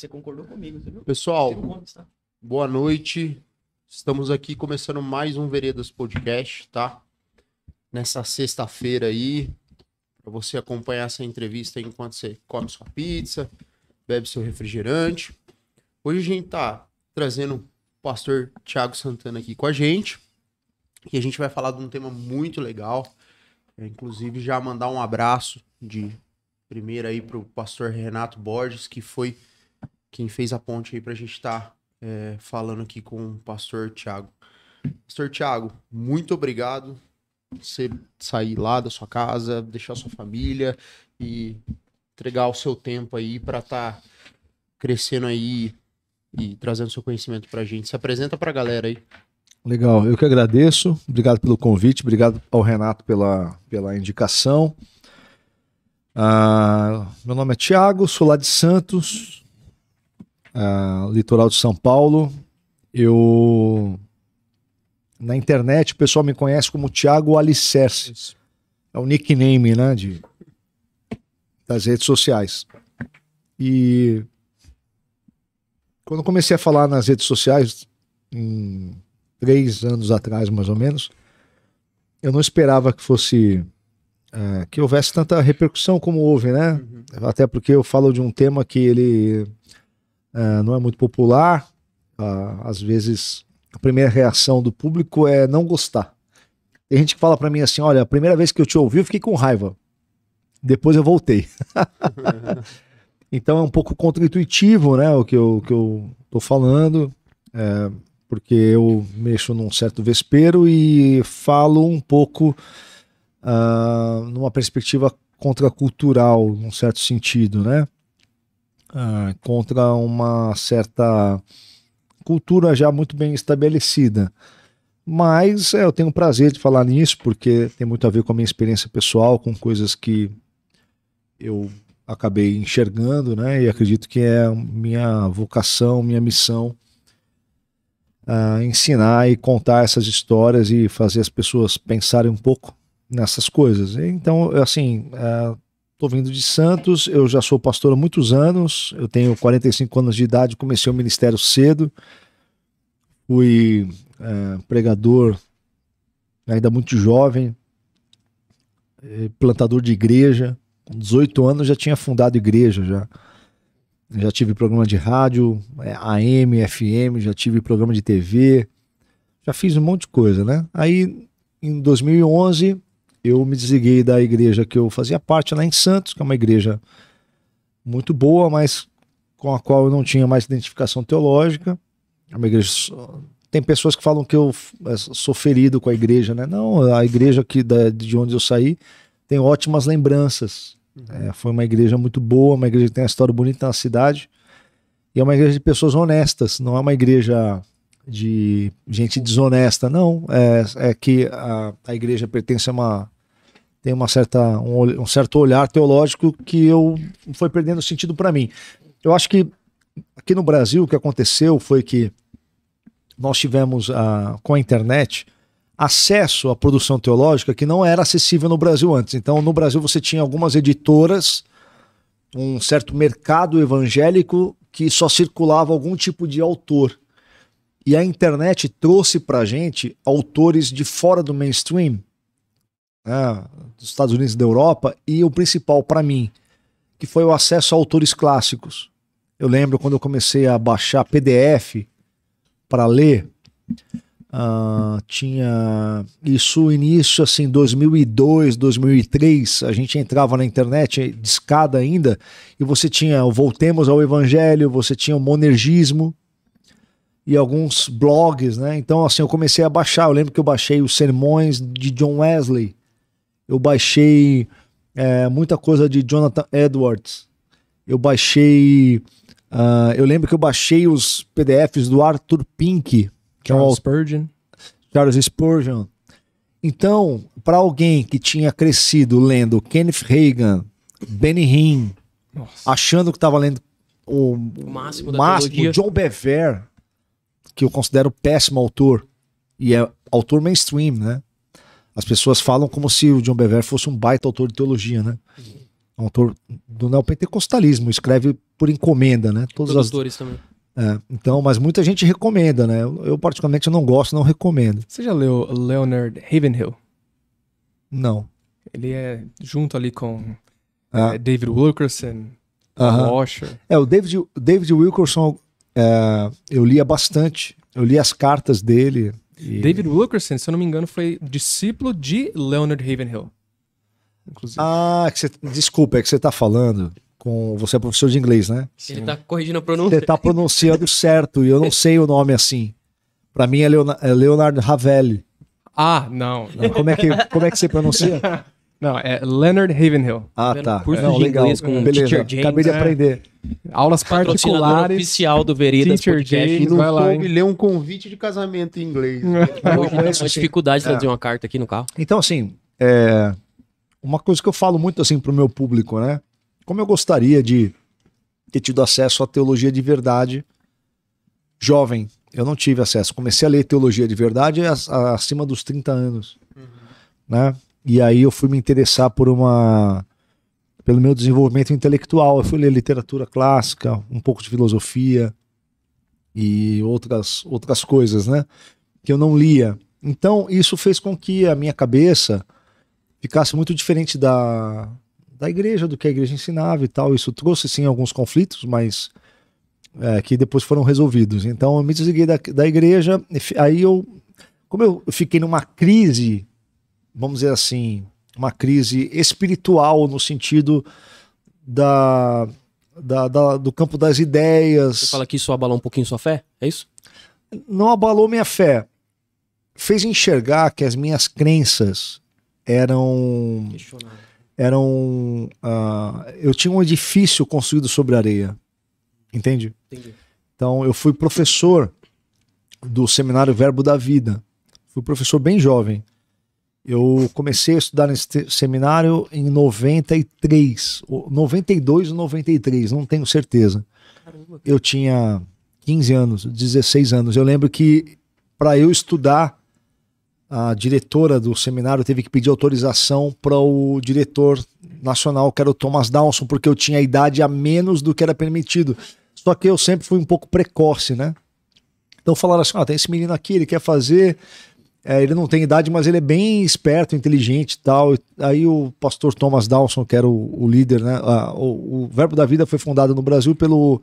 Você concordou comigo, entendeu? Pessoal, tá? boa noite. Estamos aqui começando mais um Veredas Podcast, tá? Nessa sexta-feira aí, para você acompanhar essa entrevista enquanto você come sua pizza, bebe seu refrigerante. Hoje a gente tá trazendo o pastor Tiago Santana aqui com a gente. E a gente vai falar de um tema muito legal. É, inclusive, já mandar um abraço de primeira aí para o pastor Renato Borges, que foi quem fez a ponte aí para a gente estar tá, é, falando aqui com o pastor Tiago. Pastor Tiago, muito obrigado por você sair lá da sua casa, deixar sua família e entregar o seu tempo aí para estar tá crescendo aí e trazendo seu conhecimento para a gente. Se apresenta para a galera aí. Legal, eu que agradeço. Obrigado pelo convite, obrigado ao Renato pela, pela indicação. Ah, meu nome é Tiago, sou lá de Santos, uh, litoral de São Paulo. Eu na internet o pessoal me conhece como Thiago Alicerce. É o nickname, né, de das redes sociais. E quando comecei a falar nas redes sociais, em três anos atrás, mais ou menos, eu não esperava que fosse uh, que houvesse tanta repercussão como houve, né? Uhum. Até porque eu falo de um tema que ele uh, não é muito popular. Uh, às vezes, a primeira reação do público é não gostar. Tem gente que fala para mim assim: olha, a primeira vez que eu te ouvi, eu fiquei com raiva. Depois eu voltei. então é um pouco contraintuitivo, né? O que eu, que eu tô falando. É, porque eu mexo num certo vespeiro e falo um pouco uh, numa perspectiva contracultural, num certo sentido, né? Ah, contra uma certa cultura já muito bem estabelecida. Mas é, eu tenho prazer de falar nisso, porque tem muito a ver com a minha experiência pessoal, com coisas que eu acabei enxergando, né? E acredito que é minha vocação, minha missão uh, ensinar e contar essas histórias e fazer as pessoas pensarem um pouco nessas coisas. Então, assim, uh, Estou vindo de Santos, eu já sou pastor há muitos anos, eu tenho 45 anos de idade, comecei o ministério cedo, fui é, pregador ainda muito jovem, é, plantador de igreja, com 18 anos já tinha fundado igreja já. Já tive programa de rádio, é, AM, FM, já tive programa de TV, já fiz um monte de coisa, né? Aí em 2011 eu me desliguei da igreja que eu fazia parte lá em Santos, que é uma igreja muito boa, mas com a qual eu não tinha mais identificação teológica. É uma igreja. Tem pessoas que falam que eu é, sou ferido com a igreja, né? Não, a igreja que de onde eu saí tem ótimas lembranças. Uhum. É, foi uma igreja muito boa, uma igreja que tem uma história bonita na cidade. E é uma igreja de pessoas honestas, não é uma igreja de gente desonesta, não. É, é que a, a igreja pertence a uma. tem uma certa, um, um certo olhar teológico que eu foi perdendo sentido para mim. Eu acho que aqui no Brasil o que aconteceu foi que nós tivemos a, ah, com a internet acesso à produção teológica que não era acessível no Brasil antes. Então, no Brasil você tinha algumas editoras, um certo mercado evangélico que só circulava algum tipo de autor. E a internet trouxe pra gente autores de fora do mainstream, né, dos Estados Unidos e da Europa, e o principal para mim, que foi o acesso a autores clássicos. Eu lembro quando eu comecei a baixar PDF para ler, uh, tinha isso início assim 2002, 2003, a gente entrava na internet discada ainda e você tinha o Voltemos ao Evangelho, você tinha o Monergismo, e alguns blogs, né? Então, assim, eu comecei a baixar. Eu lembro que eu baixei os sermões de John Wesley, eu baixei é, muita coisa de Jonathan Edwards, eu baixei. Uh, eu lembro que eu baixei os PDFs do Arthur Pink, que é Charles é Spurgeon. Charles Spurgeon. Então, para alguém que tinha crescido lendo Kenneth Reagan, Benny Hinn, achando que estava lendo o, o, máximo, o máximo John Bever, que eu considero péssimo autor, e é autor mainstream, né? As pessoas falam como se o John Bever fosse um baita autor de teologia, né? Um autor do neopentecostalismo, escreve por encomenda, né? Todos os autores também. É, então, mas muita gente recomenda, né? Eu, eu, particularmente não gosto, não recomendo. Você já leu Leonard Havenhill? Não. Ele é junto ali com ah. é, David Wilkerson, uh -huh. Washer. É, o David, David Wilkerson é, eu lia bastante, eu li as cartas dele. E... David Wilkerson, se eu não me engano, foi discípulo de Leonard Havenhill Inclusive. Ah, cê, desculpa, é que você está falando com. Você é professor de inglês, né? Sim. Ele está corrigindo a pronúncia. Você está pronunciando certo e eu não sei o nome assim. Para mim é, é Leonard Ravelli. Ah, não. não. Como, é que, como é que você pronuncia? Não, é Leonard Ravenhill. Ah, tá. É curso não, de legal. inglês com Beleza. Teacher James. Acabei de né? aprender. Aulas particulares. oficial do Veredas Teacher Podcast. James, e não vai lá, me ler um convite de casamento em inglês. Né? Hoje eu tenho dificuldade de é. uma carta aqui no carro. Então, assim, é... uma coisa que eu falo muito assim pro meu público, né? Como eu gostaria de ter tido acesso à teologia de verdade jovem. Eu não tive acesso. Comecei a ler teologia de verdade acima dos 30 anos. Uhum. Né? E aí eu fui me interessar por uma pelo meu desenvolvimento intelectual. Eu fui ler literatura clássica, um pouco de filosofia e outras outras coisas, né? Que eu não lia. Então isso fez com que a minha cabeça ficasse muito diferente da da igreja, do que a igreja ensinava e tal. Isso trouxe sim alguns conflitos, mas é, que depois foram resolvidos. Então eu me desliguei da, da igreja, aí eu, como eu fiquei numa crise vamos dizer assim, uma crise espiritual no sentido da, da, da, do campo das ideias. Você fala que isso abalou um pouquinho sua fé? É isso? Não abalou minha fé. Fez enxergar que as minhas crenças eram. Eram. Uh, eu tinha um edifício construído sobre areia. Entende? Entendi. Então, eu fui professor do seminário Verbo da Vida. Fui professor bem jovem. Eu comecei a estudar nesse seminário em 93, 92 ou 93, não tenho certeza. Eu tinha 15 anos, 16 anos. Eu lembro que para eu estudar, a diretora do seminário teve que pedir autorização para o diretor nacional, que era o Thomas Dawson, porque eu tinha idade a menos do que era permitido. Só que eu sempre fui um pouco precoce, né? Então falaram assim: ah, tem esse menino aqui, ele quer fazer, é, ele não tem idade, mas ele é bem esperto, inteligente e tal. Aí o pastor Thomas Dawson, que era o, o líder, né? Ah, o, o, Verbo da Vida foi fundado no Brasil pelo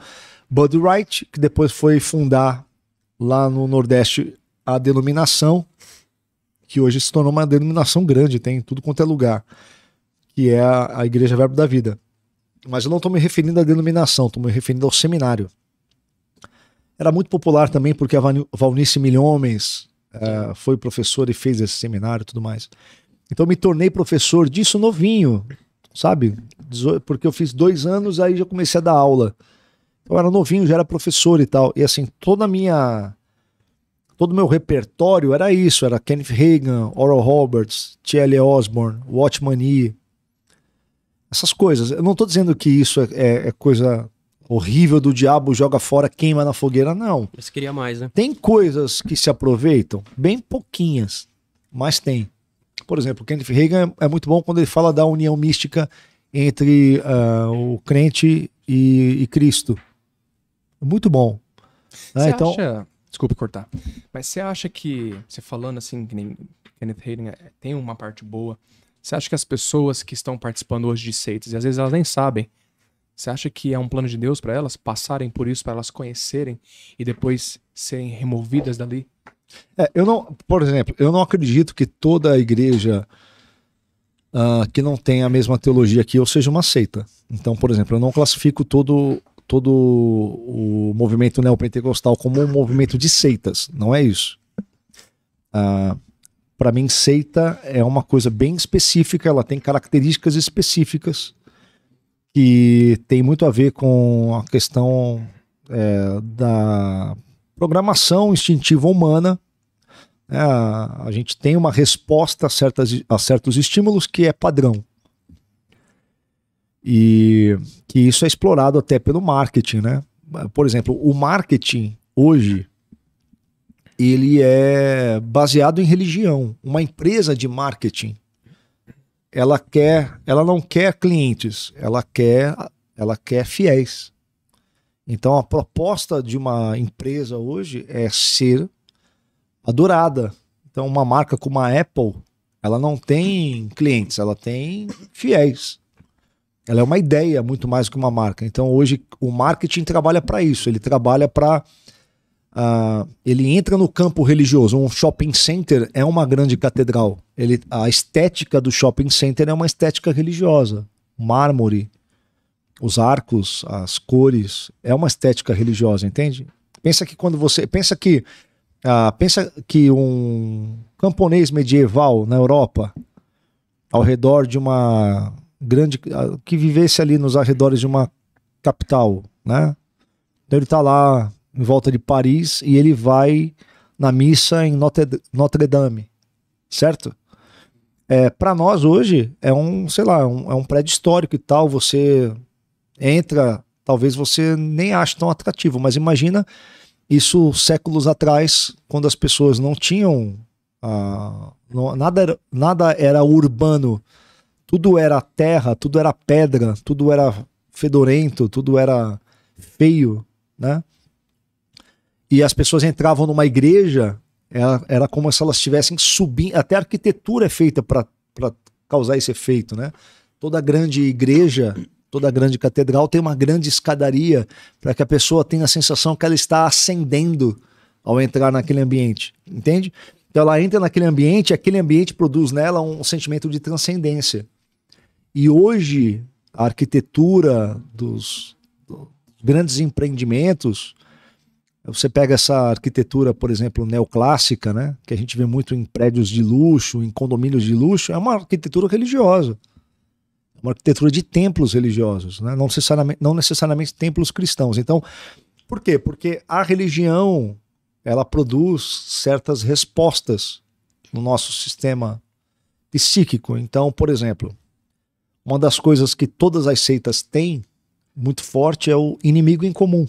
Bud Wright, que depois foi fundar lá no Nordeste a denominação, que hoje se tornou uma denominação grande, tem tudo quanto é lugar, que é a, a Igreja Verbo da Vida. Mas eu não estou me referindo à denominação, estou me referindo ao seminário. Era muito popular também porque a Valnice Milhomens uh, foi professor e fez esse seminário e tudo mais. Então me tornei professor disso novinho, sabe? Porque eu fiz dois anos, aí já comecei a dar aula. Então, eu era novinho, já era professor e tal. E assim, toda a minha. Todo o meu repertório era isso: era Kenneth Reagan, Oral Roberts, T.L. Osborne, Watchman E. Essas coisas. Eu não estou dizendo que isso é, é, é coisa horrível do diabo, joga fora, queima na fogueira, não. Mas queria mais, né? Tem coisas que se aproveitam, bem pouquinhas, mas tem. Por exemplo, Kenneth Reagan é, é muito bom quando ele fala da união mística entre uh, o crente e, e, Cristo. Muito bom. Né? então, acha... cortar. Mas você acha que, você falando assim, que nem Kenneth Reagan é, tem uma parte boa, você acha que as pessoas que estão participando hoje de seitas, e às vezes elas nem sabem, você acha que é um plano de Deus para elas passarem por isso, para elas conhecerem e depois serem removidas dali? É, eu não, por exemplo, eu não acredito que toda igreja uh, que não tem a mesma teologia que eu seja uma seita. Então, por exemplo, eu não classifico todo todo o movimento neopentecostal como um movimento de seitas. Não é isso. Uh, ah, para mim, seita é uma coisa bem específica. Ela tem características específicas que tem muito a ver com a questão é, da programação instintiva humana. É, a gente tem uma resposta a, certas, a certos estímulos que é padrão. E que isso é explorado até pelo marketing, né? Por exemplo, o marketing hoje ele é baseado em religião. Uma empresa de marketing ela quer, ela não quer clientes, ela quer, ela quer fiéis. Então a proposta de uma empresa hoje é ser adorada. Então uma marca como a Apple, ela não tem clientes, ela tem fiéis. Ela é uma ideia muito mais que uma marca. Então hoje o marketing trabalha para isso, ele trabalha para Uh, ele entra no campo religioso. Um shopping center é uma grande catedral. Ele, a estética do shopping center é uma estética religiosa. Mármore, os arcos, as cores, é uma estética religiosa, entende? Pensa que quando você pensa que uh, pensa que um camponês medieval na Europa, ao redor de uma grande uh, que vivesse ali nos arredores de uma capital, né? Então ele está lá em volta de Paris e ele vai na missa em Notre, Notre Dame, certo? É, para nós hoje é um, sei lá, um, é um prédio histórico e tal, você entra, talvez você nem ache tão atrativo, mas imagina isso séculos atrás, quando as pessoas não tinham ah, não, nada, era, nada era urbano, tudo era terra, tudo era pedra, tudo era fedorento, tudo era feio, né? e as pessoas entravam numa igreja, era, é, era como se elas estivessem subindo. Até a arquitetura é feita para causar esse efeito, né? Toda grande igreja, toda grande catedral tem uma grande escadaria para que a pessoa tenha a sensação que ela está ascendendo ao entrar naquele ambiente, entende? Então ela entra naquele ambiente, aquele ambiente produz nela um sentimento de transcendência. E hoje a arquitetura dos, dos grandes empreendimentos, você pega essa arquitetura, por exemplo, neoclássica, né, que a gente vê muito em prédios de luxo, em condomínios de luxo, é uma arquitetura religiosa. É uma arquitetura de templos religiosos, né? não, necessariamente, não necessariamente templos cristãos. Então, por quê? Porque a religião ela produz certas respostas no nosso sistema psíquico. Então, por exemplo, uma das coisas que todas as seitas têm muito forte é o inimigo em comum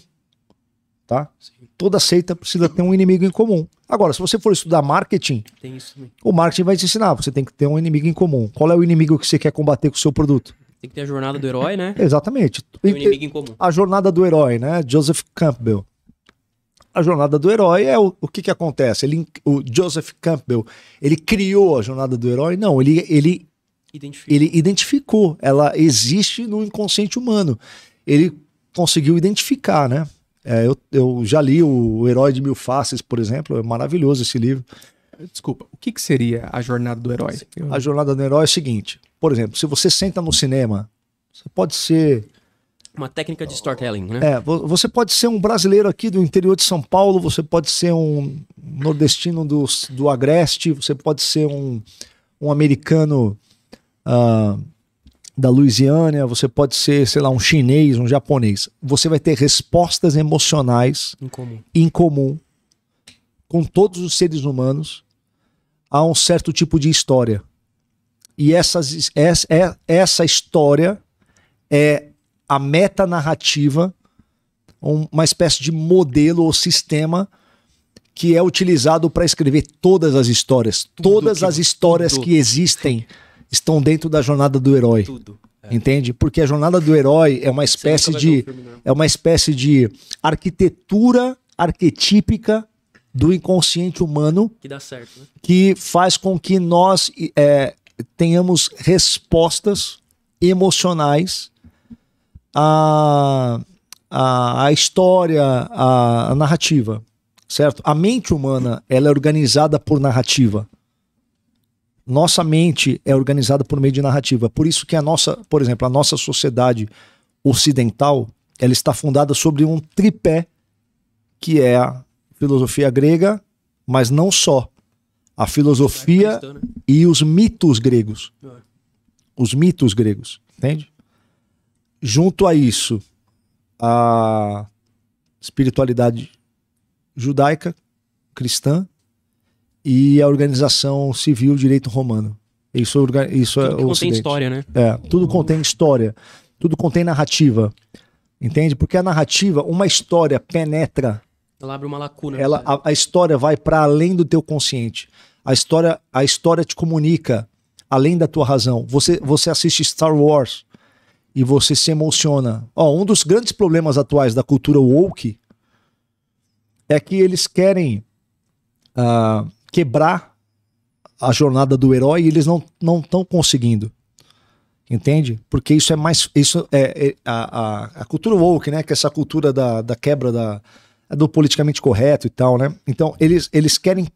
tá? Sim. Toda seita precisa ter um inimigo em comum. Agora, se você for estudar marketing, o marketing vai te ensinar, você tem que ter um inimigo em comum. Qual é o inimigo que você quer combater com o seu produto? Tem que ter a jornada do herói, né? Exatamente. Tem um inimigo em comum. A jornada do herói, né? Joseph Campbell. A jornada do herói é o, o que que acontece? Ele, o Joseph Campbell, ele criou a jornada do herói? Não, ele, ele, ele identificou. Ela existe no inconsciente humano. Ele conseguiu identificar, né? É, eu, eu já li o Herói de Mil Faces, por exemplo, é maravilhoso esse livro. Desculpa, o que, que seria a jornada do herói? A jornada do herói é o seguinte: por exemplo, se você senta no cinema, você pode ser. Uma técnica de storytelling, né? É, você pode ser um brasileiro aqui do interior de São Paulo, você pode ser um nordestino do, do Agreste, você pode ser um, um americano. Uh, da Louisiana, você pode ser, sei lá, um chinês, um japonês. Você vai ter respostas emocionais em comum, em comum com todos os seres humanos a um certo tipo de história. E essas, essa, é, essa história é a meta narrativa, uma espécie de modelo ou sistema que é utilizado para escrever todas as histórias. Tudo todas as histórias que existem estão dentro da jornada do herói. Tudo. É. Entende? Porque a jornada do herói é uma espécie de filme, né? é uma espécie de arquitetura arquetípica do inconsciente humano que dá certo, né? que faz com que nós é, tenhamos respostas emocionais à, à, à história, à, à narrativa, certo? A mente humana ela é organizada por narrativa nossa mente é organizada por meio de narrativa. Por isso que a nossa, por exemplo, a nossa sociedade ocidental, ela está fundada sobre um tripé que é a filosofia grega, mas não só. A filosofia né? e os mitos gregos. Os mitos gregos, entende? Junto a isso, a espiritualidade judaica, cristã, e a organização civil direito romano. Isso, é isso é tudo é o contém história, né? É, tudo contém história, tudo contém narrativa. Entende? Porque a narrativa, uma história penetra. Ela abre uma lacuna. Né? Ela, a, a história vai para além do teu consciente. A história, a história te comunica além da tua razão. Você, você assiste Star Wars e você se emociona. Ó, um dos grandes problemas atuais da cultura woke é que eles querem uh, quebrar a jornada do herói e eles não estão conseguindo. Entende? Porque isso é mais. Isso é, é a, a, a, cultura woke, né? Que é essa cultura da, da quebra da, é do politicamente correto e tal, né? Então, eles, eles querem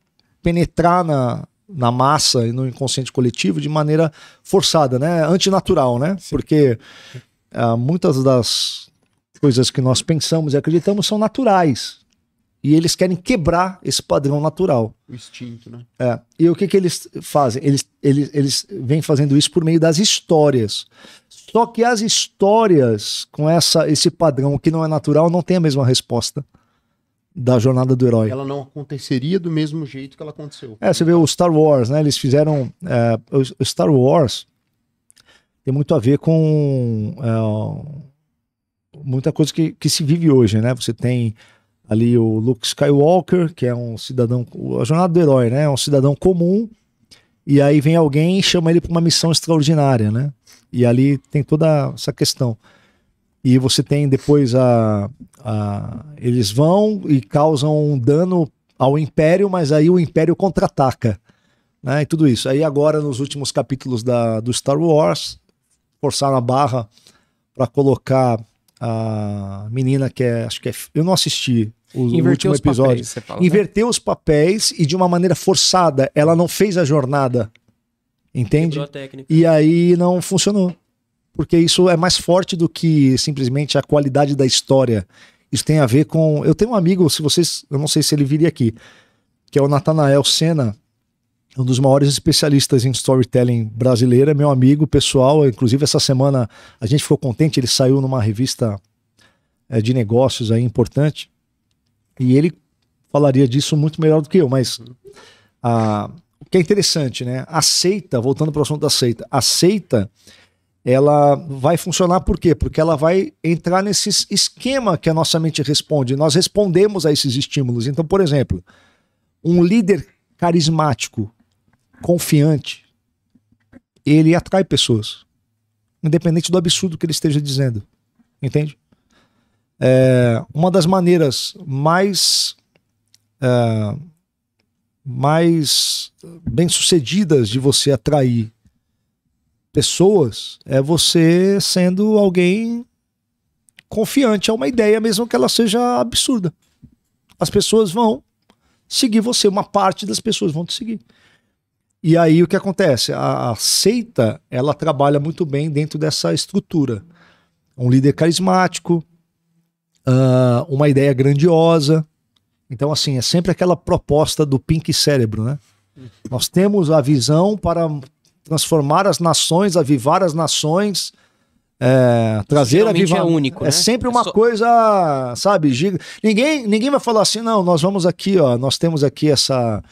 penetrar na, na massa e no inconsciente coletivo de maneira forçada, né? Antinatural, né? Sim. Porque uh, muitas das coisas que nós pensamos e acreditamos são naturais. E eles querem quebrar esse padrão natural. O instinto, né? É. E o que, que eles fazem? Eles, eles, eles vêm fazendo isso por meio das histórias. Só que as histórias com essa, esse padrão que não é natural não tem a mesma resposta da jornada do herói. Ela não aconteceria do mesmo jeito que ela aconteceu. É, você vê o Star Wars, né? Eles fizeram. É, o Star Wars tem muito a ver com é, muita coisa que, que se vive hoje, né? Você tem ali o Luke Skywalker, que é um cidadão, a jornada do herói, né? É um cidadão comum. E aí vem alguém e chama ele para uma missão extraordinária, né? E ali tem toda essa questão. E você tem depois a, a eles vão e causam um dano ao império, mas aí o império contra-ataca, né? E tudo isso. Aí agora nos últimos capítulos da, do Star Wars forçaram a barra para colocar a menina que é, acho que é, eu não assisti o, o último episódio. Papéis, fala, né? Inverteu né? os papéis e de uma maneira forçada, ela não fez a jornada. Entende? E aí não funcionou. Porque isso é mais forte do que simplesmente a qualidade da história. Isso tem a ver com, eu tenho um amigo, se vocês, eu não sei se ele viria aqui, que é o Natanael Sena um dos maiores especialistas em storytelling brasileiro é meu amigo pessoal. Inclusive, essa semana a gente ficou contente, ele saiu numa revista é, de negócios aí importante. E ele falaria disso muito melhor do que eu, mas a, o que é interessante, né? A seita, voltando para o assunto da aceita aceita seita ela vai funcionar por quê? Porque ela vai entrar nesse esquema que a nossa mente responde. Nós respondemos a esses estímulos. Então, por exemplo, um líder carismático confiante, ele atrai pessoas. Independente do absurdo que ele esteja dizendo. Entende? É, uma das maneiras mais. É, mais bem-sucedidas de você atrair pessoas é você sendo alguém confiante a uma ideia, mesmo que ela seja absurda. As pessoas vão seguir você, uma parte das pessoas vão te seguir. E aí o que acontece? A, a, seita ela trabalha muito bem dentro dessa estrutura. Um líder carismático, uh, uma ideia grandiosa. Então, assim, é sempre aquela proposta do pink cérebro, né? Nós temos a visão para transformar as nações, avivar as nações, é, trazer a viva... é único, É né? sempre é uma é só... coisa, sabe, giga... ninguém ninguém vai falar assim, não, nós vamos aqui, ó, nós temos aqui essa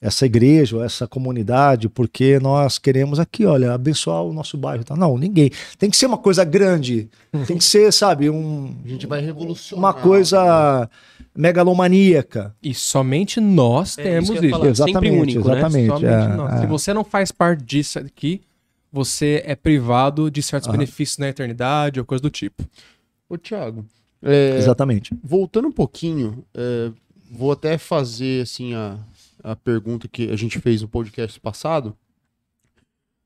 essa igreja, essa comunidade, porque nós queremos aqui, olha, abençoar o nosso bairro. Tá? Não, ninguém. Tem que ser uma coisa grande. Tem que ser, sabe, um. A gente vai revolucionar. Uma coisa megalomaníaca. E somente nós é, temos isso. Exatamente, único, né? exatamente. Né? É, Se você não faz parte disso aqui, você é privado de certos benefícios na eternidade ou coisa do tipo. Ô, Tiago. É, exatamente. Voltando um pouquinho, é, vou até fazer assim a a pergunta que a gente fez no podcast passado,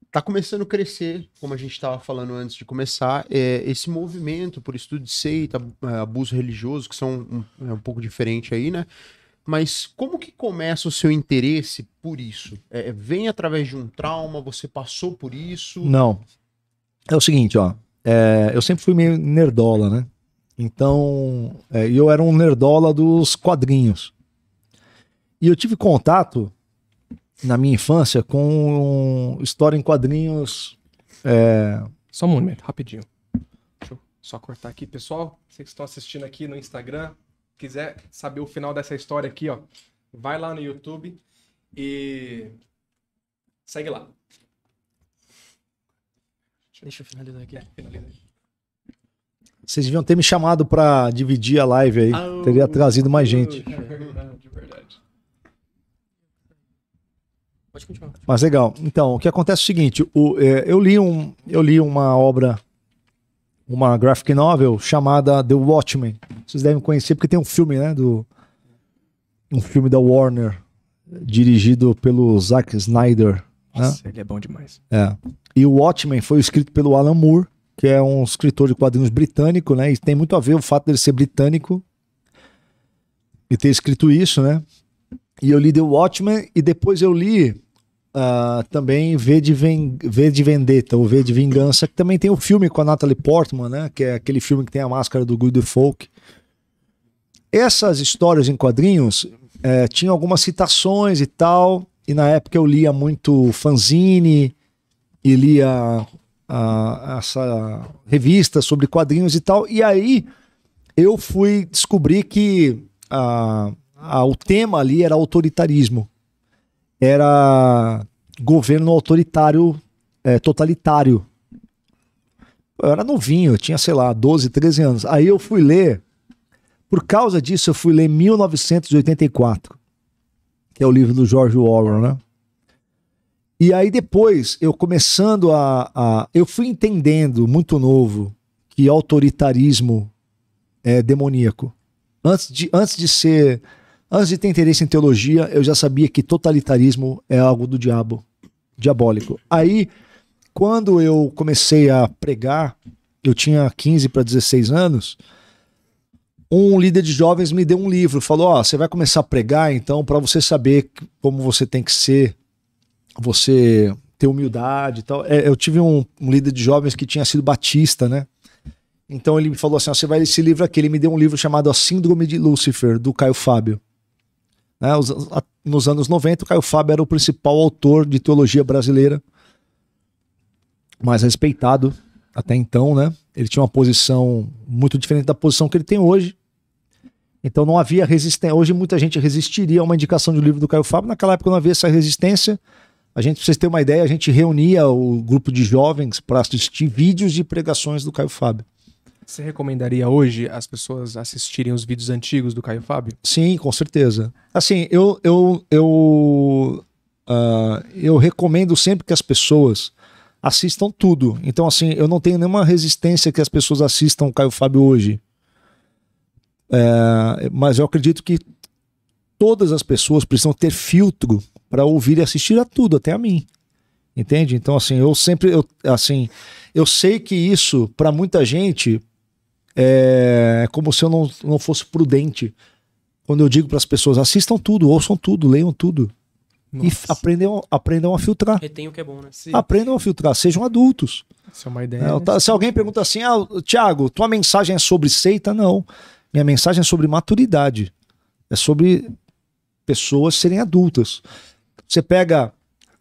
está começando a crescer, como a gente estava falando antes de começar, é, esse movimento por estudo de seita, é, abuso religioso, que são um, é um pouco diferente aí, né? Mas como que começa o seu interesse por isso? É, é, vem através de um trauma? Você passou por isso? Não. É o seguinte, ó. É, eu sempre fui meio nerdola, né? Então, é, eu era um nerdola dos quadrinhos. E eu tive contato na minha infância com história em quadrinhos. É... Só um momento, rapidinho. Deixa eu só cortar aqui. Pessoal, vocês que estão assistindo aqui no Instagram, quiser saber o final dessa história aqui, ó, vai lá no YouTube e segue lá. Deixa eu finalizar aqui. É, finalizar Vocês deviam ter me chamado para dividir a live aí. Teria trazido mais gente. Oh, Pode continuar. Mas legal. Então, o que acontece é o seguinte: o, é, eu, li um, eu li uma obra, uma graphic novel chamada The Watchmen. Vocês devem conhecer, porque tem um filme, né? Do, um filme da Warner, dirigido pelo Zack Snyder. Né? Nossa, né? ele é bom demais. É. E o Watchmen foi escrito pelo Alan Moore, que é um escritor de quadrinhos britânico, né? E tem muito a ver o fato dele ser britânico e ter escrito isso, né? E eu li The Watchmen e depois eu li Uh, também V de, Ven v de Vendetta ou V de Vingança, que também tem o um filme com a Natalie Portman, né? Que é aquele filme que tem a máscara do Good Folk. Essas histórias em quadrinhos é, tinham algumas citações e tal, e na época eu lia muito fanzine e lia a, ah, essa revista sobre quadrinhos e tal, e aí eu fui descobrir que a, ah, a, o tema ali era autoritarismo era governo autoritário, é, totalitário. Eu era novinho, eu tinha, sei lá, 12, 13 anos. Aí eu fui ler, por causa disso, eu fui ler 1984, que é o livro do George Orwell, né? E aí depois, eu começando a, a Eu fui entendendo, muito novo, que autoritarismo é demoníaco. Antes de, antes de ser Antes de ter interesse em teologia, eu já sabia que totalitarismo é algo do diabo, diabólico. Aí, quando eu comecei a pregar, eu tinha 15 para 16 anos, um líder de jovens me deu um livro, falou: "Ó, oh, você vai começar a pregar, então para você saber como você tem que ser, você ter humildade e tal". É, eu tive um, um líder de jovens que tinha sido batista, né? Então ele me falou assim: oh, você vai ler esse livro aqui. Ele me deu um livro chamado A Síndrome de Lúcifer, do Caio Fábio. Né? Nos anos 90, o Caio Fábio era o principal autor de teologia brasileira, mais respeitado até então, né? Ele tinha uma posição muito diferente da posição que ele tem hoje. Então não havia resistência. Hoje muita gente resistiria a uma indicação de um livro do Caio Fábio. Naquela época não havia essa resistência. A gente, pra vocês terem uma ideia, a gente reunia o grupo de jovens para assistir vídeos de pregações do Caio Fábio. Você recomendaria hoje as pessoas assistirem os vídeos antigos do Caio Fábio? Sim, com certeza. Assim, eu eu eu uh, eu recomendo sempre que as pessoas assistam tudo. Então, assim, eu não tenho nenhuma resistência que as pessoas assistam o Caio Fábio hoje. É, mas eu acredito que todas as pessoas precisam ter filtro para ouvir e assistir a tudo, até a mim. Entende? Então, assim, eu sempre, eu, assim, eu sei que isso para muita gente é, é como se eu não, não fosse prudente quando eu digo para as pessoas: assistam tudo, ouçam tudo, leiam tudo. Nossa. E aprendam, aprendam a filtrar. Retém o que é bom, né? Sim. Aprendam a filtrar, sejam adultos. Isso é uma ideia. É, tá, se alguém pergunta assim: ah, Tiago, tua mensagem é sobre seita? Não. Minha mensagem é sobre maturidade. É sobre pessoas serem adultas. Você pega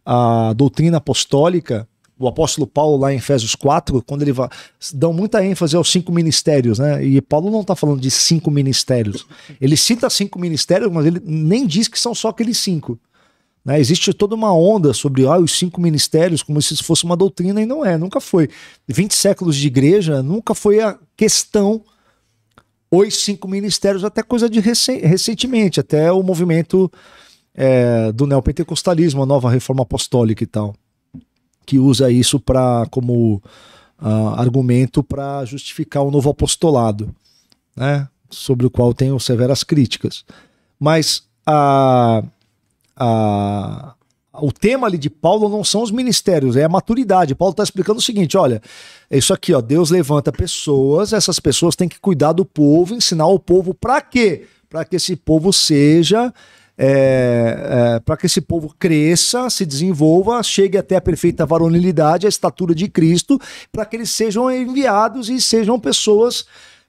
a doutrina apostólica, o apóstolo Paulo lá em Efésios 4, quando ele dá dão muita ênfase aos cinco ministérios, né? E Paulo não está falando de cinco ministérios. Ele cita cinco ministérios, mas ele nem diz que são só aqueles cinco. Né? Existe toda uma onda sobre ah, os cinco ministérios, como se isso fosse uma doutrina, e não é, nunca foi. 20 séculos de igreja, nunca foi a questão os cinco ministérios, até coisa de recentemente, até o movimento é, do neopentecostalismo, a nova reforma apostólica e tal que usa isso para como uh, argumento para justificar o novo apostolado, né? sobre o qual tenho severas críticas. Mas a, a, o tema ali de Paulo não são os ministérios, é a maturidade. Paulo está explicando o seguinte: olha, é isso aqui, ó, Deus levanta pessoas, essas pessoas têm que cuidar do povo, ensinar o povo para quê? Para que esse povo seja é, é, para que esse povo cresça, se desenvolva, chegue até a perfeita varonilidade, a estatura de Cristo, para que eles sejam enviados e sejam pessoas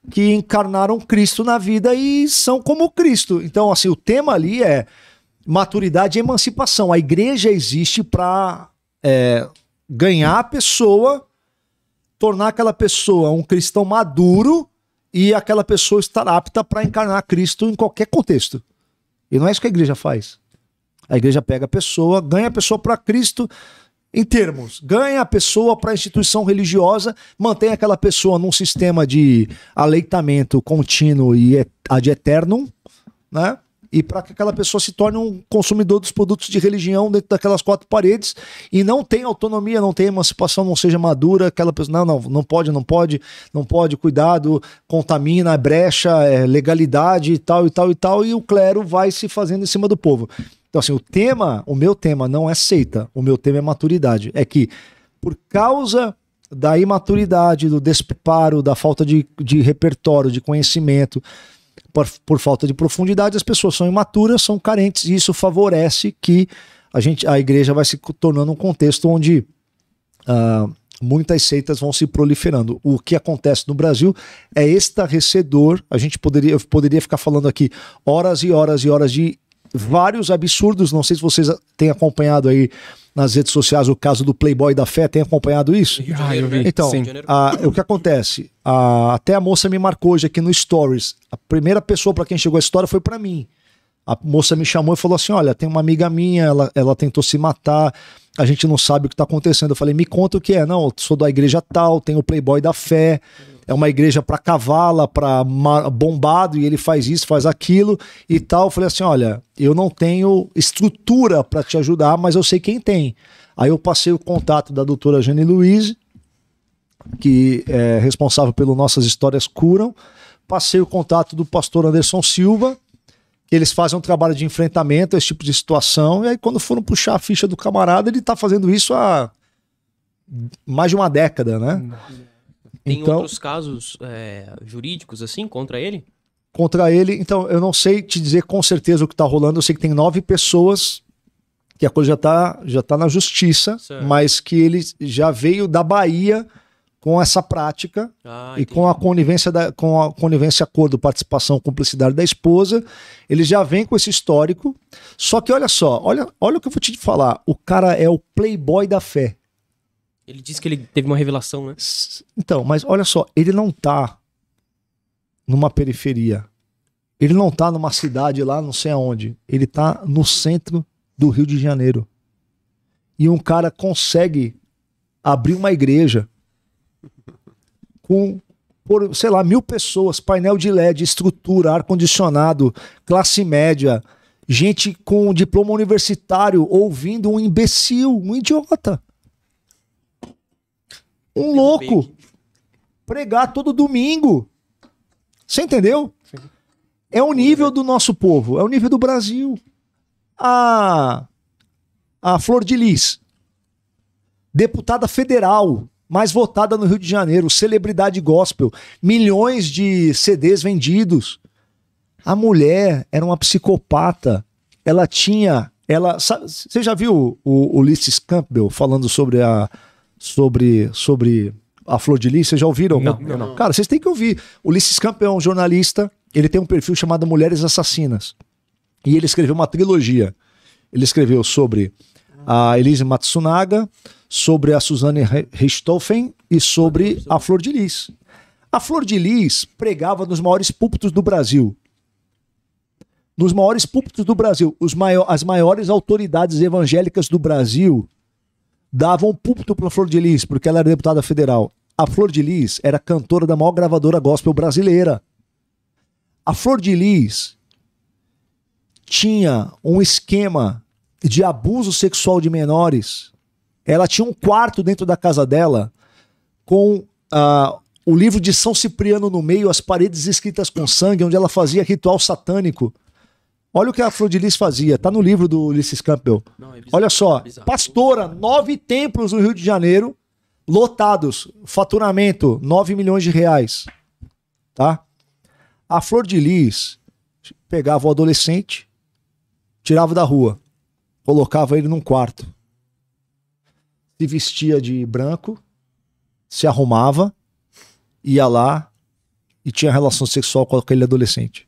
que encarnaram Cristo na vida e são como Cristo. Então, assim, o tema ali é maturidade e emancipação. A igreja existe para é, ganhar a pessoa, tornar aquela pessoa um cristão maduro e aquela pessoa estar apta para encarnar Cristo em qualquer contexto. E não é isso que a igreja faz. A igreja pega a pessoa, ganha a pessoa para Cristo em termos, ganha a pessoa para a instituição religiosa, mantém aquela pessoa num sistema de aleitamento contínuo e ad eternum, né? e para que aquela pessoa se torne um consumidor dos produtos de religião dentro daquelas quatro paredes e não tenha autonomia, não tenha emancipação, não seja madura, aquela pessoa, não, não, não pode, não pode, não pode, cuidado, contamina, é brecha, é, legalidade e tal e tal e tal, e o clero vai se fazendo em cima do povo. Então, assim, o tema, o meu tema não é seita, o meu tema é maturidade. É que por causa da imaturidade, do despreparo, da falta de, de repertório, de conhecimento, por, por falta de profundidade, as pessoas são imaturas, são carentes, e isso favorece que a, gente, a igreja vai se tornando um contexto onde uh, muitas seitas vão se proliferando. O que acontece no Brasil é estarrecedor. A gente poderia, eu poderia ficar falando aqui horas e horas e horas de vários absurdos. Não sei se vocês têm acompanhado aí nas redes sociais o caso do Playboy da Fé. Tem acompanhado isso? Ah, eu vi. Né? Então, a, o que acontece? A, até a moça me marcou hoje aqui no Stories. A primeira pessoa para quem chegou a história foi para mim. A moça me chamou e falou assim: Olha, tem uma amiga minha, ela, ela tentou se matar, a gente não sabe o que está acontecendo. Eu falei: Me conta o que é. Não, eu sou da igreja tal, tenho o Playboy da Fé. Uhum é uma igreja para cavala, para bombado, e ele faz isso, faz aquilo e tal. Eu falei assim: olha, eu não tenho estrutura para te ajudar, mas eu sei quem tem. Aí eu passei o contato da doutora Jane Luiz, que é responsável pelo Nossas Histórias Curam. Passei o contato do pastor Anderson Silva, que eles fazem um trabalho de enfrentamento a esse tipo de situação. E aí, quando foram puxar a ficha do camarada, ele está fazendo isso há mais de uma década, né? Hum. Tem então, outros casos é, jurídicos assim contra ele? Contra ele, então eu não sei te dizer com certeza o que está rolando. Eu sei que tem nove pessoas que a coisa já está já tá na justiça, certo. mas que ele já veio da Bahia com essa prática ah, e entendi. com a conivência da, com a conivência acordo participação cumplicidade da esposa ele já vem com esse histórico só que olha só olha olha o que eu vou te falar o cara é o playboy da fé ele disse que ele teve uma revelação, né? Então, mas olha só, ele não tá numa periferia. Ele não tá numa cidade lá, não sei aonde. Ele tá no centro do Rio de Janeiro. E um cara consegue abrir uma igreja com, por, sei lá, mil pessoas, painel de LED, estrutura, ar-condicionado, classe média, gente com diploma universitário ouvindo um imbecil, um idiota. Um louco pregar todo domingo. Você entendeu? É o nível do nosso povo, é o nível do Brasil. A, a Flor de Lis, deputada federal, mais votada no Rio de Janeiro, celebridade gospel, milhões de CDs vendidos. A mulher era uma psicopata. Ela tinha. Ela, você já viu o, o Ulisses Campbell falando sobre a, sobre, sobre a Flor de Lis, vocês já ouviram? Não, não, não. Cara, vocês têm que ouvir. o Ulisses Campeão, é jornalista, ele tem um perfil chamado Mulheres Assassinas. E ele escreveu uma trilogia. Ele escreveu sobre a Elise Matsunaga, sobre a Suzane Richthofen e sobre a Flor de Lis. A Flor de Lis pregava nos maiores púlpitos do Brasil. Nos maiores púlpitos do Brasil. Os maior, as maiores autoridades evangélicas do Brasil dava um púlpito para Flor de Lis, porque ela era deputada federal. A Flor de Lis era cantora da maior gravadora gospel brasileira. A Flor de Lis tinha um esquema de abuso sexual de menores. Ela tinha um quarto dentro da casa dela com uh, o livro de São Cipriano no meio, as paredes escritas com sangue, onde ela fazia ritual satânico. Olha o que a Flor de Lis fazia, tá no livro do Ulisses Campbell. Não, é bizarro, Olha só, é pastora, nove templos no Rio de Janeiro, lotados, faturamento, nove milhões de reais. Tá? A Flor de Lis pegava o adolescente, tirava da rua, colocava ele num quarto, se vestia de branco, se arrumava, ia lá e tinha relação sexual com aquele adolescente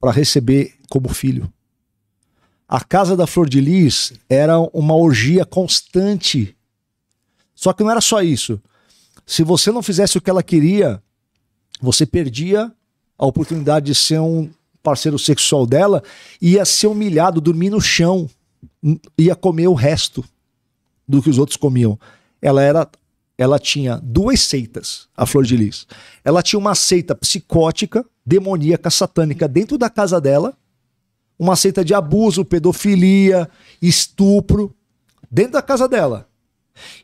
para receber como filho. A casa da Flor de Lis era uma orgia constante. Só que não era só isso. Se você não fizesse o que ela queria, você perdia a oportunidade de ser um parceiro sexual dela, ia ser humilhado, dormir no chão, hum, ia comer o resto do que os outros comiam. Ela era ela tinha duas seitas, a Flor de Lis. Ela tinha uma seita psicótica, demoníaca, satânica dentro da casa dela, uma seita de abuso, pedofilia, estupro dentro da casa dela.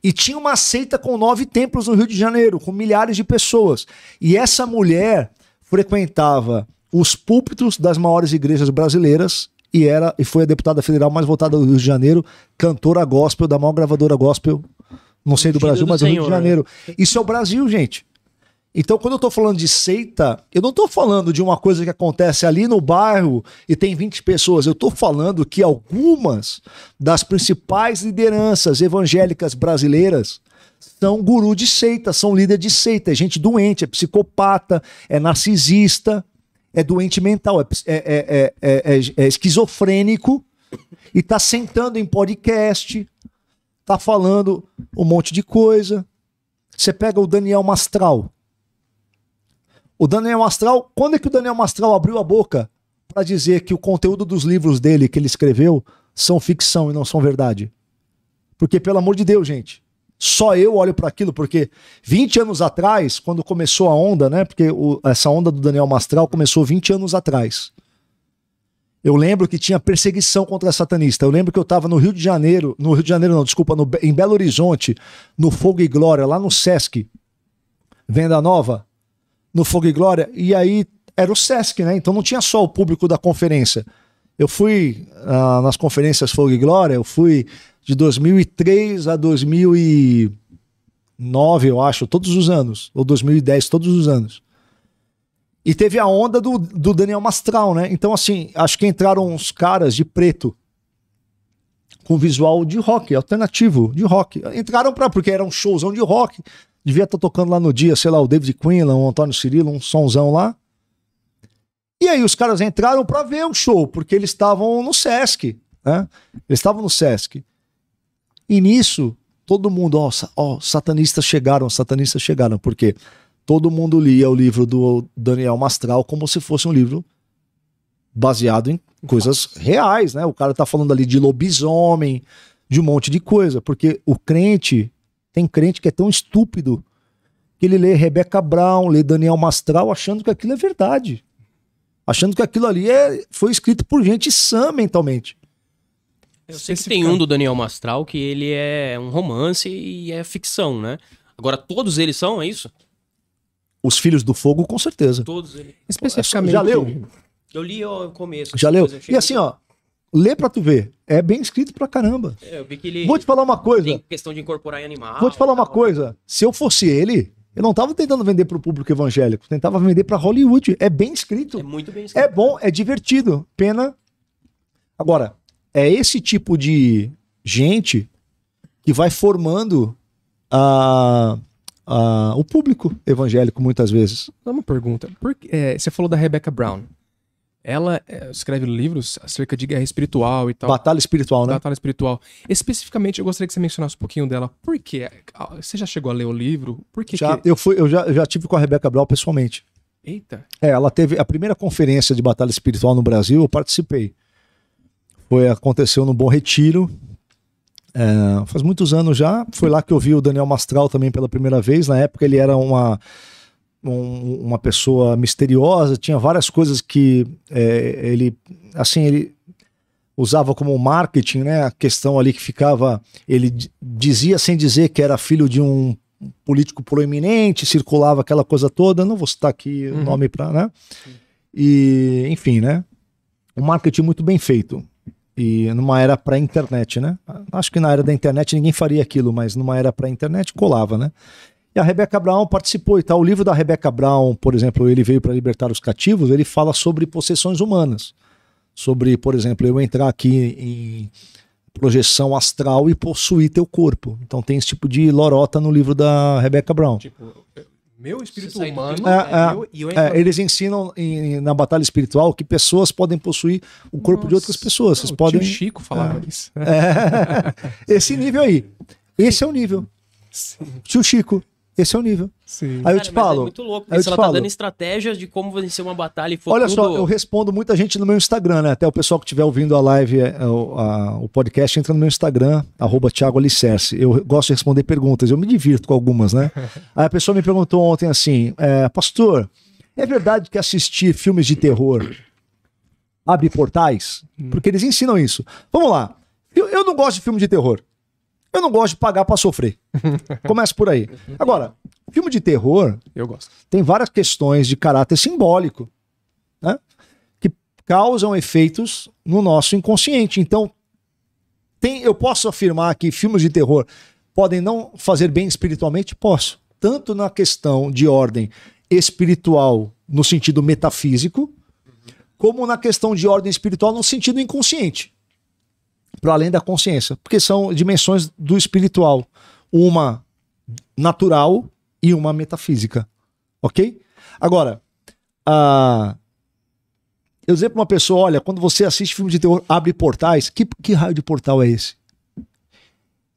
E tinha uma seita com nove templos no Rio de Janeiro, com milhares de pessoas. E essa mulher frequentava os púlpitos das maiores igrejas brasileiras e era e foi a deputada federal mais votada do Rio de Janeiro, cantora gospel da maior gravadora gospel não sei do Brasil, do mas do Rio de Janeiro. Né? Isso é o Brasil, gente. Então, quando eu estou falando de seita, eu não estou falando de uma coisa que acontece ali no bairro e tem 20 pessoas. Eu estou falando que algumas das principais lideranças evangélicas brasileiras são guru de seita, são líder de seita. É gente doente, é psicopata, é narcisista, é doente mental, é, é é é, é, é, é esquizofrênico e está sentando em podcast, tá falando um monte de coisa. Você pega o Daniel Mastral. O Daniel Mastral, quando é que o Daniel Mastral abriu a boca para dizer que o conteúdo dos livros dele que ele escreveu são ficção e não são verdade? Porque pelo amor de Deus, gente, só eu olho para aquilo porque 20 anos atrás, quando começou a onda, né? Porque o, essa onda do Daniel Mastral começou 20 anos atrás. Eu lembro que tinha perseguição contra satanista. Eu lembro que eu estava no Rio de Janeiro, no Rio de Janeiro não, desculpa, no, em Belo Horizonte, no Fogo e Glória, lá no Sesc, Venda Nova, no Fogo e Glória, e aí era o Sesc, né? Então não tinha só o público da conferência. Eu fui ah, nas conferências Fogo e Glória, eu fui de 2003 a 2009, eu acho, todos os anos, ou 2010, todos os anos. E teve a onda do, do Daniel Mastral, né? Então, assim, acho que entraram uns caras de preto com visual de rock, alternativo, de rock. Entraram pra, porque era um showzão de rock. Devia estar tá tocando lá no dia, sei lá, o David Quinlan, o Antônio Cirilo, um sonzão lá. E aí os caras entraram para ver o show, porque eles estavam no Sesc, né? Eles estavam no Sesc. E nisso, todo mundo, ó, ó, satanistas chegaram, satanistas chegaram, porque todo mundo lia o livro do Daniel Mastral como se fosse um livro baseado em coisas reais, né? O cara tá falando ali de lobisomem, de um monte de coisa, porque o crente, tem crente que é tão estúpido que ele lê Rebecca Brown, lê Daniel Mastral achando que aquilo é verdade. Achando que aquilo ali é, foi escrito por gente sã mentalmente. Eu sei que tem um do Daniel Mastral que ele é um romance e é ficção, né? Agora, todos eles são, é isso? Os Filhos do Fogo, com certeza. Todos eles. Especificamente. Já leu? Eu li o começo. Já assim, leu? E assim, ó, lê pra tu ver. É bem escrito pra caramba. É, eu vi que ele. Vou te falar uma coisa. Tem questão de incorporar em animal. Vou te falar uma coisa. Se eu fosse ele, eu não tava tentando vender pro público evangélico. Tentava vender pra Hollywood. É bem escrito. É muito bem é escrito. É bom, é divertido. Pena. Agora, é esse tipo de gente que vai formando a. Uh o público evangélico muitas vezes. Uma pergunta. Por, é, você falou da Rebecca Brown. Ela é, escreve livros acerca de guerra espiritual e tal. Batalha espiritual, né? Batalha espiritual. Especificamente, eu gostaria que você mencionasse um pouquinho dela. Por quê? É, você já chegou a ler o livro? Por que já, que... Eu, fui, eu já, já tive com a Rebecca Brown pessoalmente. Eita. É, ela teve a primeira conferência de batalha espiritual no Brasil, eu participei. Foi, aconteceu no Bom Retiro, é, faz muitos anos já. Foi lá que eu vi o Daniel Mastral também pela primeira vez. Na época ele era uma um, uma pessoa misteriosa, tinha várias coisas que é, ele, assim, ele usava como marketing, né? A questão ali que ficava, ele dizia sem dizer que era filho de um político proeminente, circulava aquela coisa toda. Não vou citar aqui uhum. o nome para, né? E, enfim, né? Um marketing muito bem feito. E numa era pré-internet, né? Acho que na era da internet ninguém faria aquilo, mas numa era pré-internet colava, né? E a Rebecca Brown participou e tal. O livro da Rebecca Brown, por exemplo, ele veio para libertar os cativos, ele fala sobre possessões humanas. Sobre, por exemplo, eu entrar aqui em projeção astral e possuir teu corpo. Então tem esse tipo de lorota no livro da Rebecca Brown. Tipo, meu espírito humano. é, é, meu, eu é, eles ensinam em, na batalha espiritual que pessoas podem possuir o corpo Nossa, de outras pessoas. Vocês o podem. Chico falava é. isso. É. esse nível aí. Esse é o nível. Sim. Tio Chico. Esse é o nível. Sim. Aí Cara, eu te é falo. É muito louco, eu te ela tá falo, tá dando estratégias de como vencer uma batalha e for Olha tudo... só, eu respondo muita gente no meu Instagram, né? Até o pessoal que estiver ouvindo a live, a, é, é a, o podcast, entra no meu Instagram, arroba Thiago Alicerce. Eu gosto de responder perguntas, eu me divirto com algumas, né? Aí a pessoa me perguntou ontem assim: é, Pastor, é verdade que assistir filmes de terror abre portais? Hum. Porque eles ensinam isso. Vamos lá. eu, eu não gosto de filme de terror. Eu não gosto de pagar para sofrer. Começa por aí. Agora, filme de terror. Eu gosto. Tem várias questões de caráter simbólico, né? Que causam efeitos no nosso inconsciente. Então, tem, eu posso afirmar que filmes de terror podem não fazer bem espiritualmente? Posso. Tanto na questão de ordem espiritual, no sentido metafísico, como na questão de ordem espiritual, no sentido inconsciente para além da consciência, porque são dimensões do espiritual, uma natural e uma metafísica, ok? Agora, a... eu dizer para uma pessoa, olha, quando você assiste filme de terror, abre portais, que, que raio de portal é esse?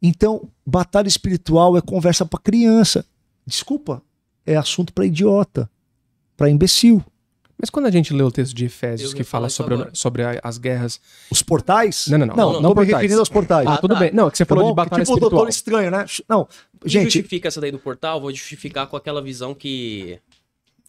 Então, batalha espiritual é conversa para criança. Desculpa, é assunto para idiota, para imbecil. Mas quando a gente lê o texto de Efésios que fala sobre, sobre as guerras. Os portais? Não, não, não. Não, não, não, não portais. me referindo aos portais. Ah, ah tudo tá. bem. Não, é que você tá falou de tipo batalha tipo espiritual. Tipo doutor estranho, né? Não, gente. E justifica essa daí do portal, vou justificar com aquela visão que.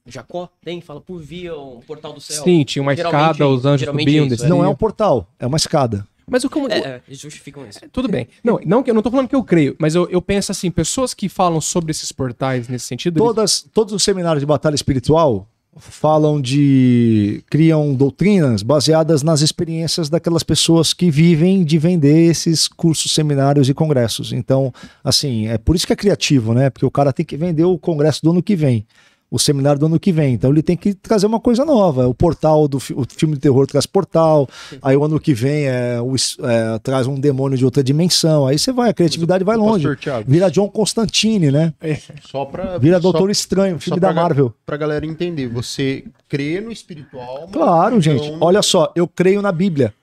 Jacó tem, fala por via um portal do céu. Sim, tinha uma escada, os anjos subiam. Isso, é. não é um portal, é uma escada. Mas o que eu, é, é eles justificam isso. É, tudo bem. Não, não, eu não tô falando que eu creio, mas eu, eu penso assim, pessoas que falam sobre esses portais nesse sentido. Todas, eles... Todos os seminários de batalha espiritual falam de. criam doutrinas baseadas nas experiências daquelas pessoas que vivem de vender esses cursos, seminários e congressos. Então, assim, é por isso que é criativo, né? Porque o cara tem que vender o congresso do ano que vem o seminário do ano que vem. Então ele tem que trazer uma coisa nova. O portal do o filme de terror traz portal, Sim. aí o ano que vem é, o, é, traz um demônio de outra dimensão. Aí você vai, a criatividade vai longe. Vira John Constantine, né? É, só pra, Vira Doutor Estranho, filme da pra, Marvel. Pra galera entender, você crê no espiritual. Claro, gente. Olha só, eu creio na Bíblia.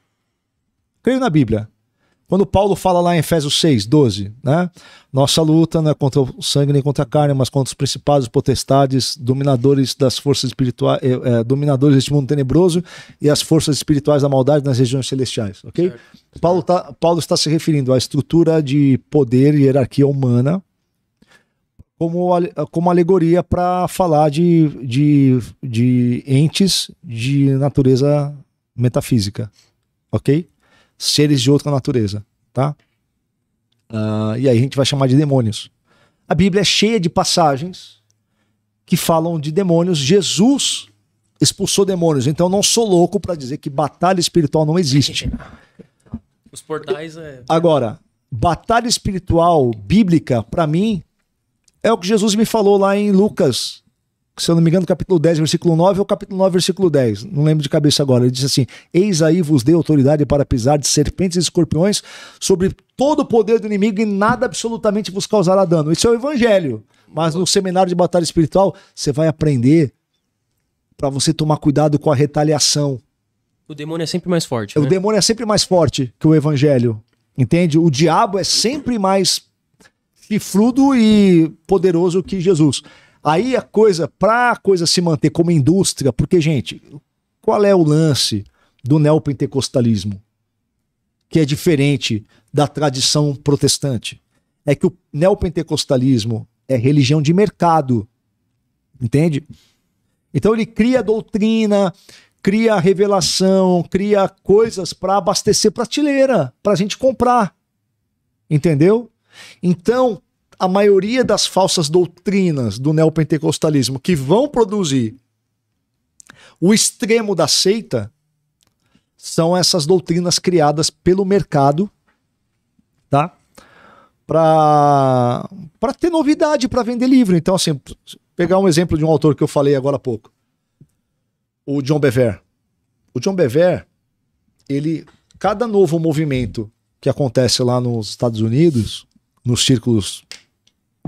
Creio na Bíblia. Quando Paulo fala lá em Efésios 6, 12, né? Nossa luta não é contra o sangue nem contra a carne, mas contra os principados, potestades, dominadores das forças espirituais, eh, eh, dominadores deste mundo tenebroso e as forças espirituais da maldade nas regiões celestiais, ok? Certo. Paulo, tá, Paulo está se referindo à estrutura de poder e hierarquia humana como, como alegoria para falar de, de, de entes de natureza metafísica, ok? seres de outra natureza, tá? Uh, e aí a gente vai chamar de demônios. A Bíblia é cheia de passagens que falam de demônios. Jesus expulsou demônios, então não sou louco para dizer que batalha espiritual não existe. Os portais é. Agora, batalha espiritual bíblica, para mim, é o que Jesus me falou lá em Lucas se eu não me engano, capítulo 10, versículo 9, ou capítulo 9, versículo 10, não lembro de cabeça agora. Ele diz assim: Eis aí vos dei autoridade para pisar de serpentes e escorpiões sobre todo o poder do inimigo e nada absolutamente vos causará dano. Isso é o evangelho. Mas no seminário de batalha espiritual, você vai aprender para você tomar cuidado com a retaliação. O demônio é sempre mais forte. O né? demônio é sempre mais forte que o evangelho. Entende? O diabo é sempre mais chifrudo e poderoso que Jesus. Aí a coisa, para a coisa se manter como indústria, porque, gente, qual é o lance do neopentecostalismo? Que é diferente da tradição protestante. É que o neopentecostalismo é religião de mercado. Entende? Então ele cria doutrina, cria revelação, cria coisas para abastecer prateleira, para a gente comprar. Entendeu? Então, a maioria das falsas doutrinas do neopentecostalismo que vão produzir o extremo da seita são essas doutrinas criadas pelo mercado, tá? Para para ter novidade para vender livro. Então assim, pegar um exemplo de um autor que eu falei agora há pouco. O John Bever. O John Bever, ele cada novo movimento que acontece lá nos Estados Unidos, nos círculos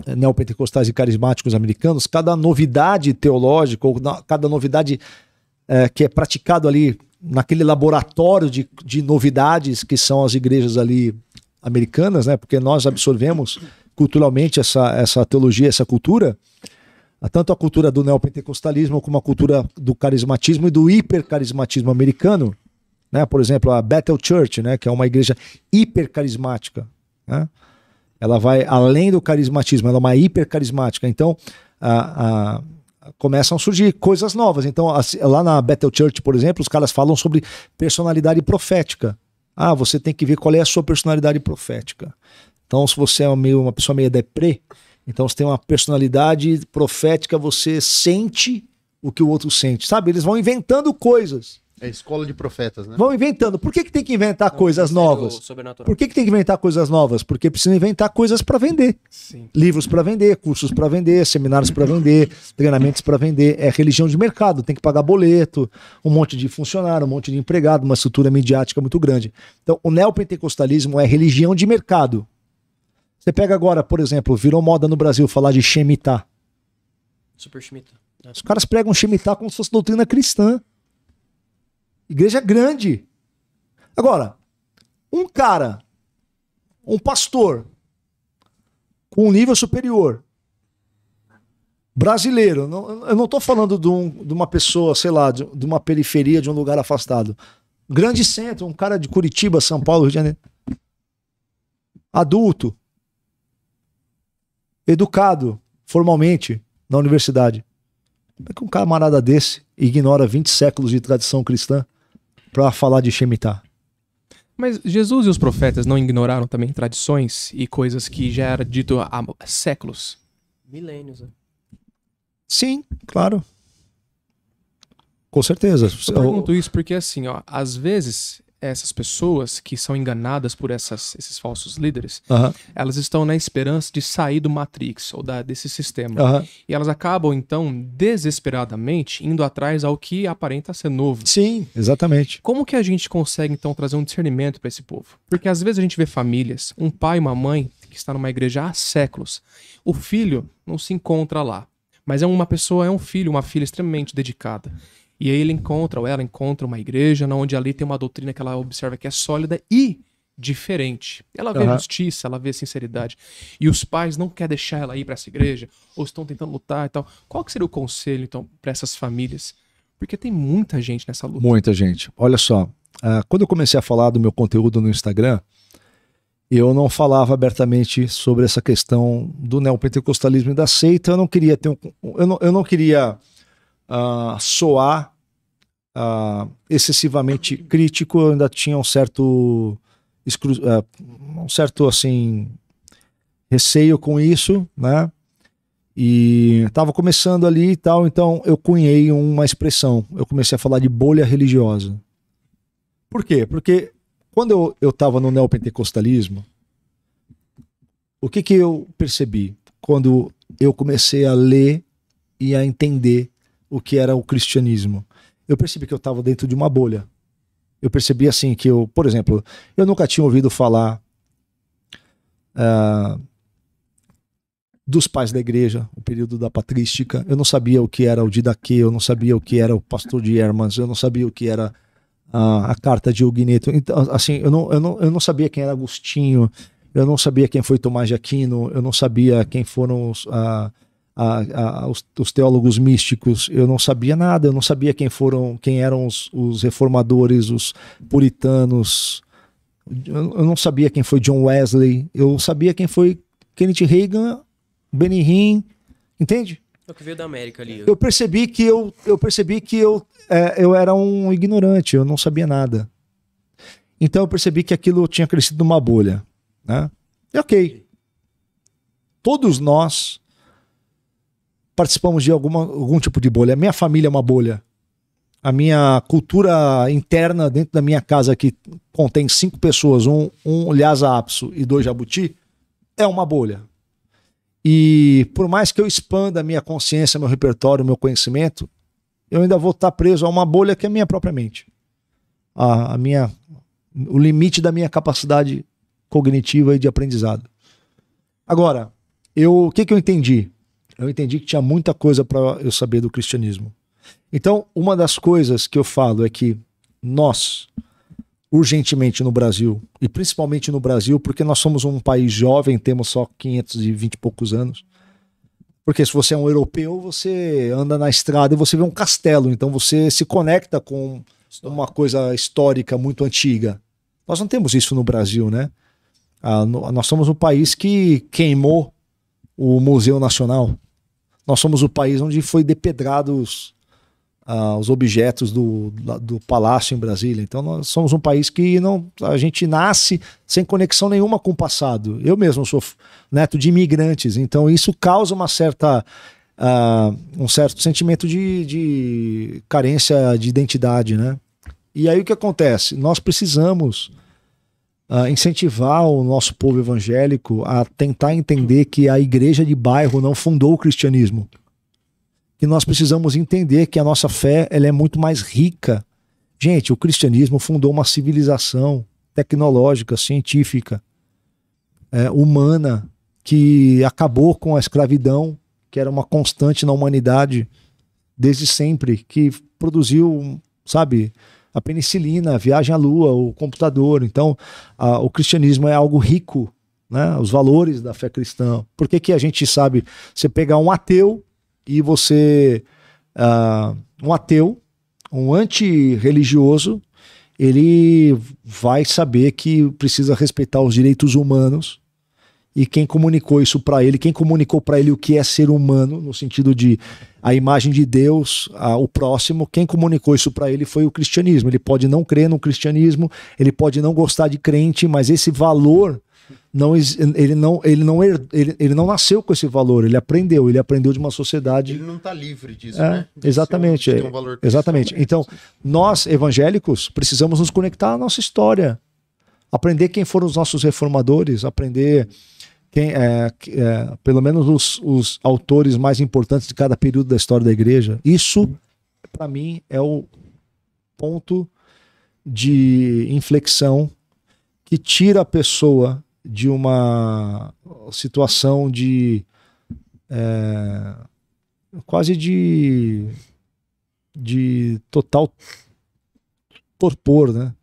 eh, neopentecostais e carismáticos americanos, cada novidade teológica ou na, cada novidade é, que é praticado ali naquele laboratório de, de novidades que são as igrejas ali americanas, né? Porque nós absorvemos culturalmente essa, essa teologia, essa cultura, ah, tanto a cultura do neopentecostalismo como a cultura do carismatismo e do hipercarismatismo americano, né? Por exemplo, a Bethel Church, né? Que é uma igreja hipercarismática, né? ela vai além do carismatismo, ela é uma hipercarismática. Então, a, a começam a surgir coisas novas. Então, lá na Battle Church, por exemplo, os caras falam sobre personalidade profética. Ah, você tem que ver qual é a sua personalidade profética. Então, se você é meio, uma pessoa meio deprê, então você tem uma personalidade profética, você sente o que o outro sente, sabe? Eles vão inventando coisas. É escola de profetas, né? Vão inventando. Por que, que tem que inventar não, coisas novas? Por que, que tem que inventar coisas novas? Porque precisa inventar coisas para vender. Sim. Livros para vender, cursos para vender, seminários para vender, treinamentos para vender. É religião de mercado, tem que pagar boleto, um monte de funcionário, um monte de empregado, uma estrutura midiática muito grande. Então, o neopentecostalismo é religião de mercado. Você pega agora, por exemplo, virou moda no Brasil falar de Shemitah. Super Shemitah. Os caras pregam Shemitah como se fosse doutrina cristã. Igreja grande. Agora, um cara, um pastor, com um nível superior, brasileiro, não, eu não estou falando de, um, de, uma pessoa, sei lá, de, de, uma periferia, de um lugar afastado. Grande centro, um cara de Curitiba, São Paulo, Rio de Janeiro. Adulto. Educado, formalmente, na universidade. Como é que um camarada desse ignora 20 séculos de tradição cristã? para falar de Shemitah. Mas Jesus e os profetas não ignoraram também tradições e coisas que já era dito há séculos? Milênios. Né? Sim, claro. Com certeza. Eu pergunto isso porque, assim, ó, às vezes essas pessoas que são enganadas por essas, esses falsos líderes, elas estão na esperança de sair do Matrix ou da, desse sistema. E elas acabam, então, desesperadamente indo atrás ao que aparenta ser novo. Sim, exatamente. Como que a gente consegue, então, trazer um discernimento para esse povo? Porque às vezes a gente vê famílias, um pai e uma mãe que está numa igreja há séculos, o filho não se encontra lá. Mas é uma pessoa, é um filho, uma filha extremamente dedicada. E aí ele encontra, ou ela encontra uma igreja onde ali tem uma doutrina que ela observa que é sólida e diferente. Ela vê uhum. justiça, ela vê sinceridade. E os pais não querem deixar ela ir para essa igreja, ou estão tentando lutar e tal. Qual que seria o conselho, então, para essas famílias? Porque tem muita gente nessa luta. Muita gente. Olha só, uh, quando eu comecei a falar do meu conteúdo no Instagram, eu não falava abertamente sobre essa questão do neopentecostalismo e da seita. Eu não queria ter um, eu, não, eu não queria uh, soar uh, excessivamente crítico, eu ainda tinha um certo uh, um certo assim receio com isso, né? E estava começando ali e tal, então eu cunhei uma expressão. Eu comecei a falar de bolha religiosa. Por quê? Porque quando eu estava no neopentecostalismo, o que, que eu percebi? Quando eu comecei a ler e a entender o que era o cristianismo. Eu percebi que eu estava dentro de uma bolha. Eu percebi assim que eu, por exemplo, eu nunca tinha ouvido falar uh, dos pais da igreja, o período da patrística. Eu não sabia o que era o Didaquê, eu não sabia o que era o pastor de Hermans, eu não sabia o que era a, a carta de Ogneto. Então, assim, eu não, eu, não, eu não sabia quem era Agostinho, eu não sabia quem foi Tomás de Aquino, eu não sabia quem foram os. Uh, a, a, os, os, teólogos místicos, eu não sabia nada, eu não sabia quem foram, quem eram os, os reformadores, os puritanos, eu, eu, não sabia quem foi John Wesley, eu sabia quem foi Kenneth Reagan, Benny Hinn, entende? É o que veio da América ali. Né? Eu percebi que eu, eu percebi que eu, é, eu era um ignorante, eu não sabia nada. Então eu percebi que aquilo tinha crescido numa bolha, né? E ok. Todos nós participamos de alguma, algum tipo de bolha. A minha família é uma bolha. A minha cultura interna dentro da minha casa, que contém cinco pessoas, um, um Lhasa Apso e dois Jabuti, é uma bolha. E por mais que eu expanda a minha consciência, meu repertório, meu conhecimento, eu ainda vou estar preso a uma bolha que é minha própria mente. A, a minha, o limite da minha capacidade cognitiva e de aprendizado. Agora, eu, o que, que eu entendi? eu entendi que tinha muita coisa para eu saber do cristianismo. Então, uma das coisas que eu falo é que nós, urgentemente no Brasil, e principalmente no Brasil, porque nós somos um país jovem, temos só 520 e poucos anos. Porque se você é um europeu, você anda na estrada e você vê um castelo, então você se conecta com uma coisa histórica muito antiga. Nós não temos isso no Brasil, né? Ah, no, nós somos um país que queimou o Museu Nacional. Nós somos o país onde foi depedrados ah, os objetos do, do palácio em Brasília. Então nós somos um país que não a gente nasce sem conexão nenhuma com o passado. Eu mesmo sou neto de imigrantes, então isso causa uma certa ah, um certo sentimento de, de carência de identidade, né? E aí o que acontece? Nós precisamos Uh, incentivar o nosso povo evangélico a tentar entender que a igreja de bairro não fundou o cristianismo. Que nós precisamos entender que a nossa fé ela é muito mais rica. Gente, o cristianismo fundou uma civilização tecnológica, científica, é, humana, que acabou com a escravidão, que era uma constante na humanidade desde sempre, que produziu, sabe, a penicilina, a viagem à lua, o computador. Então, a, o cristianismo é algo rico, né? os valores da fé cristã. Por que, que a gente sabe, você pegar um ateu e você. Uh, um ateu, um antirreligioso, ele vai saber que precisa respeitar os direitos humanos e quem comunicou isso para ele, quem comunicou para ele o que é ser humano, no sentido de a imagem de Deus, a, o próximo, quem comunicou isso para ele foi o cristianismo. Ele pode não crer no cristianismo, ele pode não gostar de crente, mas esse valor não ele não ele não ele, ele não nasceu com esse valor, ele aprendeu, ele aprendeu de uma sociedade. Ele não está livre disso, é, né? Exatamente. exatamente. Né? Então, nós evangélicos precisamos nos conectar à nossa história, aprender quem foram os nossos reformadores, aprender quem, é, é, pelo menos os, os, autores mais importantes de cada período da história da igreja. Isso, para mim, é o ponto de inflexão que tira a pessoa de uma situação de é, quase de de total torpor, né?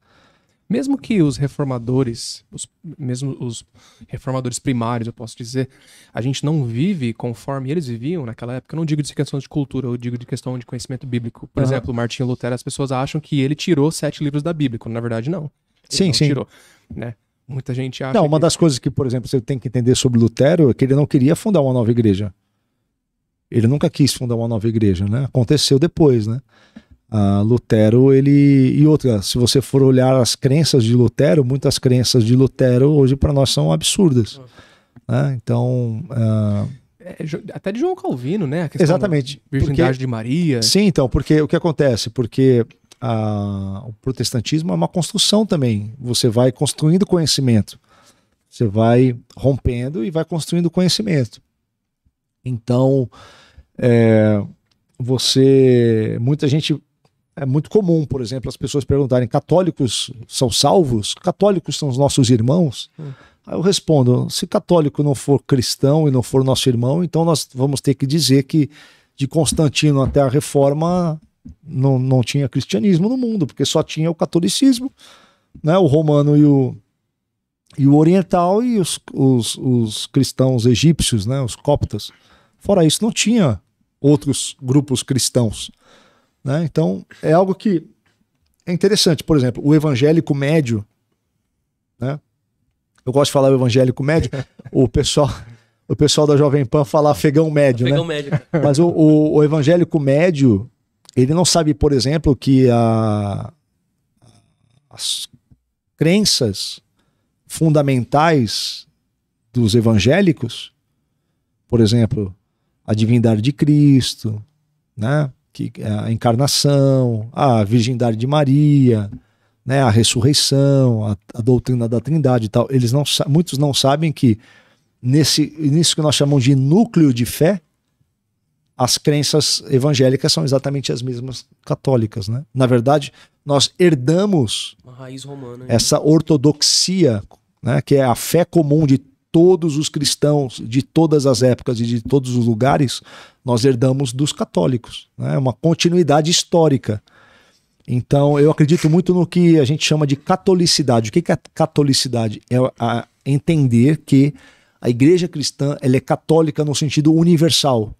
Mesmo que os reformadores, os, mesmo os reformadores primários, eu posso dizer, a gente não vive conforme eles viviam naquela época. Eu não digo de questão de cultura, eu digo de questão de conhecimento bíblico. Por uhum. exemplo, Martinho Lutero, as pessoas acham que ele tirou sete livros da Bíblia, quando na verdade não. Ele sim, não sim. Tirou, né? Muita gente acha. Não, uma que... das coisas que, por exemplo, você tem que entender sobre Lutero é que ele não queria fundar uma nova igreja. Ele nunca quis fundar uma nova igreja, né? Aconteceu depois, né? Uh, Lutero, ele. E outra, se você for olhar as crenças de Lutero, muitas crenças de Lutero hoje para nós são absurdas. Uhum. Né? Então. Uh... É, até de João Calvino, né? Exatamente. virgindade porque... de Maria. Sim, então, porque o que acontece? Porque ah, o protestantismo é uma construção também. Você vai construindo conhecimento. Você vai rompendo e vai construindo conhecimento. Então, é, você. Muita gente é muito comum, por exemplo, as pessoas perguntarem: católicos são salvos? Católicos são os nossos irmãos? Hum. Aí eu respondo: se católico não for cristão e não for nosso irmão, então nós vamos ter que dizer que de Constantino até a Reforma não, não tinha cristianismo no mundo, porque só tinha o catolicismo, né? o romano e o, e o oriental e os, os, os cristãos egípcios, né? os coptas. Fora isso, não tinha outros grupos cristãos. Né? Então, é algo que é interessante. Por exemplo, o evangélico médio. Né? Eu gosto de falar o evangélico médio. o pessoal o pessoal da Jovem Pan fala fegão médio. né? médio. Mas o, o, o evangélico médio, ele não sabe, por exemplo, que a, as crenças fundamentais dos evangélicos, por exemplo, a divindade de Cristo, né? que é, a encarnação, a virgindade de Maria, né, a ressurreição, a, a doutrina da Trindade e tal. Eles não muitos não sabem que nesse nisso que nós chamamos de núcleo de fé, as crenças evangélicas são exatamente as mesmas católicas, né? Na verdade, nós herdamos romana, essa ortodoxia, né, que é a fé comum de todos os cristãos de todas as épocas e de todos os lugares, nós herdamos dos católicos. Né? É né? uma continuidade histórica. Então, eu acredito muito no que a gente chama de catolicidade. O que é catolicidade? É entender que a igreja cristã ela é católica no sentido universal.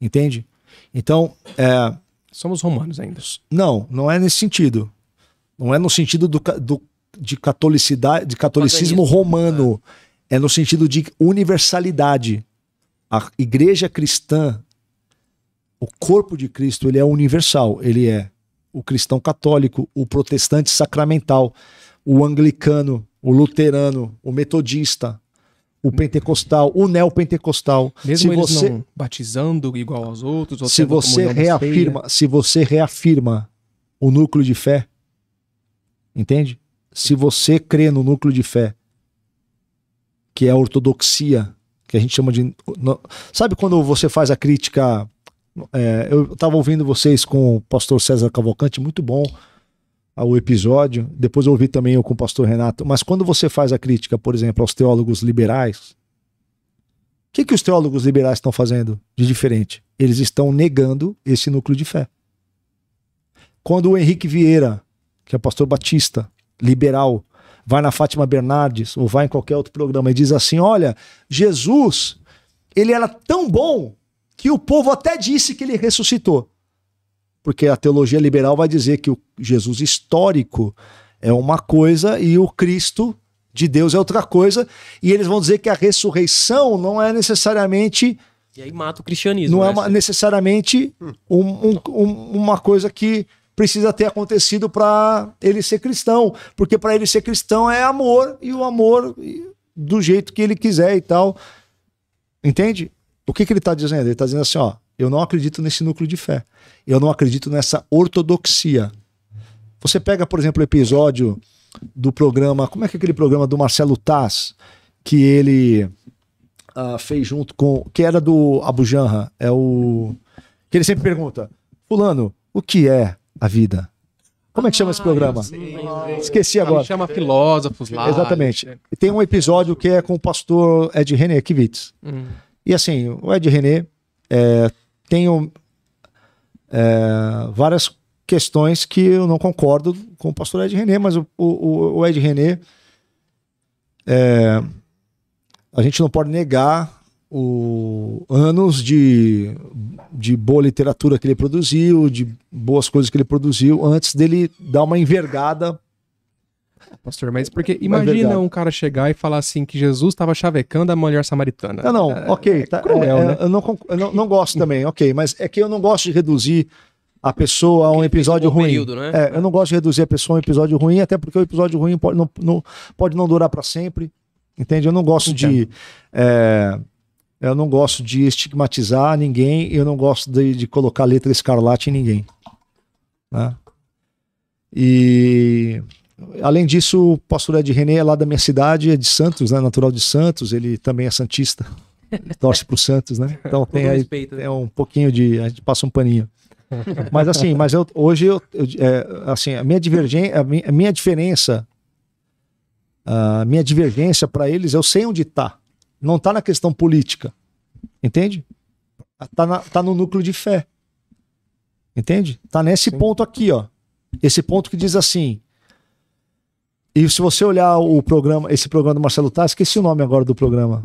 Entende? Então. É... Somos romanos ainda. Não, não é nesse sentido. Não é no sentido do, do de catolicidade, de catolicismo romano. É é no sentido de universalidade. A igreja cristã, o corpo de Cristo, ele é universal. Ele é o cristão católico, o protestante sacramental, o anglicano, o luterano, o metodista, o pentecostal, o neopentecostal. Mesmo se você, não batizando igual aos outros, ou se você reafirma, se você reafirma o núcleo de fé, entende? Se você crê no núcleo de fé que é a ortodoxia, que a gente chama de. Sabe quando você faz a crítica? É, eu estava ouvindo vocês com o pastor César Cavalcante, muito bom o episódio. Depois eu ouvi também eu com o pastor Renato. Mas quando você faz a crítica, por exemplo, aos teólogos liberais, o que, que os teólogos liberais estão fazendo de diferente? Eles estão negando esse núcleo de fé. Quando o Henrique Vieira, que é pastor batista, liberal, vai na Fátima Bernardes ou vai em qualquer outro programa e diz assim: olha, Jesus, ele era tão bom que o povo até disse que ele ressuscitou. Porque a teologia liberal vai dizer que o Jesus histórico é uma coisa e o Cristo de Deus é outra coisa, e eles vão dizer que a ressurreição não é necessariamente. E aí mata o cristianismo. Não é né? necessariamente hum. um, um, um, uma coisa que precisa ter acontecido para ele ser cristão, porque para ele ser cristão é amor e o amor do jeito que ele quiser e tal. Entende? O que, que ele está dizendo? Ele está dizendo assim: ó, eu não acredito nesse núcleo de fé, eu não acredito nessa ortodoxia. Você pega, por exemplo, o episódio do programa, como é que é aquele programa do Marcelo Taz, que ele uh, fez junto com, que era do Abu é o que ele sempre pergunta, fulano, o que é a vida. Como é que chama ah, esse programa? Sei, Esqueci agora. Ele chama Filósofos lá. Exatamente. É, e tem um episódio que é com o pastor Ed René Kivitz. Hum. E assim, o Ed René é, tem um, é, várias questões que eu não concordo com o pastor Ed René, mas o, o, o Ed René. É, a gente não pode negar o, anos de, de boa literatura que ele produziu, de boas coisas que ele produziu, antes dele dar uma envergada. Pastor, mas porque imagina um cara chegar e falar assim que Jesus estava chavecando a mulher samaritana. Não, não, é, ok. É tá, é, cruel, é, né? Eu, não, eu não, não gosto também, ok, mas é que eu não gosto de reduzir a pessoa a um episódio um ruim. Período, né? é, eu não gosto de reduzir a pessoa a um episódio ruim, até porque o episódio ruim pode não, não pode não durar para sempre. Entende? Eu não gosto Entendo. de. É, eu não gosto de estigmatizar ninguém, eu não gosto de, de colocar letra escarlate em ninguém. Né? E além disso, o pastor Ed René é lá da minha cidade, é de Santos, né? natural de Santos, ele também é santista. torce pro Santos, né? Então tem aí né? é um pouquinho de a gente passa um paninho. Mas assim, mas eu, hoje eu, eu é, assim a minha divergência, a minha, a minha diferença, a minha divergência para eles, eu sei onde está não está na questão política. Entende? Está tá no núcleo de fé. Entende? Está nesse Sim. ponto aqui, ó. Esse ponto que diz assim. E se você olhar o programa, esse programa do Marcelo Tá, esqueci o nome agora do programa.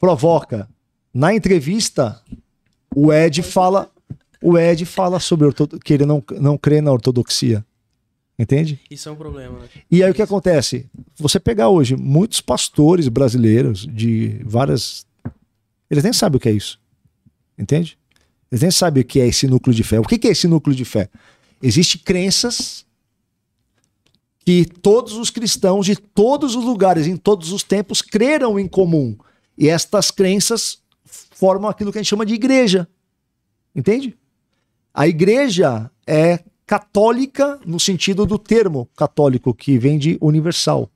Provoca. Na entrevista, o Ed fala, o Ed fala sobre que ele não, não crê na ortodoxia. Entende? Isso é um problema. Né? E aí o que acontece? Você pegar hoje muitos pastores brasileiros de várias. Eles nem sabem o que é isso. Entende? Eles nem sabem o que é esse núcleo de fé. O que é esse núcleo de fé? Existem crenças que todos os cristãos de todos os lugares, em todos os tempos, creram em comum. E estas crenças formam aquilo que a gente chama de igreja. Entende? A igreja é católica no sentido do termo católico, que vem de universal.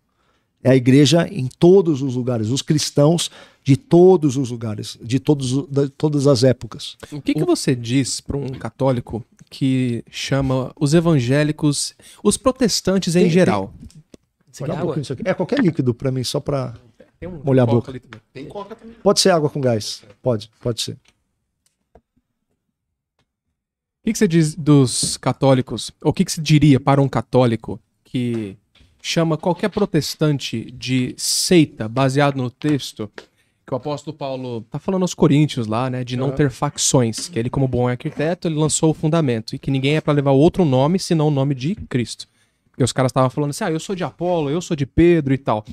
É a igreja em todos os lugares, os cristãos de todos os lugares, de, todos, de todas as épocas. O que, que você diz para um católico que chama os evangélicos, os protestantes em tem, geral? Tem... Um é qualquer líquido para mim, só para molhar a boca. Tem coca também. Pode ser água com gás, pode, pode ser que, que você diz dos católicos, ou o que, que você diria para um católico que chama qualquer protestante de seita, baseado no texto que o apóstolo Paulo tá falando aos coríntios lá, né, de não ter facções, que ele como bom arquiteto, ele lançou o fundamento e que ninguém é para levar outro nome senão o nome de Cristo. E os caras estavam falando assim: "Ah, eu sou de Apolo, eu sou de Pedro e tal"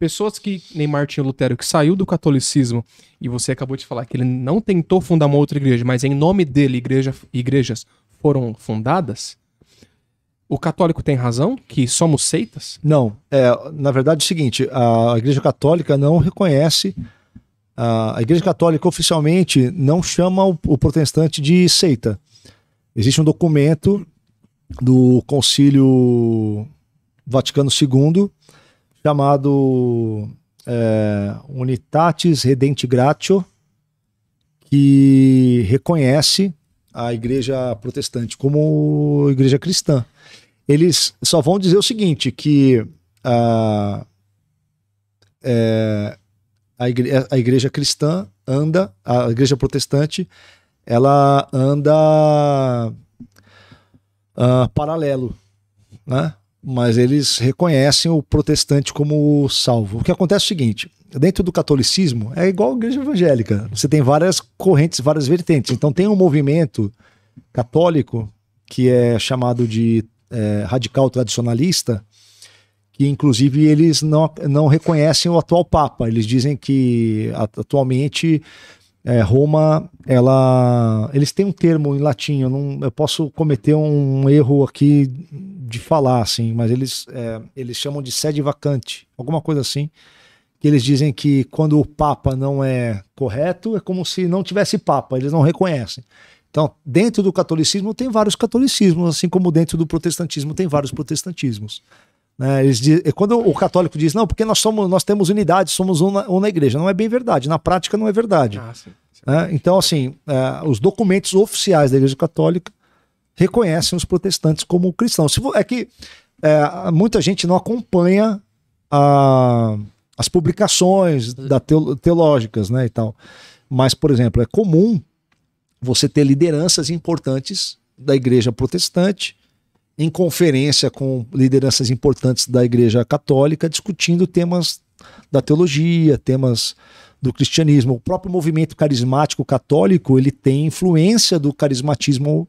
pessoas que nem Martinho Lutero que saiu do catolicismo e você acabou de falar que ele não tentou fundar uma outra igreja, mas em nome dele igreja, igrejas foram fundadas. O católico tem razão que somos seitas? Não, é, na verdade é o seguinte, a Igreja Católica não reconhece a Igreja Católica oficialmente não chama o, o protestante de seita. Existe um documento do Concílio Vaticano II chamado é, Unitatis gratio que reconhece a igreja protestante como igreja cristã. Eles só vão dizer o seguinte, que a, é, a, igreja, a igreja cristã anda, a igreja protestante, ela anda Uh, paralelo, né? mas eles reconhecem o protestante como salvo. O que acontece é o seguinte: dentro do catolicismo é igual a igreja evangélica. Você tem várias correntes, várias vertentes. Então tem um movimento católico que é chamado de é, radical tradicionalista, que inclusive eles não, não reconhecem o atual Papa. Eles dizem que atualmente é, Roma, ela, eles têm um termo em latim. Eu, não, eu posso cometer um erro aqui de falar, assim, mas eles, é, eles chamam de sede vacante, alguma coisa assim. Que eles dizem que quando o papa não é correto, é como se não tivesse papa. Eles não reconhecem. Então, dentro do catolicismo tem vários catolicismos, assim como dentro do protestantismo tem vários protestantismos. Né? Eles quando o católico diz, não, porque nós, somos, nós temos unidade, somos uma, uma igreja. Não é bem verdade. Na prática, não é verdade. Ah, sim, sim. Né? então, assim, é, os documentos oficiais da Igreja Católica reconhecem os protestantes como cristãos. é que é, muita gente não acompanha a, as publicações da teo, teológicas né, e tal. Mas, por exemplo, é comum você ter lideranças importantes da igreja protestante em conferência com lideranças importantes da Igreja Católica, discutindo temas da teologia, temas do cristianismo. O próprio movimento carismático católico ele tem influência do carismatismo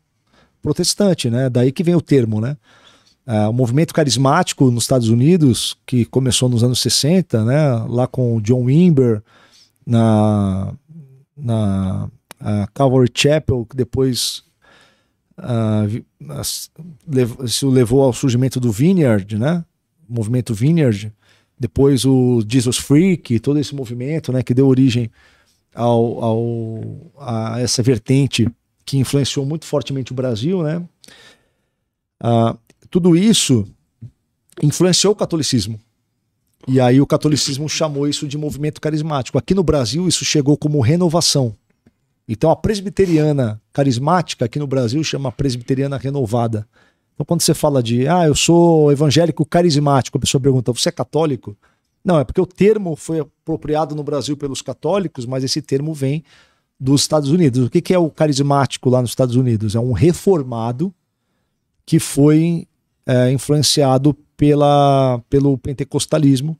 protestante, né? Daí que vem o termo, né? Ah, o movimento carismático nos Estados Unidos, que começou nos anos 60, né, lá com o John Wimber na, na Calvary Chapel, que depois isso levou ao surgimento do Vineyard, né? O movimento Vineyard, depois o Jesus Freak, todo esse movimento, né, que deu origem ao, ao a essa vertente que influenciou muito fortemente o Brasil, né? Uh, tudo isso influenciou o catolicismo. E aí o catolicismo chamou isso de movimento carismático. Aqui no Brasil isso chegou como renovação. Então a presbiteriana carismática, aqui no Brasil chama presbiteriana renovada. Então, quando você fala de, ah, eu sou evangélico carismático, a pessoa pergunta, você é católico? Não, é porque o termo foi apropriado no Brasil pelos católicos, mas esse termo vem dos Estados Unidos. O que, é o carismático lá nos Estados Unidos? É um reformado que foi é, influenciado pela, pelo pentecostalismo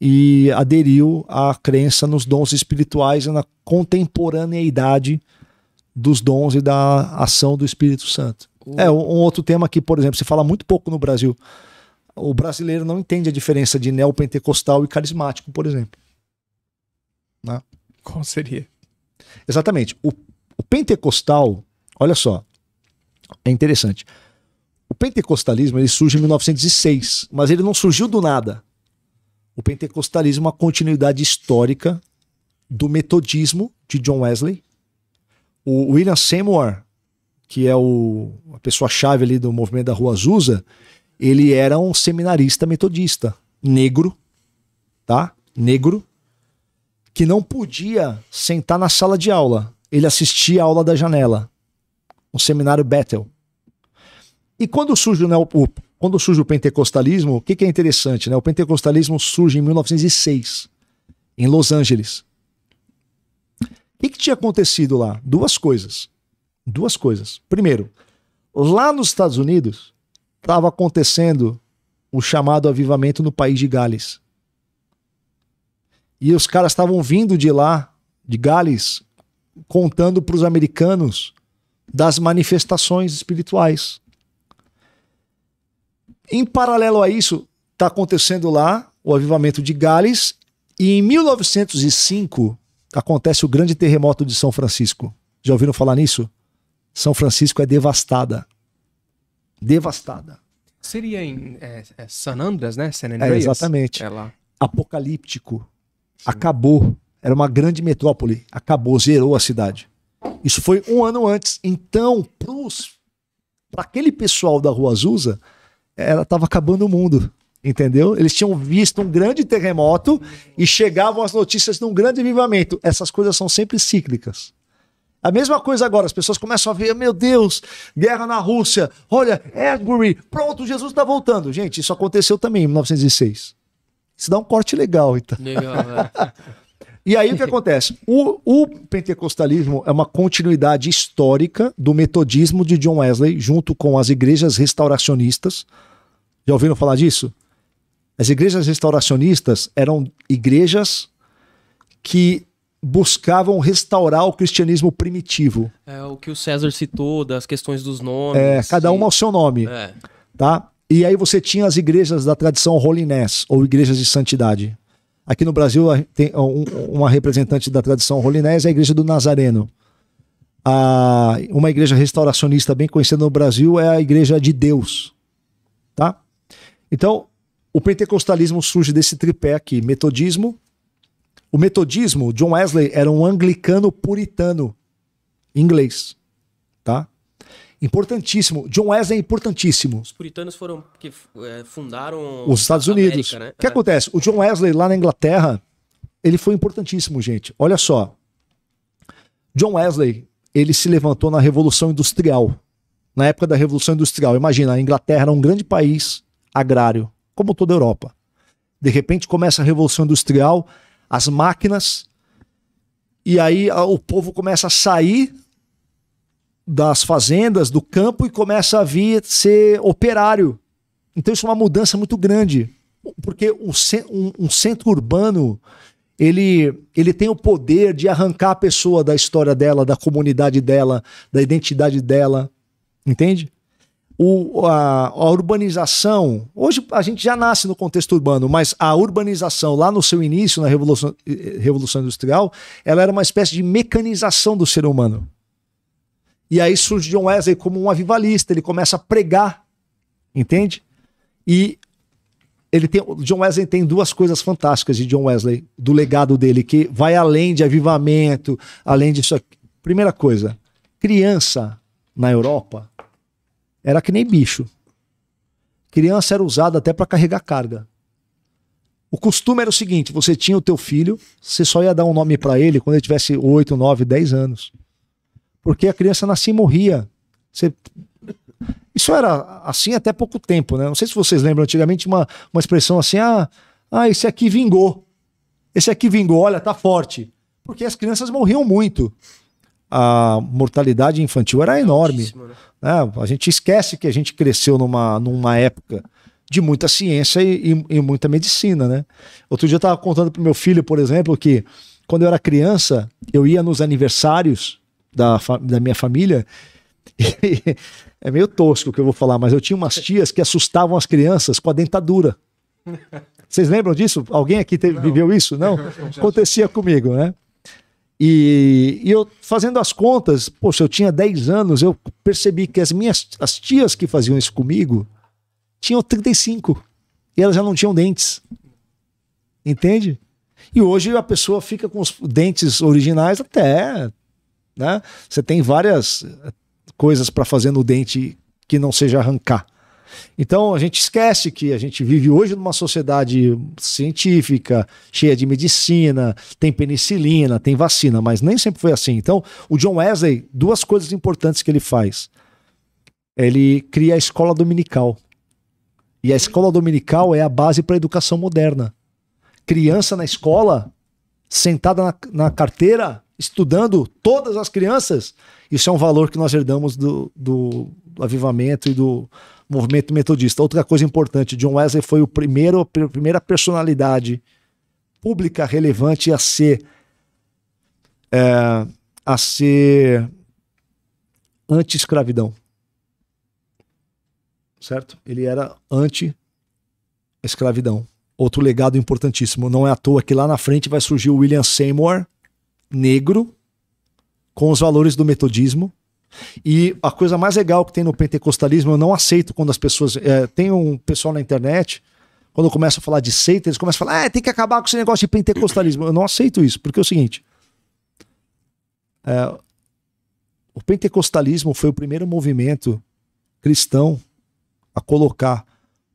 e aderiu à crença nos dons espirituais e na contemporaneidade dos dons e da ação do Espírito Santo. Uhum. É um, um outro tema que, por exemplo, se fala muito pouco no Brasil. O brasileiro não entende a diferença de neopentecostal e carismático, por exemplo. Né? Qual seria? Exatamente. O, o pentecostal, olha só, é interessante. O pentecostalismo ele surge em 1906, mas ele não surgiu do nada. O pentecostalismo é uma continuidade histórica do metodismo de John Wesley o William Seymour, que é o, a pessoa-chave ali do movimento da Rua Azusa, ele era um seminarista metodista, negro, tá? Negro, que não podia sentar na sala de aula. Ele assistia a aula da janela, um seminário Bethel. E quando surge né, o, quando surge o pentecostalismo, o que, que é interessante? Né? O pentecostalismo surge em 1906, em Los Angeles que, que tinha acontecido lá? Duas coisas. Duas coisas. Primeiro, lá nos Estados Unidos estava acontecendo o chamado avivamento no país de Gales. E os caras estavam vindo de lá, de Gales, contando para os americanos das manifestações espirituais. Em paralelo a isso, está acontecendo lá o avivamento de Gales, e em 1905 acontece o grande terremoto de São Francisco. Já ouviram falar nisso? São Francisco é devastada. Devastada. Seria em é, é San Andreas, né? San é, Andreas. É, exatamente. Apocalíptico. Sim. Acabou. Era uma grande metrópole. Acabou, zerou a cidade. Isso foi um ano antes. Então, para aquele pessoal da Rua Azusa, ela estava acabando o mundo entendeu? Eles tinham visto um grande terremoto e chegavam as notícias de um grande avivamento. Essas coisas são sempre cíclicas. A mesma coisa agora, as pessoas começam a ver, meu Deus, guerra na Rússia, olha, Asbury, pronto, Jesus está voltando. Gente, isso aconteceu também em 1906. Isso dá um corte legal, então. Legal, né? E aí o que acontece? O, o, pentecostalismo é uma continuidade histórica do metodismo de John Wesley, junto com as igrejas restauracionistas. Já ouviram falar disso? As igrejas restauracionistas eram igrejas que buscavam restaurar o cristianismo primitivo. É o que o César citou das questões dos nomes. É, cada uma ao seu nome. É. Tá? E aí você tinha as igrejas da tradição holiness, ou igrejas de santidade. Aqui no Brasil tem uma representante da tradição holiness, é a igreja do Nazareno. A, uma igreja restauracionista bem conhecida no Brasil é a igreja de Deus. Tá? Então, o pentecostalismo surge desse tripé aqui: metodismo. O metodismo, John Wesley era um anglicano puritano inglês, tá? Importantíssimo. John Wesley é importantíssimo. Os puritanos foram que é, fundaram os Estados Unidos. América, né? O que é. acontece? O John Wesley lá na Inglaterra, ele foi importantíssimo, gente. Olha só. John Wesley, ele se levantou na Revolução Industrial. Na época da Revolução Industrial, imagina, a Inglaterra era um grande país agrário como toda a Europa. De repente começa a Revolução Industrial, as máquinas, e aí o povo começa a sair das fazendas, do campo e começa a vir ser operário. Então isso é uma mudança muito grande, porque um, um centro urbano ele, ele tem o poder de arrancar a pessoa da história dela, da comunidade dela, da identidade dela, entende? o, a, a, urbanização, hoje a gente já nasce no contexto urbano, mas a urbanização lá no seu início, na Revolução, eh, Revolução Industrial, ela era uma espécie de mecanização do ser humano. E aí surge John Wesley como um avivalista, ele começa a pregar, entende? E ele tem, John Wesley tem duas coisas fantásticas de John Wesley, do legado dele, que vai além de avivamento, além disso aqui. Primeira coisa, criança na Europa era que nem bicho. Criança era usada até para carregar carga. O costume era o seguinte: você tinha o teu filho, você só ia dar um nome para ele quando ele tivesse 8, 9, 10 anos. Porque a criança nascia e morria. Você... Isso era assim até pouco tempo, né? Não sei se vocês lembram, antigamente uma, uma expressão assim: ah, ah, esse aqui vingou. Esse aqui vingou, olha, tá forte. Porque as crianças morriam muito a mortalidade infantil era enorme. Né? né? A gente esquece que a gente cresceu numa, numa época de muita ciência e, e, e muita medicina, né? Outro dia eu estava contando para meu filho, por exemplo, que quando eu era criança, eu ia nos aniversários da, da minha família e, é meio tosco o que eu vou falar, mas eu tinha umas tias que assustavam as crianças com a dentadura. Vocês lembram disso? Alguém aqui teve, viveu isso? Não? Acontecia comigo, né? E, e, eu fazendo as contas, poxa, eu tinha 10 anos, eu percebi que as minhas as tias que faziam isso comigo tinham 35 e elas já não tinham dentes. Entende? E hoje a pessoa fica com os dentes originais até, né? Você tem várias eh, coisas para fazer no dente que não seja arrancar. Então a gente esquece que a gente vive hoje numa sociedade científica, cheia de medicina, tem penicilina, tem vacina, mas nem sempre foi assim. Então, o John Wesley, duas coisas importantes que ele faz. Ele cria a escola dominical. E a escola dominical é a base para a educação moderna. Criança na escola, sentada na, na carteira, estudando todas as crianças, isso é um valor que nós herdamos do, do, do avivamento e do, movimento metodista. Outra coisa importante, John Wesley foi o primeiro, a primeira personalidade pública relevante a ser é, a ser anti-escravidão. Certo? Ele era anti-escravidão. Outro legado importantíssimo. Não é à toa que lá na frente vai surgir o William Seymour, negro, com os valores do metodismo, e a coisa mais legal que tem no pentecostalismo, eu não aceito quando as pessoas. É, tem um pessoal na internet, quando começa a falar de seita, eles começam a falar: é, tem que acabar com esse negócio de pentecostalismo. Eu não aceito isso, porque é o seguinte. É, o pentecostalismo foi o primeiro movimento cristão a colocar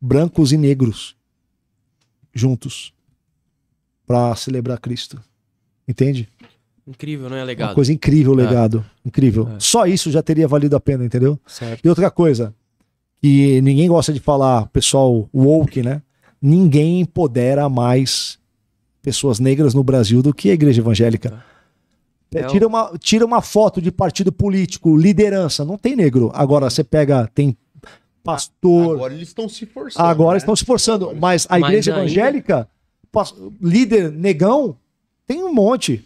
brancos e negros juntos para celebrar Cristo. Entende? Incrível, não né, é Legado. Uma coisa incrível, legado. É. Incrível. É. Só isso já teria valido a pena, entendeu? Certo. E outra coisa, que ninguém gosta de falar, pessoal woke, né? Ninguém empodera mais pessoas negras no Brasil do que a igreja evangélica. É. é tira, é uma, tira uma foto de partido político, liderança, não tem negro. Agora você pega, tem pastor. Agora eles estão se forçando. Agora né? estão se forçando, mas a igreja mas evangélica, líder negão, tem um monte.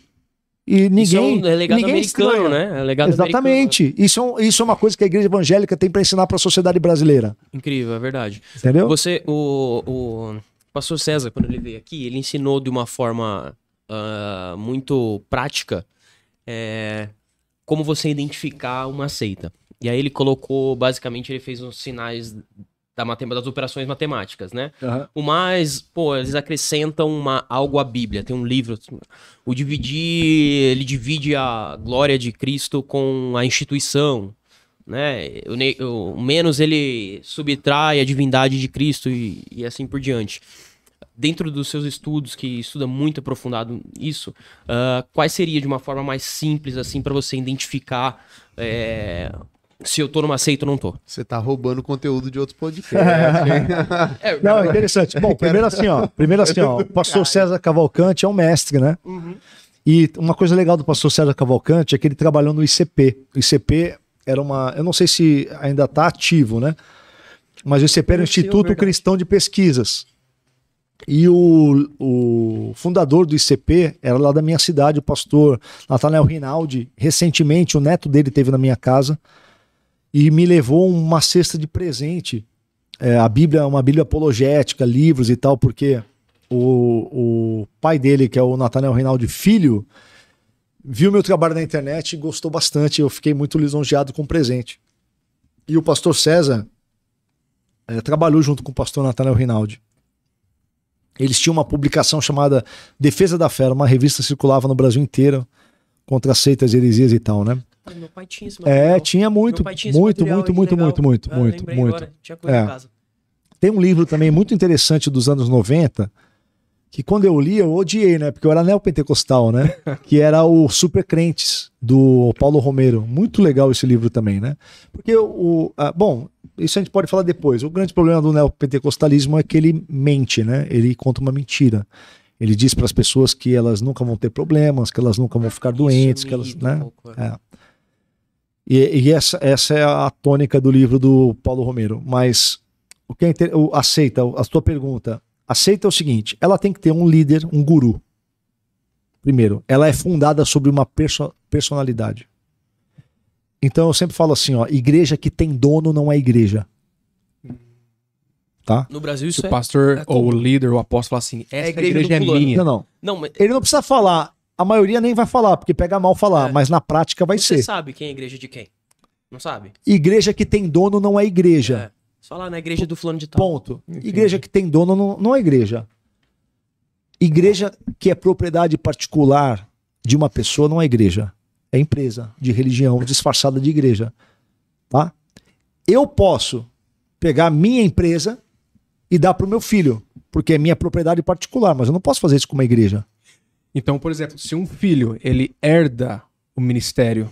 E ninguém. Isso é um é legado ninguém americano, né? É legado Exatamente. Americano. Isso, é um, isso é uma coisa que a igreja evangélica tem para ensinar para a sociedade brasileira. Incrível, é verdade. Entendeu? Você, o, o pastor César, quando ele veio aqui, ele ensinou de uma forma uh, muito prática é, como você identificar uma seita. E aí ele colocou, basicamente, ele fez uns sinais da matemática, das operações matemáticas, né? Uhum. O mais, pô, eles acrescentam uma, algo à Bíblia. Tem um livro, assim, o dividir, ele divide a glória de Cristo com a instituição, né? O, o menos ele subtrai a divindade de Cristo e, e, assim por diante. Dentro dos seus estudos, que estuda muito aprofundado isso, uh, quais seria de uma forma mais simples assim para você identificar é, se eu tô numa seita ou não tô. Você tá roubando conteúdo de outros podcasts. É. é, não, é interessante. Bom, primeiro assim, ó. Primeiro assim, ó. O pastor César Cavalcante é um mestre, né? Uhum. E uma coisa legal do pastor César Cavalcante é que ele trabalhou no ICP. O ICP era uma. Eu não sei se ainda está ativo, né? Mas o ICP era o Instituto verdade. Cristão de Pesquisas. E o, o fundador do ICP era lá da minha cidade, o pastor Nathanael Rinaldi. Recentemente, o neto dele teve na minha casa e me levou uma cesta de presente. É, a Bíblia, uma Bíblia apologética, livros e tal, porque o, o pai dele, que é o Nathaniel Reinaldo Filho, viu meu trabalho na internet e gostou bastante. Eu fiquei muito lisonjeado com o presente. E o pastor César é, trabalhou junto com o pastor Nathaniel Reinaldo. Eles tinham uma publicação chamada Defesa da Fé, uma revista circulava no Brasil inteiro contra seitas, heresias e tal, né? meu pai tinha esse é, material. É, tinha muito, tinha muito, muito, muito, muito, muito, ah, muito, muito, agora, tinha coisa é. em casa. Tem um livro também muito interessante dos anos 90, que quando eu li, eu odiei, né? Porque eu era neopentecostal, né? que era o Super Crentes, do Paulo Romero. Muito legal esse livro também, né? Porque o. Ah, bom, isso a gente pode falar depois. O grande problema do neopentecostalismo é que ele mente, né? Ele conta uma mentira. Ele diz para as pessoas que elas nunca vão ter problemas, que elas nunca vão ficar doentes, que elas. Né? Um pouco, é. É. E, e, essa, essa é a tônica do livro do Paulo Romero. Mas o que é inter... aceita a sua pergunta? Aceita é o seguinte: ela tem que ter um líder, um guru. Primeiro, ela é fundada sobre uma perso personalidade. Então eu sempre falo assim, ó, igreja que tem dono não é igreja. Tá? No Brasil isso Se é... o pastor é ou o líder, o apóstolo assim, essa é igreja, igreja é minha. Não, não. não mas... Ele não precisa falar, a maioria nem vai falar, porque pega mal falar, é. mas na prática vai Você ser. Você sabe quem é igreja de quem? Não sabe? Igreja que tem dono não é igreja. É. Só lá na igreja do fulano de tal. Ponto. Entendi. Igreja que tem dono não, não é igreja. Igreja que é propriedade particular de uma pessoa não é igreja. É empresa de religião disfarçada de igreja. Tá? Eu posso pegar minha empresa e dar para o meu filho, porque é minha propriedade particular, mas eu não posso fazer isso com uma igreja. Então, por exemplo, se um filho ele herda o ministério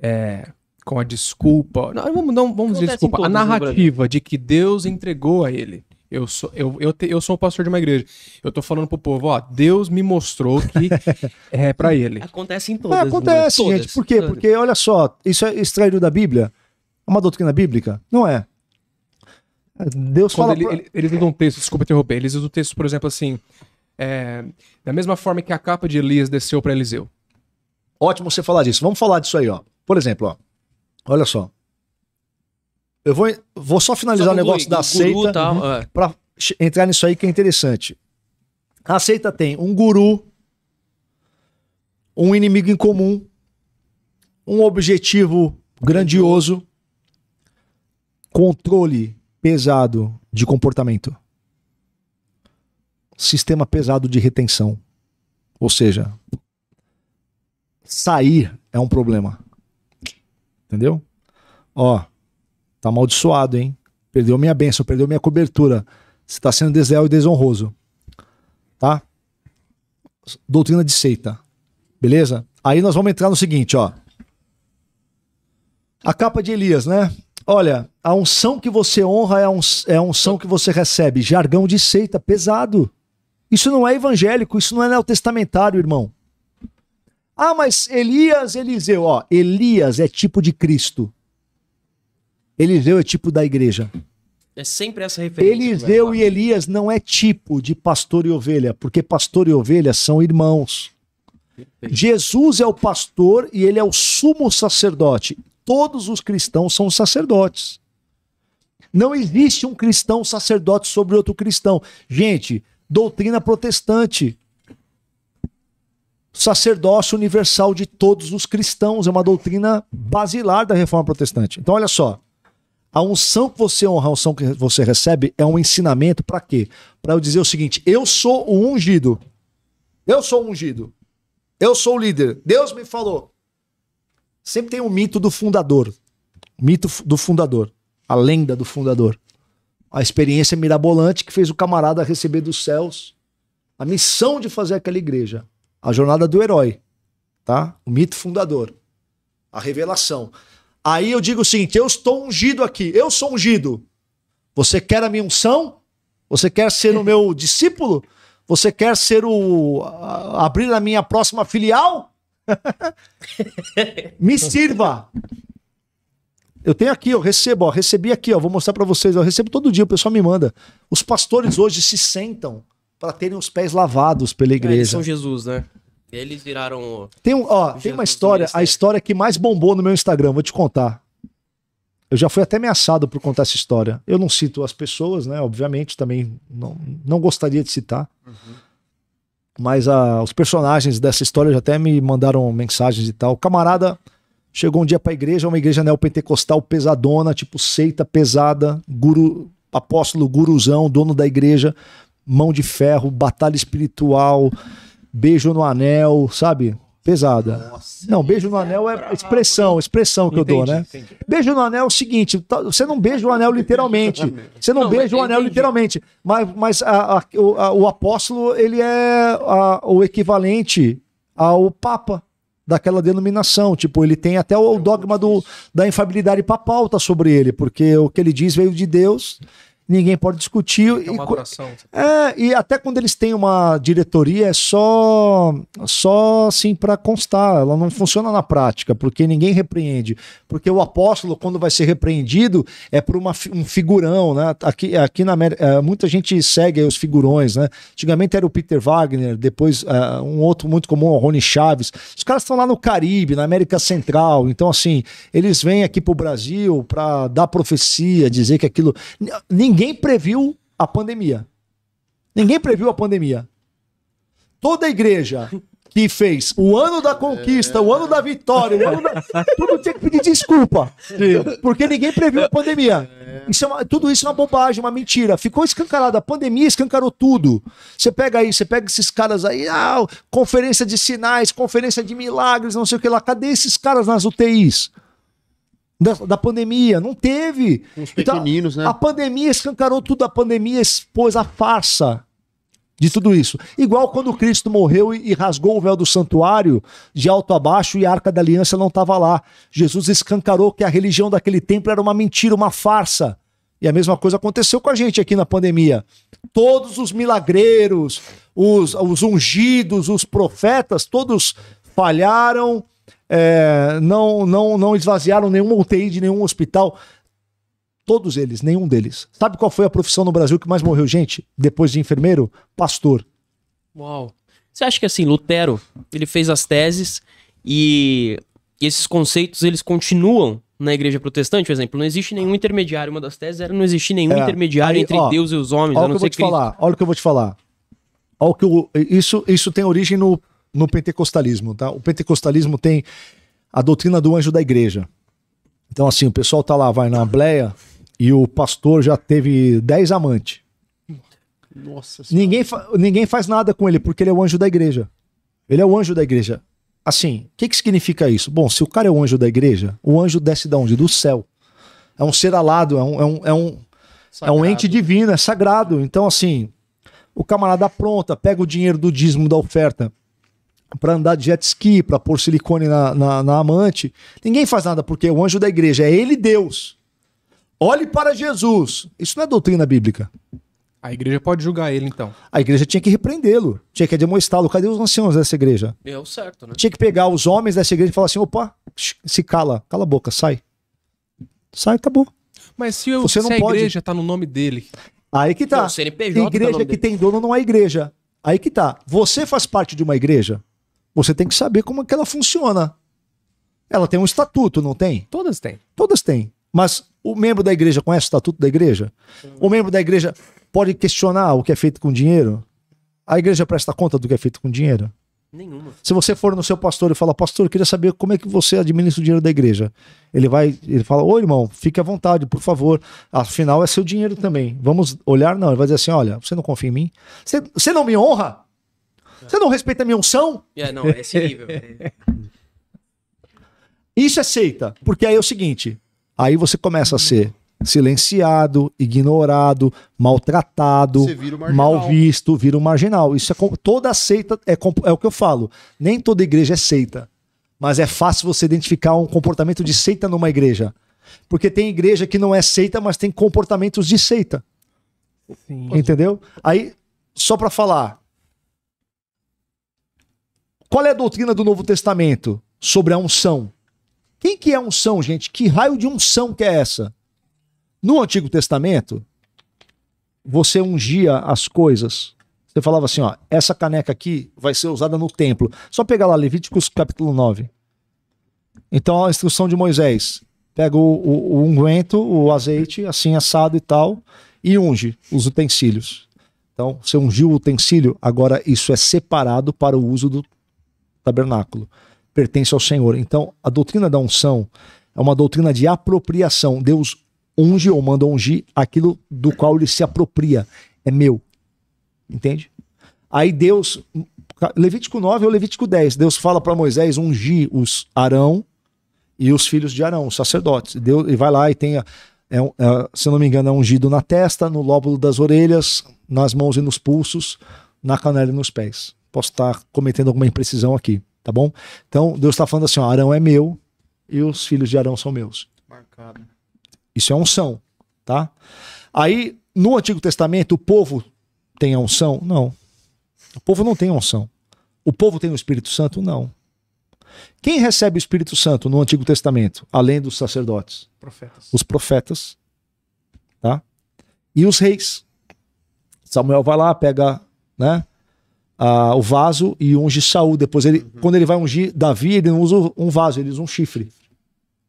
é, com a desculpa, não, vamos, não, vamos dizer desculpa, a narrativa de que Deus entregou a ele. Eu sou, eu, eu, te, eu sou um pastor de uma igreja. Eu tô falando pro povo, ó, Deus me mostrou que é para ele. Acontece em todas. É, acontece, né? todas, gente. Por quê? Porque, olha só, isso é extraído da Bíblia? É uma doutrina bíblica? Não é. Deus Quando fala... Ele, pra... ele, eles usam um texto, desculpa interromper, eles usam o um texto, por exemplo, assim, é, da mesma forma que a capa de Elias desceu para Eliseu. Ótimo você falar disso. Vamos falar disso aí, ó. Por exemplo, ó. Olha só. Eu vou, vou só finalizar só o negócio da tá, seita tá, uhum, é. para entrar nisso aí que é interessante. A seita tem um guru, um inimigo em comum, um objetivo grandioso, controle pesado de comportamento sistema pesado de retenção. Ou seja, sair é um problema. Entendeu? Ó, tá amaldiçoado, hein? Perdeu minha bênção, perdeu minha cobertura. Você está sendo desleal e desonroso. Tá? Doutrina de seita. Beleza? Aí nós vamos entrar no seguinte, ó. A capa de Elias, né? Olha, a unção que você honra é unção, é a unção que você recebe. Jargão de seita pesado. Isso não é evangélico, isso não é neotestamentário, irmão. Ah, mas Elias, Eliseu, ó, Elias é tipo de Cristo. Eliseu é tipo da igreja. É sempre essa referência. Eliseu né? e Elias não é tipo de pastor e ovelha, porque pastor e ovelha são irmãos. Jesus é o pastor e ele é o sumo sacerdote. Todos os cristãos são sacerdotes. Não existe um cristão sacerdote sobre outro cristão. Gente, doutrina protestante. Sacerdócio universal de todos os cristãos é uma doutrina basilar da reforma protestante. Então, olha só. A unção que você honra, a unção que você recebe, é um ensinamento para quê? Para eu dizer o seguinte: eu sou o ungido. Eu sou o ungido. Eu sou o líder. Deus me falou. Sempre tem o um mito do fundador. Mito do fundador. A lenda do fundador a experiência mirabolante que fez o camarada receber dos céus a missão de fazer aquela igreja, a jornada do herói, tá? O mito fundador, a revelação. Aí eu digo o seguinte: eu estou ungido aqui, eu sou ungido. Você quer a minha unção? Você quer ser o meu discípulo? Você quer ser o a, abrir a minha próxima filial? Me sirva. Eu tenho aqui, eu recebo, ó, recebi aqui, ó, vou mostrar para vocês, eu recebo todo dia, o pessoal me manda. Os pastores hoje se sentam para terem os pés lavados pela igreja. É, eles são Jesus, né? Eles viraram. Tem, um, ó, tem uma história, a história que mais bombou no meu Instagram, vou te contar. Eu já fui até ameaçado por contar essa história. Eu não cito as pessoas, né? Obviamente, também não, não gostaria de citar. Uhum. Mas a, os personagens dessa história já até me mandaram mensagens e tal. O camarada Chegou um dia para a igreja, uma igreja neopentecostal pesadona, tipo seita pesada, guru, apóstolo guruzão, dono da igreja, mão de ferro, batalha espiritual, beijo no anel, sabe? pesada. Nossa, não, beijo no é anel é expressão, expressão que entendi, eu dou, né? Entendi. Beijo no anel é o seguinte, tá, você não beija o anel literalmente. Você não, não beija o anel entendi. literalmente. Mas, mas a, a, o, a, o, apóstolo, ele é o equivalente ao papa daquela denominação. Tipo, ele tem até o dogma do, da infabilidade papal tá sobre ele, porque o que ele diz veio de Deus ninguém pode discutir. É uma adoração. É, e até quando eles têm uma diretoria, é só, só assim para constar, ela não funciona na prática, porque ninguém repreende. Porque o apóstolo, quando vai ser repreendido, é por uma, um figurão, né? Aqui, aqui na América, é, muita gente segue os figurões, né? Antigamente era o Peter Wagner, depois uh, um outro muito comum, o Rony Chaves. Os caras estão lá no Caribe, na América Central, então assim, eles vêm aqui pro Brasil para dar profecia, dizer que aquilo. Ninguém Ninguém previu a pandemia. Ninguém previu a pandemia. Toda a igreja que fez o ano da conquista, é. o ano da vitória, o ano da... tudo tinha que pedir desculpa. Porque ninguém previu a pandemia. Isso é uma... tudo isso é uma bobagem, uma mentira. Ficou escancarado. A pandemia escancarou tudo. Você pega aí, você pega esses caras aí, ah, conferência de sinais, conferência de milagres, não sei o que lá. Cadê esses caras nas UTIs? da, da, pandemia. Não teve. Os pequeninos, então, né? A pandemia escancarou tudo, a pandemia expôs a farsa de tudo isso. Igual quando Cristo morreu e, e rasgou o véu do santuário de alto a baixo e a arca da aliança não estava lá. Jesus escancarou que a religião daquele templo era uma mentira, uma farsa. E a mesma coisa aconteceu com a gente aqui na pandemia. Todos os milagreiros, os, os ungidos, os profetas, todos falharam, é, não, não, não esvaziaram nenhuma UTI de nenhum hospital. Todos eles, nenhum deles. Sabe qual foi a profissão no Brasil que mais morreu gente depois de enfermeiro? Pastor. Uau. Você acha que assim, Lutero, ele fez as teses e esses conceitos eles continuam na igreja protestante, por exemplo, não existe nenhum intermediário. Uma das teses era não existir nenhum é, intermediário aí, entre ó, Deus e os homens. Olha o que eu vou te falar. Olha o que eu vou te falar. Olha isso, isso tem origem no no pentecostalismo, tá? O pentecostalismo tem a doutrina do anjo da igreja. Então, assim, o pessoal tá lá, vai na Bleia e o pastor já teve 10 amantes. Nossa senhora. ninguém, fa ninguém faz nada com ele, porque ele é o anjo da igreja. Ele é o anjo da igreja. Assim, o que, que significa isso? Bom, se o cara é o anjo da igreja, o anjo desce da de onde? Do céu. É um ser alado, é um, é um, é um, é um ente divino, é sagrado. Então, assim, o camarada apronta, pega o dinheiro do dízimo da oferta para andar de jet ski, para pôr silicone na, na, na, amante. Ninguém faz nada porque é o anjo da igreja é ele Deus. Olhe para Jesus. Isso não é doutrina bíblica. A igreja pode julgar ele, então. A igreja tinha que repreendê-lo, tinha que demonstrá-lo. Cadê os anciãos dessa igreja? É o certo, né? Tinha que pegar os homens dessa igreja e falar assim: opa, se cala, cala a boca, sai. Sai, acabou. Mas se, eu, Você não se a pode... igreja está no nome dele. Aí que tá. Não, CNPJ igreja tá no que dele. tem dono não é igreja. Aí que tá. Você faz parte de uma igreja? Você tem que saber como é que ela funciona. Ela tem um estatuto, não tem? Todas têm. Todas têm. Mas o membro da igreja conhece o estatuto da igreja? O membro da igreja pode questionar o que é feito com dinheiro? A igreja presta conta do que é feito com dinheiro? Nenhuma. Se você for no seu pastor e falar, pastor, eu queria saber como é que você administra o dinheiro da igreja. Ele vai, ele fala, ô irmão, fique à vontade, por favor. Afinal, é seu dinheiro também. Vamos olhar, não. Ele vai dizer assim: olha, você não confia em mim? Você, você não me honra? Você não respeita a minha unção? É, não, é esse nível. Isso é seita, porque aí é o seguinte, aí você começa a ser silenciado, ignorado, maltratado, mal visto, vira um marginal. Isso é toda seita é, é o que eu falo. Nem toda igreja é seita, mas é fácil você identificar um comportamento de seita numa igreja, porque tem igreja que não é seita, mas tem comportamentos de seita. Sim. Entendeu? Aí só para falar, qual é a doutrina do Novo Testamento sobre a unção? Quem que é unção, gente? Que raio de unção que é essa? No Antigo Testamento, você ungia as coisas. Você falava assim, ó, essa caneca aqui vai ser usada no templo. Só pegar lá Levíticos capítulo 9. Então a instrução de Moisés, pega o, o, o unguento, o azeite, assim assado e tal, e unge os utensílios. Então, você ungiu o utensílio, agora isso é separado para o uso do tabernáculo, pertence ao Senhor. Então, a doutrina da unção é uma doutrina de apropriação. Deus unge ou manda ungir aquilo do qual ele se apropria. É meu. Entende? Aí Deus, Levítico 9 ou Levítico 10, Deus fala para Moisés ungir os Arão e os filhos de Arão, os sacerdotes. Deus, e vai lá e tem, é, é, se eu não me engano, é ungido na testa, no lóbulo das orelhas, nas mãos e nos pulsos, na canela e nos pés posso estar cometendo alguma imprecisão aqui, tá bom? Então, Deus está falando assim: ó, Arão é meu e os filhos de Arão são meus. Marcado. Isso é unção, tá? Aí, no Antigo Testamento, o povo tem a unção? Não. O povo não tem a unção. O povo tem o Espírito Santo? Não. Quem recebe o Espírito Santo no Antigo Testamento, além dos sacerdotes? Profetas. Os profetas, tá? E os reis. Samuel vai lá, pega, né? o vaso e unge Saul. Depois ele, uhum. quando ele vai ungir Davi, ele não usa um vaso, ele usa um chifre.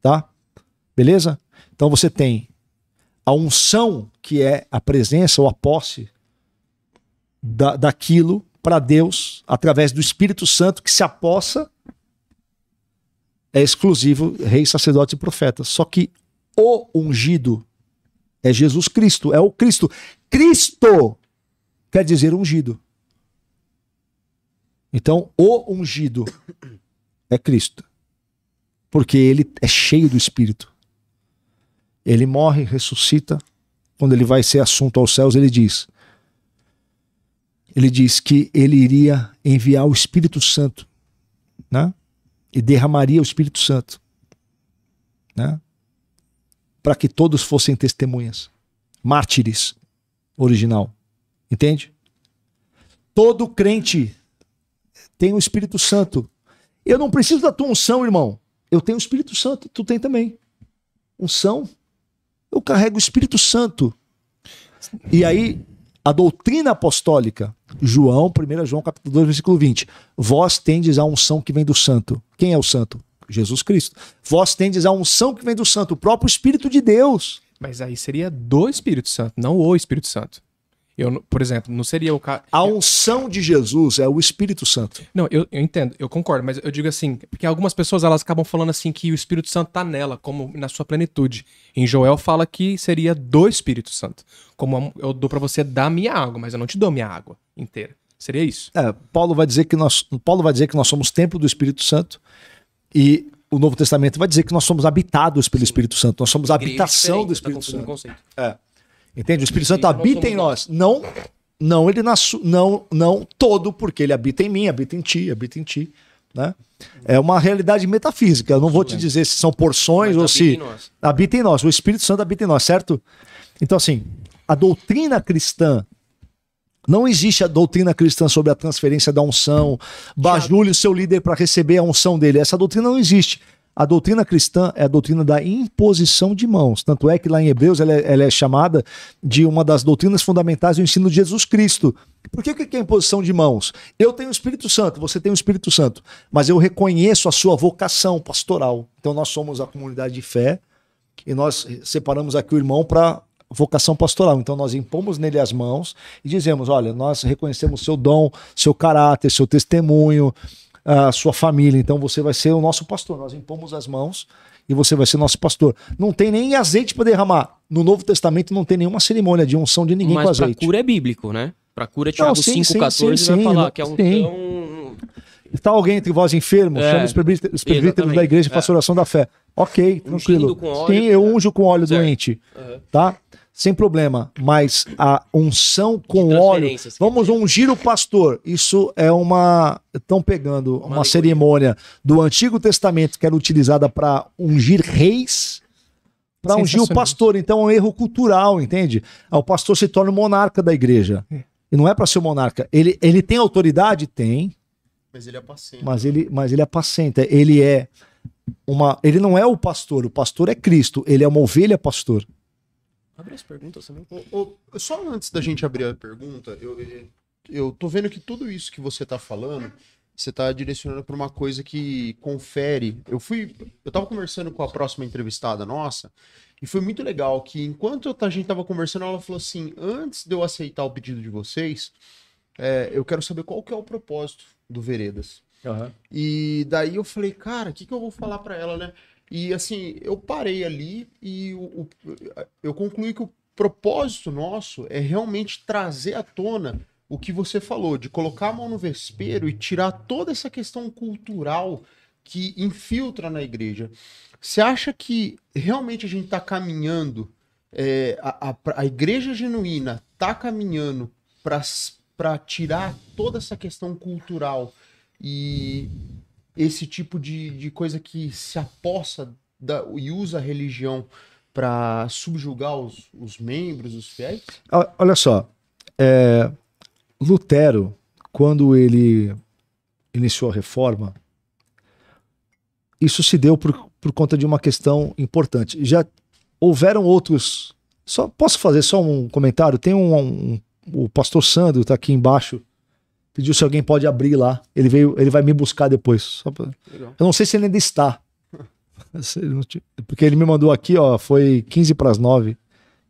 Tá? Beleza? Então você tem a unção, que é a presença ou a posse da, daquilo para Deus através do Espírito Santo que se apossa é exclusivo rei, sacerdote e profeta. Só que o ungido é Jesus Cristo, é o Cristo. Cristo quer dizer ungido. Então, o ungido é Cristo. Porque ele é cheio do Espírito. Ele morre, ressuscita. Quando ele vai ser assunto aos céus, ele diz: ele diz que ele iria enviar o Espírito Santo, né? E derramaria o Espírito Santo, né? Para que todos fossem testemunhas, mártires, original. Entende? Todo crente tem o Espírito Santo. Eu não preciso da tua unção, irmão. Eu tenho o Espírito Santo, tu tem também. Unção. Eu carrego o Espírito Santo. E aí, a doutrina apostólica, João, 1 João capítulo 2, versículo 20. Vós tendes a unção que vem do santo. Quem é o santo? Jesus Cristo. Vós tendes a unção que vem do santo, o próprio Espírito de Deus. Mas aí seria do Espírito Santo, não o Espírito Santo. Eu, por exemplo, não seria o caso. A unção de Jesus é o Espírito Santo. Não, eu, eu entendo, eu concordo, mas eu digo assim, porque algumas pessoas elas acabam falando assim que o Espírito Santo está nela, como na sua plenitude. Em Joel fala que seria do Espírito Santo. Como eu dou para você dar minha água, mas eu não te dou minha água inteira. Seria isso? É, Paulo vai dizer que nós, Paulo vai dizer que nós somos templo do Espírito Santo e o Novo Testamento vai dizer que nós somos habitados pelo Espírito Santo, nós somos a habitação do tá Espírito tá Santo. É. Entende? O Espírito Santo habita em nós. Não, não ele nas, não, não todo, porque ele habita em mim, habita em ti, habita em ti. Né? É uma realidade metafísica. Eu não vou te dizer se são porções Mas ou se em habita em nós. O Espírito Santo habita em nós, certo? Então, assim, a doutrina cristã. Não existe a doutrina cristã sobre a transferência da unção, bajule o seu líder para receber a unção dele. Essa doutrina não existe. A doutrina cristã é a doutrina da imposição de mãos. Tanto é que lá em Hebreus ela é, ela é chamada de uma das doutrinas fundamentais do ensino de Jesus Cristo. Por que, que é imposição de mãos? Eu tenho o Espírito Santo, você tem o Espírito Santo, mas eu reconheço a sua vocação pastoral. Então nós somos a comunidade de fé e nós separamos aqui o irmão para vocação pastoral. Então nós impomos nele as mãos e dizemos: olha, nós reconhecemos seu dom, seu caráter, seu testemunho, a sua família. Então você vai ser o nosso pastor. Nós impomos as mãos e você vai ser nosso pastor. Não tem nem azeite para derramar. No Novo Testamento não tem nenhuma cerimônia de unção de ninguém Mas com azeite. Mas cura é bíblico, né? Para cura, Tiago 5,14 vai falar sim que é um tão... Está é alguém entre vós enfermo? É, chama os presbíteros, da igreja e é. faça oração da fé. Ok, tranquilo. Óleo, sim, eu unjo com óleo certo. doente. Uhum. Tá? sem problema, mas a unção com óleo. Vamos ungir o pastor. Isso é uma. Estão pegando uma, uma cerimônia do Antigo Testamento que era utilizada para ungir reis, para ungir o pastor. Então é um erro cultural, entende? Ah, o pastor se torna o monarca da igreja. É. E não é para ser monarca. Ele, ele tem autoridade? Tem. Mas ele apacenta. É mas ele, mas ele apacenta. É ele é uma. Ele não é o pastor. O pastor é Cristo. Ele é uma ovelha pastor. Abre as perguntas também. só antes da gente abrir a pergunta, eu, eu tô vendo que tudo isso que você tá falando, você tá direcionando para uma coisa que confere. Eu fui. Eu tava conversando com a próxima entrevistada nossa, e foi muito legal que enquanto a gente tava conversando, ela falou assim: antes de eu aceitar o pedido de vocês, é, eu quero saber qual que é o propósito do Veredas. Uhum. E daí eu falei, cara, o que, que eu vou falar para ela, né? E assim, eu parei ali e o, o, eu concluí que o propósito nosso é realmente trazer à tona o que você falou, de colocar a mão no vespeiro e tirar toda essa questão cultural que infiltra na igreja. Você acha que realmente a gente está caminhando, é, a, a, a igreja genuína está caminhando para tirar toda essa questão cultural e esse tipo de, de coisa que se aposta da, e usa a religião para subjugar os, os, membros, os fiéis? Ah, olha só, é, Lutero, quando ele iniciou a reforma, isso se deu por, por conta de uma questão importante. Já houveram outros. Só posso fazer só um comentário. Tem um, um o pastor Sandro está aqui embaixo Pediu se alguém pode abrir lá. Ele veio, ele vai me buscar depois. Pra... Eu não sei se ele ainda está. Porque ele me mandou aqui, ó, foi 15 para as 9.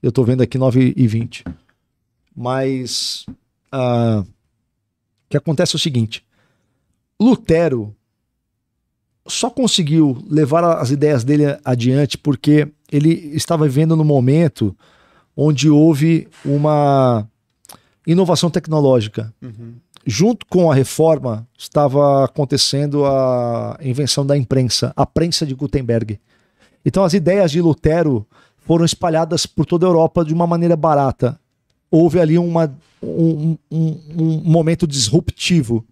Eu tô vendo aqui 9 e 20. Mas ah, o que acontece é o seguinte: Lutero só conseguiu levar as ideias dele adiante porque ele estava vivendo no momento onde houve uma inovação tecnológica. Uhum junto com a reforma, estava acontecendo a invenção da imprensa, a prensa de Gutenberg. Então as ideias de Lutero foram espalhadas por toda a Europa de uma maneira barata. Houve ali uma, um, um, um momento disruptivo,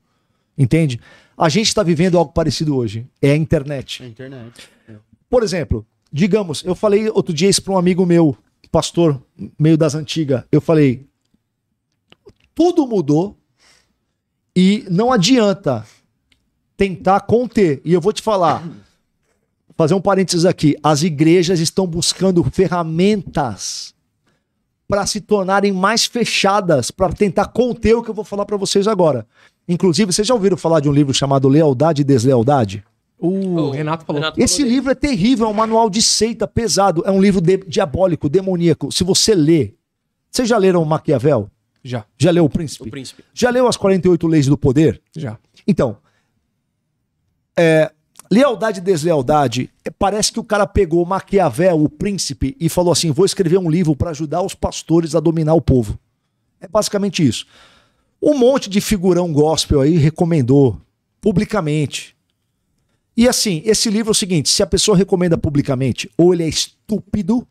entende? A gente está vivendo algo parecido hoje. É a internet. É a internet. É. Por exemplo, digamos, eu falei outro dia isso para um amigo meu, pastor, meio das antigas. Eu falei, tudo mudou e não adianta tentar conter. E eu vou te falar, fazer um parênteses aqui. As igrejas estão buscando ferramentas para se tornarem mais fechadas, para tentar conter o que eu vou falar para vocês agora. Inclusive, vocês já ouviram falar de um livro chamado Lealdade e Deslealdade? Uh, o oh, Renato falou. Renato Esse falou livro dele. é terrível, é um manual de seita pesado, é um livro de, diabólico, demoníaco. Se você lê, vocês já leram Maquiavel? Já. Já leu O Príncipe? O Príncipe. Já leu As 48 Leis do Poder? Já. Então, é, lealdade e deslealdade, é, parece que o cara pegou Maquiavel, o príncipe, e falou assim: vou escrever um livro para ajudar os pastores a dominar o povo. É basicamente isso. Um monte de figurão gospel aí recomendou publicamente. E assim, esse livro é o seguinte: se a pessoa recomenda publicamente, ou ele é estúpido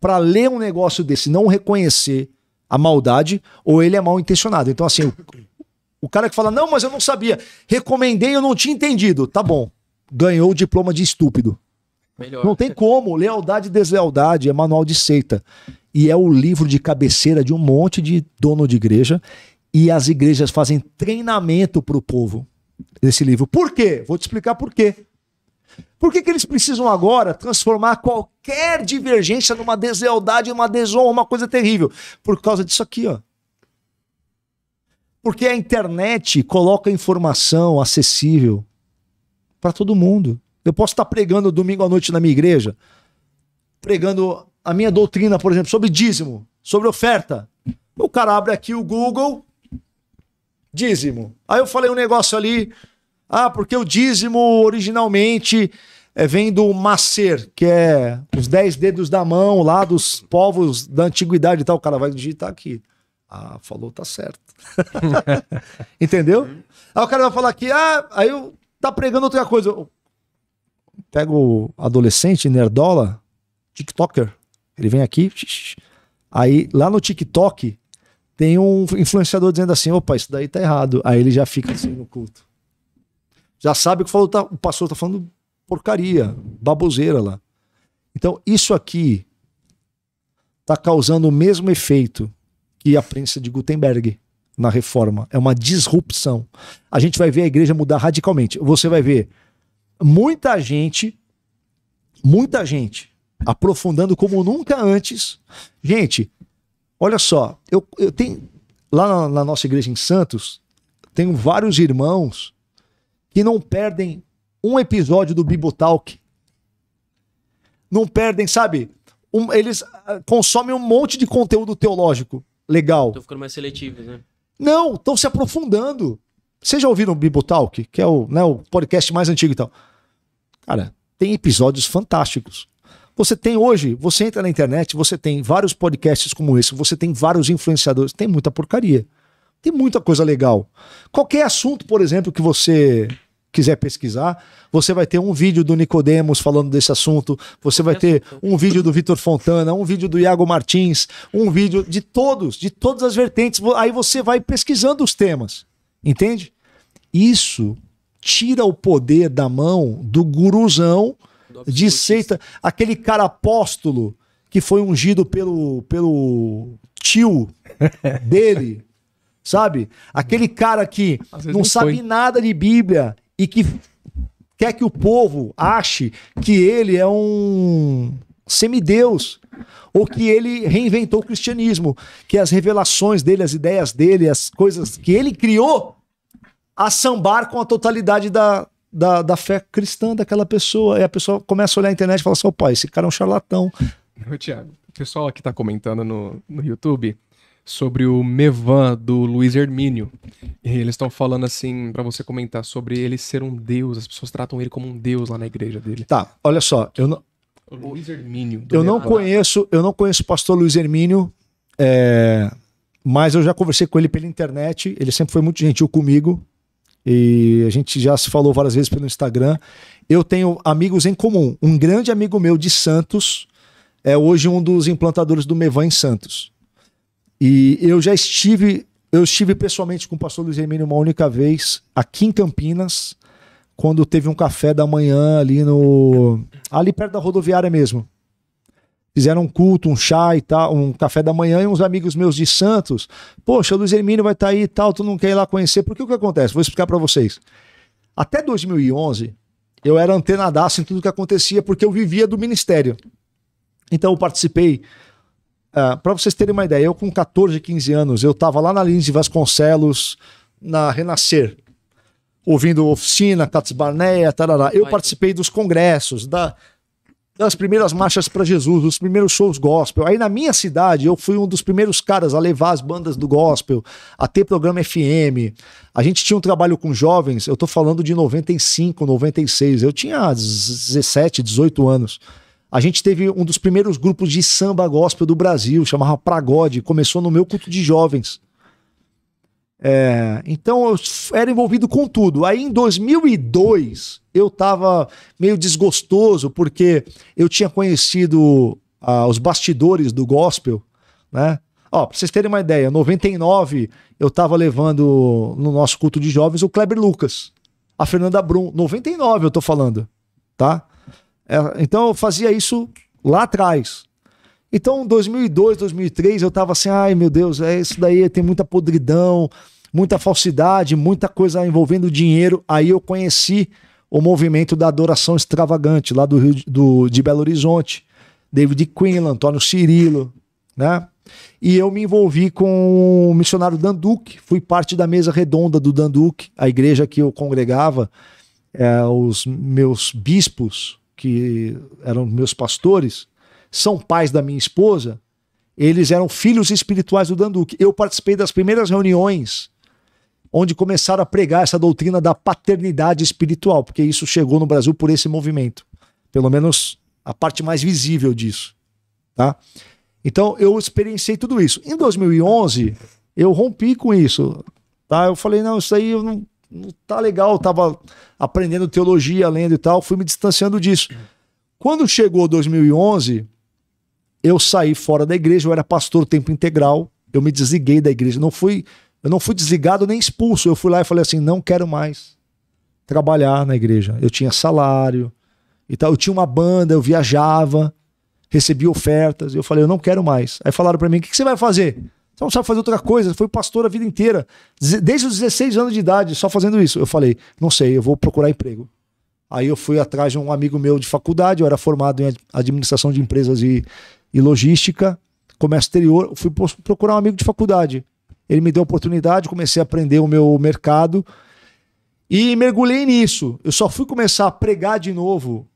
para ler um negócio desse, não reconhecer a maldade ou ele é mal intencionado. Então, assim, o, o cara que fala, não, mas eu não sabia, recomendei, eu não tinha entendido. Tá bom, ganhou o diploma de estúpido. Melhor. Não tem como. Lealdade e deslealdade é manual de seita. E é o livro de cabeceira de um monte de dono de igreja. E as igrejas fazem treinamento para o povo desse livro. Por quê? Vou te explicar por quê. Por que, que eles precisam agora transformar qualquer divergência numa deslealdade, numa desonra, uma coisa terrível? Por causa disso aqui, ó. Porque a internet coloca informação acessível para todo mundo. Eu posso estar pregando domingo à noite na minha igreja, pregando a minha doutrina, por exemplo, sobre dízimo, sobre oferta. O cara abre aqui o Google, dízimo. Aí eu falei um negócio ali, ah, porque o dízimo originalmente é, vem do macer, que é os dez dedos da mão lá dos povos da antiguidade e tal. O cara vai digitar aqui. Ah, falou, tá certo. Entendeu? Aí o cara vai falar aqui, ah, aí eu, tá pregando outra coisa. Pega o adolescente, nerdola, TikToker. Ele vem aqui, aí lá no TikTok tem um influenciador dizendo assim: opa, isso daí tá errado. Aí ele já fica assim no culto já sabe que falou, tá, o pastor está falando porcaria, baboseira lá. Então, isso aqui está causando o mesmo efeito que a prensa de Gutenberg na reforma. É uma disrupção. A gente vai ver a igreja mudar radicalmente. Você vai ver muita gente, muita gente aprofundando como nunca antes. Gente, olha só, eu, eu tenho lá na, na nossa igreja em Santos, tenho vários irmãos que não perdem um episódio do Bibotalk. Não perdem, sabe? Um, eles ah, consomem um monte de conteúdo teológico. Legal. Estão ficando mais seletivos, né? Não, estão se aprofundando. Vocês já ouviram o Bibotalk, que é o, né, o podcast mais antigo e tal? Cara, tem episódios fantásticos. Você tem hoje, você entra na internet, você tem vários podcasts como esse, você tem vários influenciadores, tem muita porcaria. Tem muita coisa legal. Qualquer assunto, por exemplo, que você quiser pesquisar, você vai ter um vídeo do Nicodemos falando desse assunto, você vai ter um vídeo do Vitor Fontana, um vídeo do Iago Martins, um vídeo de todos, de todas as vertentes. Aí você vai pesquisando os temas, entende? Isso tira o poder da mão do guruzão de seita, aquele cara apóstolo que foi ungido pelo, pelo tio dele, sabe? Aquele cara que não, não sabe foi. nada de Bíblia e que quer que o povo ache que ele é um semideus ou que ele reinventou o cristianismo, que as revelações dele, as ideias dele, as coisas que ele criou, assambar com a totalidade da, da, da fé cristã daquela pessoa. E a pessoa começa a olhar a internet e fala assim: opa, esse cara é um charlatão. Tiago, o pessoal aqui está comentando no, no YouTube sobre o Mevan do Luiz Hermínio. E eles estão falando assim para você comentar sobre ele ser um deus, as pessoas tratam ele como um deus lá na igreja dele. Tá, olha só, eu não Luiz Hermínio. Eu não conheço, eu não conheço o pastor Luiz Hermínio, é... mas eu já conversei com ele pela internet, ele sempre foi muito gentil comigo. E a gente já se falou várias vezes pelo Instagram. Eu tenho amigos em comum. Um grande amigo meu de Santos é hoje um dos implantadores do Mevan em Santos. E eu já estive, eu estive pessoalmente com o pastor Luiz Hermínio uma única vez, aqui em Campinas, quando teve um café da manhã ali no. ali perto da rodoviária mesmo. Fizeram um culto, um chá e tal, um café da manhã, e uns amigos meus de Santos. Poxa, o Luiz Hermínio vai estar tá aí e tal, tu não quer ir lá conhecer. que o que acontece? Vou explicar para vocês. Até 2011, eu era antenadaço em tudo que acontecia, porque eu vivia do ministério. Então eu participei ah, para vocês terem uma ideia, eu com 14, 15 anos, eu tava lá na Lins de Vasconcelos, na Renascer, ouvindo Oficina, Cats Barneia, tarará. Eu participei dos congressos, da, das primeiras marchas para Jesus, dos primeiros shows gospel. Aí na minha cidade, eu fui um dos primeiros caras a levar as bandas do gospel, a ter programa FM. A gente tinha um trabalho com jovens, eu estou falando de 95, 96. Eu tinha 17, 18 anos. A gente teve um dos primeiros grupos de samba gospel do Brasil, chamava Pragode, começou no meu culto de jovens. É, então eu era envolvido com tudo. Aí em 2002 eu tava meio desgostoso porque eu tinha conhecido ah, os bastidores do gospel, né? Ó, pra vocês terem uma ideia, em 99 eu tava levando no nosso culto de jovens o Kleber Lucas, a Fernanda Brum, 99 eu tô falando, tá? É, então eu fazia isso lá atrás. Então, 2002, 2003, eu tava assim, ai meu Deus, é isso daí, tem muita podridão, muita falsidade, muita coisa envolvendo dinheiro. Aí eu conheci o movimento da adoração extravagante lá do Rio do, de Belo Horizonte, David Quinlan, Antônio Cirilo, né? E eu me envolvi com o missionário Danduque, fui parte da mesa redonda do Danduque, a igreja que eu congregava, é, os meus bispos, que eram meus pastores, são pais da minha esposa, eles eram filhos espirituais do Danduque. Eu participei das primeiras reuniões onde começaram a pregar essa doutrina da paternidade espiritual, porque isso chegou no Brasil por esse movimento. Pelo menos a parte mais visível disso, tá? Então eu experienciei tudo isso. Em 2011, eu rompi com isso, tá? Eu falei, não, isso aí eu não não tá legal, eu tava aprendendo teologia, lendo e tal, fui me distanciando disso. Quando chegou 2011, eu saí fora da igreja, eu era pastor tempo integral, eu me desliguei da igreja, não fui, eu não fui desligado nem expulso, eu fui lá e falei assim, não quero mais trabalhar na igreja. Eu tinha salário e tal, eu tinha uma banda, eu viajava, recebia ofertas, eu falei, eu não quero mais. Aí falaram para mim, o que, que você vai fazer? Você não sabe fazer outra coisa, foi pastor a vida inteira, desde os 16 anos de idade, só fazendo isso. Eu falei, não sei, eu vou procurar emprego. Aí eu fui atrás de um amigo meu de faculdade, eu era formado em administração de empresas e, e logística, comércio exterior, fui procurar um amigo de faculdade. Ele me deu a oportunidade, comecei a aprender o meu mercado e mergulhei nisso. Eu só fui começar a pregar de novo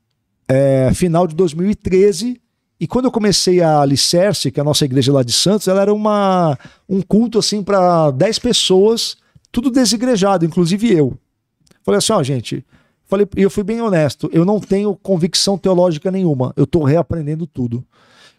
é, final de 2013 e quando eu comecei a Alicerce, que é a nossa igreja lá de Santos, ela era uma, um culto assim para 10 pessoas, tudo desigrejado, inclusive eu. Falei assim, ó, oh, gente, falei, eu fui bem honesto, eu não tenho convicção teológica nenhuma, eu estou reaprendendo tudo.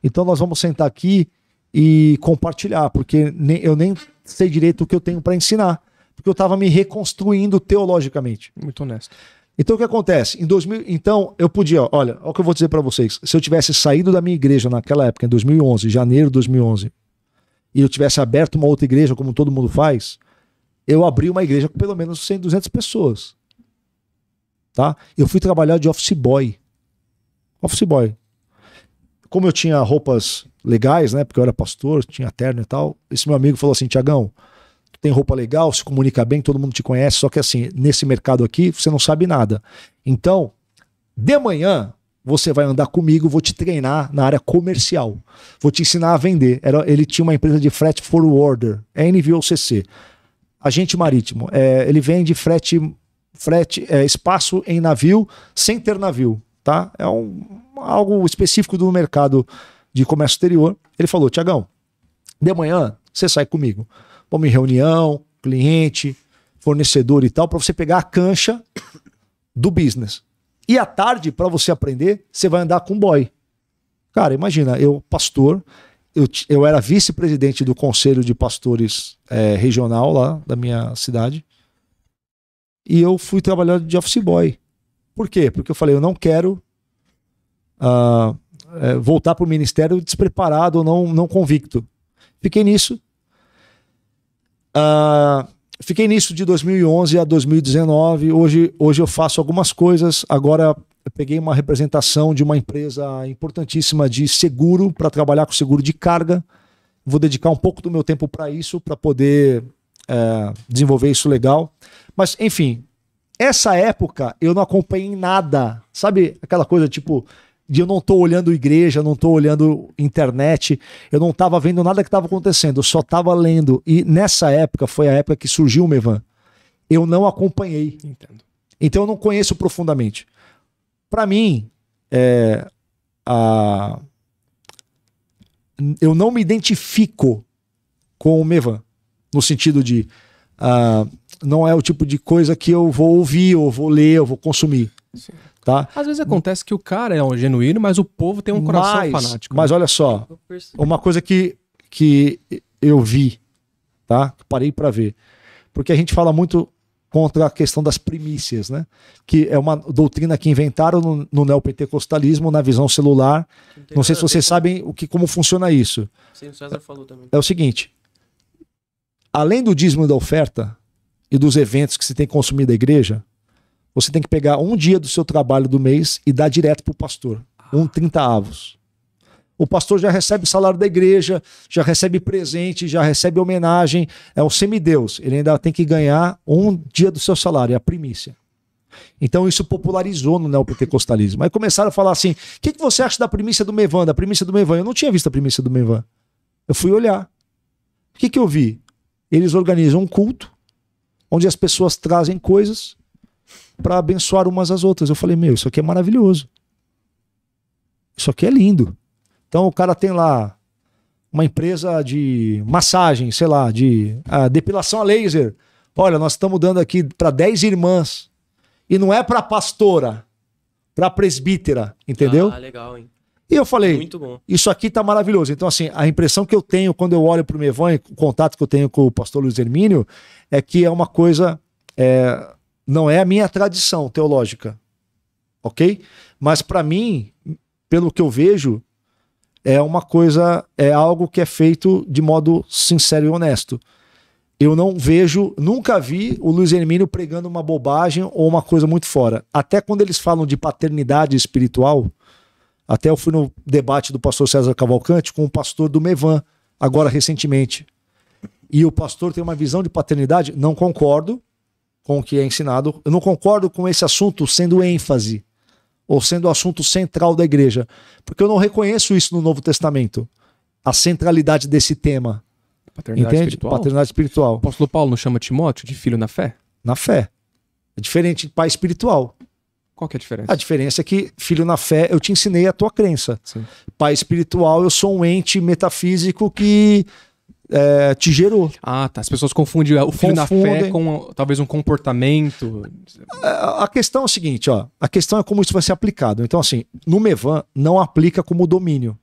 Então nós vamos sentar aqui e compartilhar, porque eu nem sei direito o que eu tenho para ensinar, porque eu estava me reconstruindo teologicamente. Muito honesto. Então o que acontece? Em 2000, então eu podia, olha, olha o que eu vou dizer para vocês. Se eu tivesse saído da minha igreja naquela época, em 2011, janeiro de 2011, e eu tivesse aberto uma outra igreja, como todo mundo faz, eu abri uma igreja com pelo menos 100, 200 pessoas. Tá? Eu fui trabalhar de office boy. Office boy. Como eu tinha roupas legais, né, porque eu era pastor, tinha terno e tal, esse meu amigo falou assim, Tiagão, tem roupa legal, se comunica bem, todo mundo te conhece, só que assim, nesse mercado aqui, você não sabe nada. Então, de manhã, você vai andar comigo, vou te treinar na área comercial, vou te ensinar a vender. Era, ele tinha uma empresa de frete forwarder, NVOCC, agente marítimo. É, ele vende frete, frete é, espaço em navio sem ter navio, tá? É um, algo específico do mercado de comércio exterior. Ele falou, Tiagão, de manhã você sai comigo vamos em reunião, cliente, fornecedor e tal, para você pegar a cancha do business. E à tarde, para você aprender, você vai andar com boy. Cara, imagina, eu, pastor, eu, eu era vice-presidente do conselho de pastores é, regional lá da minha cidade. E eu fui trabalhar de office boy. Por quê? Porque eu falei, eu não quero uh, é, voltar para o ministério despreparado ou não, não convicto. Fiquei nisso. Uh, fiquei nisso de 2011 a 2019. Hoje, hoje eu faço algumas coisas. Agora peguei uma representação de uma empresa importantíssima de seguro para trabalhar com seguro de carga. Vou dedicar um pouco do meu tempo para isso, para poder é, desenvolver isso legal. Mas, enfim, essa época eu não acompanhei nada. Sabe aquela coisa tipo, de eu não estou olhando igreja, não estou olhando internet, eu não estava vendo nada que estava acontecendo, eu só estava lendo. E nessa época foi a época que surgiu o Mevan. Eu não acompanhei. Entendo. Então eu não conheço profundamente. Para mim, é, a... eu não me identifico com o Mevan, no sentido de uh, não é o tipo de coisa que eu vou ouvir, ou vou ler, ou vou consumir. Sim. Tá? Às vezes acontece que o cara é um genuíno, mas o povo tem um coração mas, fanático. Mas né? olha só, uma coisa que, que eu vi, tá? Parei para ver. Porque a gente fala muito contra a questão das primícias, né? Que é uma doutrina que inventaram no, no neopentecostalismo, na visão celular. Não, não sei se vocês sabem o que, como funciona isso. Sim, o César falou também. É o seguinte: além do dízimo da oferta e dos eventos que se tem consumido da igreja, você tem que pegar um dia do seu trabalho do mês e dar direto para o pastor, ah. um trinta avos. O pastor já recebe o salário da igreja, já recebe presente, já recebe homenagem, é o semideus. Ele ainda tem que ganhar um dia do seu salário, é a primícia. Então isso popularizou no neopentecostalismo. Aí começaram a falar assim: o que, que, você acha da primícia do Mevan? Da primícia do Mevan? Eu não tinha visto a primícia do Mevan. Eu fui olhar. O que, que eu vi? Eles organizam um culto onde as pessoas trazem coisas para abençoar umas às outras. Eu falei, meu, isso aqui é maravilhoso. Isso aqui é lindo. Então o cara tem lá uma empresa de massagem, sei lá, de ah, depilação a laser. Olha, nós estamos dando aqui para 10 irmãs. E não é para pastora, para presbítera, entendeu? Ah, legal, hein? E eu falei, isso aqui tá maravilhoso. Então, assim, a impressão que eu tenho quando eu olho para o Mevan, o contato que eu tenho com o pastor Luiz Hermínio, é que é uma coisa é, não é a minha tradição teológica, ok? Mas para mim, pelo que eu vejo, é uma coisa, é algo que é feito de modo sincero e honesto. Eu não vejo, nunca vi o Luiz Hermínio pregando uma bobagem ou uma coisa muito fora. Até quando eles falam de paternidade espiritual, até eu fui no debate do pastor César Cavalcante com o pastor do Mevan, agora recentemente. E o pastor tem uma visão de paternidade, não concordo, com o que é ensinado. Eu não concordo com esse assunto sendo ênfase ou sendo o assunto central da igreja, porque eu não reconheço isso no Novo Testamento, a centralidade desse tema. Paternidade Entende? espiritual. Paternidade espiritual. O apóstolo Paulo não chama Timóteo de filho na fé? Na fé. É diferente de pai espiritual. Qual que é a diferença? A diferença é que, filho na fé, eu te ensinei a tua crença. Sim. Pai espiritual, eu sou um ente metafísico que é, te gerou. Ah, tá. As pessoas confundem é, o filho confundem. na fé com talvez um comportamento. É, a questão é o seguinte, ó. A questão é como isso vai ser aplicado. Então, assim, no Mevan não aplica como domínio.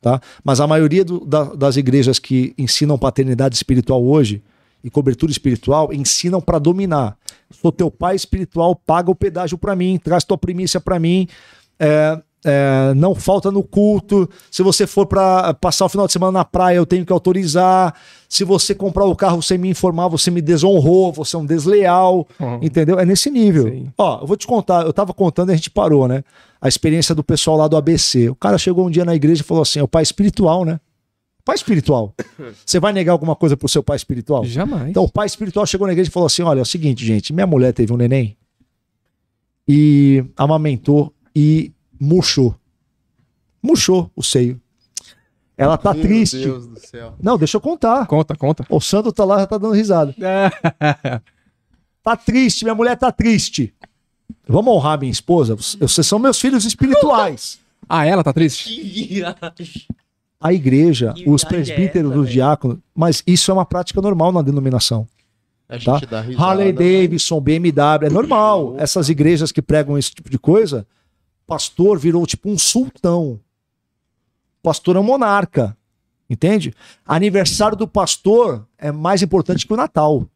Tá? Mas a maioria do, da, das igrejas que ensinam paternidade espiritual hoje e cobertura espiritual ensinam para dominar. Sou teu pai espiritual, paga o pedágio para mim, traz tua primícia para mim. É, é, não falta no culto. Se você for para passar o final de semana na praia, eu tenho que autorizar. Se você comprar o carro sem me informar, você me desonrou, você é um desleal, uhum. entendeu? É nesse nível. Sim. Ó, eu vou te contar, eu tava contando e a gente parou, né? A experiência do pessoal lá do ABC. O cara chegou um dia na igreja e falou assim: é o pai espiritual, né? Pai espiritual. Você vai negar alguma coisa pro seu pai espiritual? Jamais. Então o pai espiritual chegou na igreja e falou assim: olha, é o seguinte, gente, minha mulher teve um neném e amamentou e murchou. Murchou o seio. Ela tá Meu triste. Deus do céu. Não, deixa eu contar. Conta, conta. O Sandro tá lá, já tá dando risada. tá triste, minha mulher tá triste. Vamos honrar minha esposa? Vocês são meus filhos espirituais. ah, ela tá triste? A igreja, que os é presbíteros, os diáconos, mas isso é uma prática normal na denominação. A tá? gente tá? dá risada, Harley né? Davidson, BMW, é normal. Essas igrejas que pregam esse tipo de coisa, pastor virou tipo um sultão. O pastor é um monarca, entende? Aniversário do pastor é mais importante que o Natal.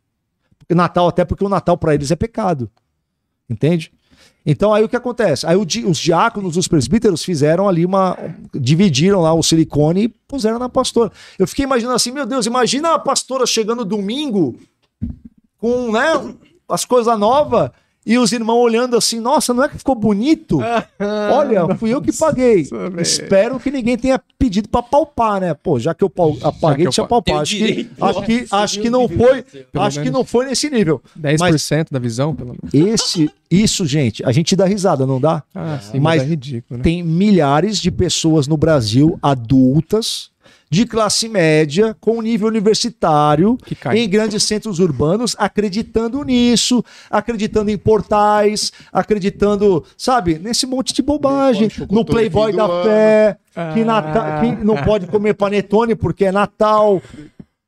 Natal, até porque o Natal para eles é pecado, entende? Então aí o que acontece? Aí di, os diáconos, os presbíteros fizeram ali uma. dividiram lá o silicone e puseram na pastora. Eu fiquei imaginando assim, meu Deus, imagina a pastora chegando domingo com né, as coisas novas e os irmãos olhando assim, nossa, não é que ficou bonito? Ah, Olha, fui eu que paguei. Nossa, Espero que ninguém tenha pedido para palpar, né? Pô, já que eu apaguei, deixa eu palpar. Acho que, acho que, acho que não foi, acho que não foi nesse nível. 10% Mas, da visão, pelo menos. Esse, isso, gente, a gente dá risada, não dá? Ah, sim, mas, mas é ridículo, né? tem milhares de pessoas no Brasil adultas de classe média com nível universitário em grandes centros urbanos, acreditando nisso, acreditando em portais, acreditando, sabe, nesse monte de bobagem, no Playboy da ano. fé, ah. que, Natal, que não pode comer panetone porque é Natal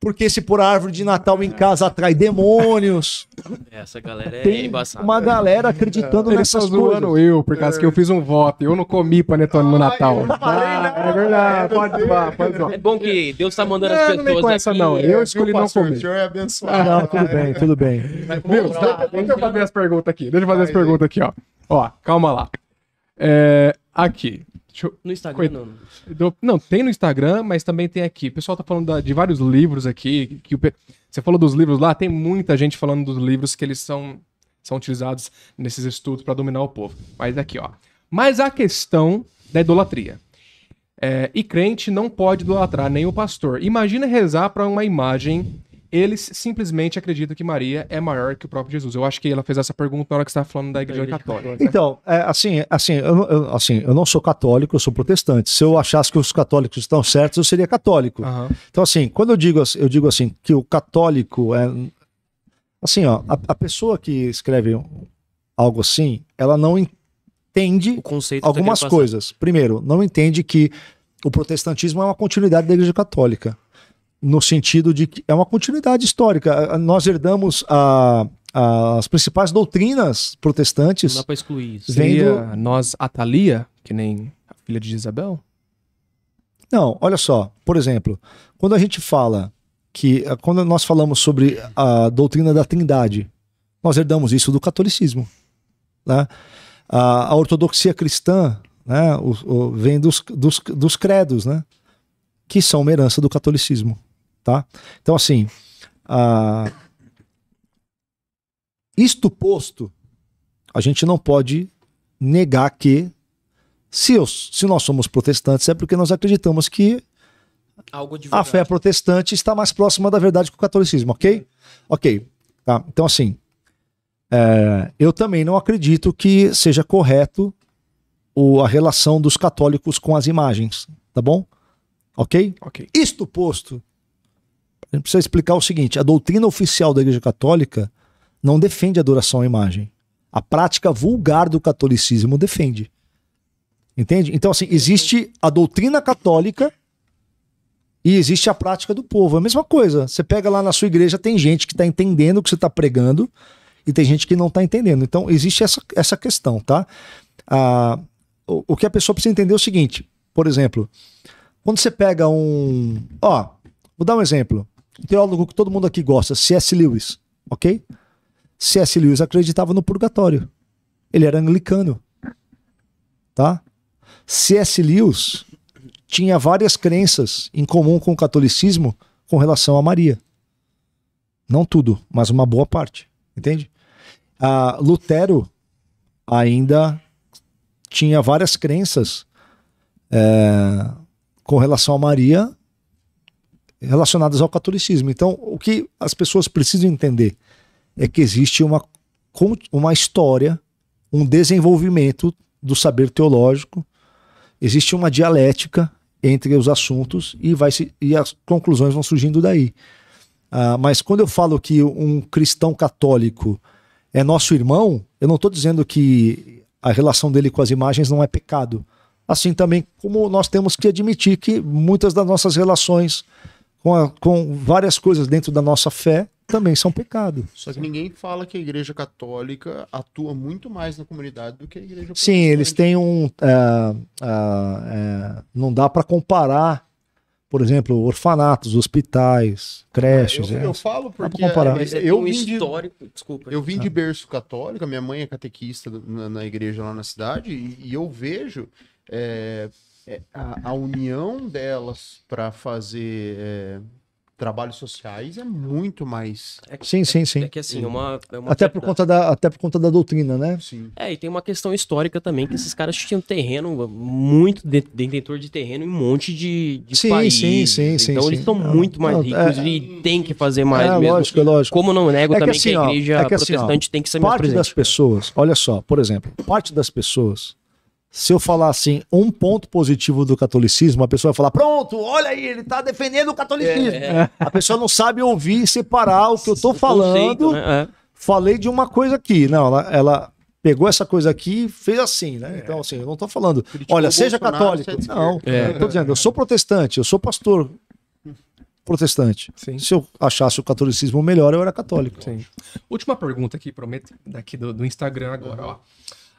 porque se por árvore de Natal em casa atrai demônios. Essa galera é Tem embaçada. uma galera acreditando é, nessas coisas. zoando eu, por causa é. que eu fiz um voto. Eu não comi panetone no ah, Natal. Ah, é verdade, pode falar. pode vá. É bom que Deus está mandando as pessoas não me essa não. Eu escolhi não comer. O senhor é abençoado. Ah, não, tudo bem, tudo bem. deixa eu fazer as perguntas aqui. Deixa eu fazer as perguntas aqui, ó. Ó, calma lá. É, aqui. Eu... No Instagram Coit... não. Não, tem no Instagram, mas também tem aqui. O pessoal tá falando da... de vários livros aqui. Que o... Você falou dos livros lá, tem muita gente falando dos livros que eles são, são utilizados nesses estudos para dominar o povo. Mas aqui, ó. Mas a questão da idolatria. É... e crente não pode idolatrar nem o pastor. Imagina rezar para uma imagem eles simplesmente acreditam que Maria é maior que o próprio Jesus. Eu acho que ela fez essa pergunta na hora que você estava falando da igreja católica. Então, é, assim, assim eu, eu, assim, eu não sou católico, eu sou protestante. Se eu achasse que os católicos estão certos, eu seria católico. Uhum. Então, assim, quando eu digo, eu digo assim, que o católico é. Assim, ó, a, a pessoa que escreve algo assim, ela não entende algumas coisas. Primeiro, não entende que o protestantismo é uma continuidade da igreja católica no sentido de que é uma continuidade histórica. Nós herdamos a, a, as principais doutrinas protestantes. Não dá para excluir isso. Vendo... nós Atalia, que nem a filha de Isabel? Não, olha só. Por exemplo, quando a gente fala que eh, quando nós falamos sobre a doutrina da Trindade, nós herdamos isso do catolicismo, né? A, a ortodoxia cristã, né? O, o, vem dos, dos, dos credos, né? Que são uma herança do catolicismo tá? Então, assim, uh, isto posto, a gente não pode negar que se, eu, se nós somos protestantes é porque nós acreditamos que a fé protestante está mais próxima da verdade que o catolicismo, ok? Ok, tá? Então, assim, é, eu também não acredito que seja correto o, a relação dos católicos com as imagens, tá bom? Ok. Isto posto, a gente precisa explicar o seguinte: a doutrina oficial da Igreja Católica não defende adoração à imagem. A prática vulgar do catolicismo defende. Entende? Então, assim, existe a doutrina católica e existe a prática do povo. É a mesma coisa. Você pega lá na sua igreja, tem gente que está entendendo o que você está pregando e tem gente que não está entendendo. Então, existe essa, essa questão, tá? Ah, o, o que a pessoa precisa entender é o seguinte: por exemplo, quando você pega um. Ó, vou dar um exemplo um teólogo que todo mundo aqui gosta, C.S. Lewis, ok? C.S. Lewis acreditava no purgatório. Ele era anglicano, tá? C.S. Lewis tinha várias crenças em comum com o catolicismo com relação a Maria. Não tudo, mas uma boa parte, entende? A Lutero ainda tinha várias crenças é, com relação a Maria relacionadas ao catolicismo. Então, o que as pessoas precisam entender é que existe uma, uma história, um desenvolvimento do saber teológico, existe uma dialética entre os assuntos e, vai se, e as conclusões vão surgindo daí. Ah, mas quando eu falo que um cristão católico é nosso irmão, eu não estou dizendo que a relação dele com as imagens não é pecado. Assim também como nós temos que admitir que muitas das nossas relações com, a, com várias coisas dentro da nossa fé também são pecado. Só que ninguém fala que a Igreja Católica atua muito mais na comunidade do que a Igreja Sim, eles têm um. É, é, é não dá para comparar, por exemplo, orfanatos, hospitais, creches. Ah, eu, é, é, é eu falo porque comparar. eu um vim de, Desculpa. Eu vim de ah. berço católico, minha mãe é catequista na, na igreja lá na cidade e, e eu vejo. É, é, a, a união delas para fazer é, trabalhos sociais é muito mais. É que, sim, sim, é sim. É que assim, é uma, uma até, por conta da, até por conta da doutrina, né? Sim. É, e tem uma questão histórica também, que esses caras tinham terreno, muito de, detentor de terreno em um monte de, de sim, Sim, sim, sim. Então sim, eles estão muito mais não, ricos é, e tem que fazer mais é, mesmo. Lógico, lógico. Como não nego é também que, assim, que a igreja é que, assim, protestante ó, tem que ser mais parte presente. das pessoas, olha só, por exemplo, parte das pessoas se eu falar assim, um ponto positivo do catolicismo, a pessoa vai falar: pronto, olha aí, ele está defendendo o catolicismo. É, é. A pessoa não sabe ouvir e separar o que eu estou falando. Conceito, né? é. Falei de uma coisa aqui. Não, ela, ela pegou essa coisa aqui e fez assim, né? É. Então, assim, eu não estou falando, Criticou olha, seja católico. É não, eu estou dizendo, eu sou protestante, eu sou pastor protestante. Sim. Se eu achasse o catolicismo melhor, eu era católico. Sim. Última pergunta aqui, prometo, daqui do, do Instagram agora, uhum. ó.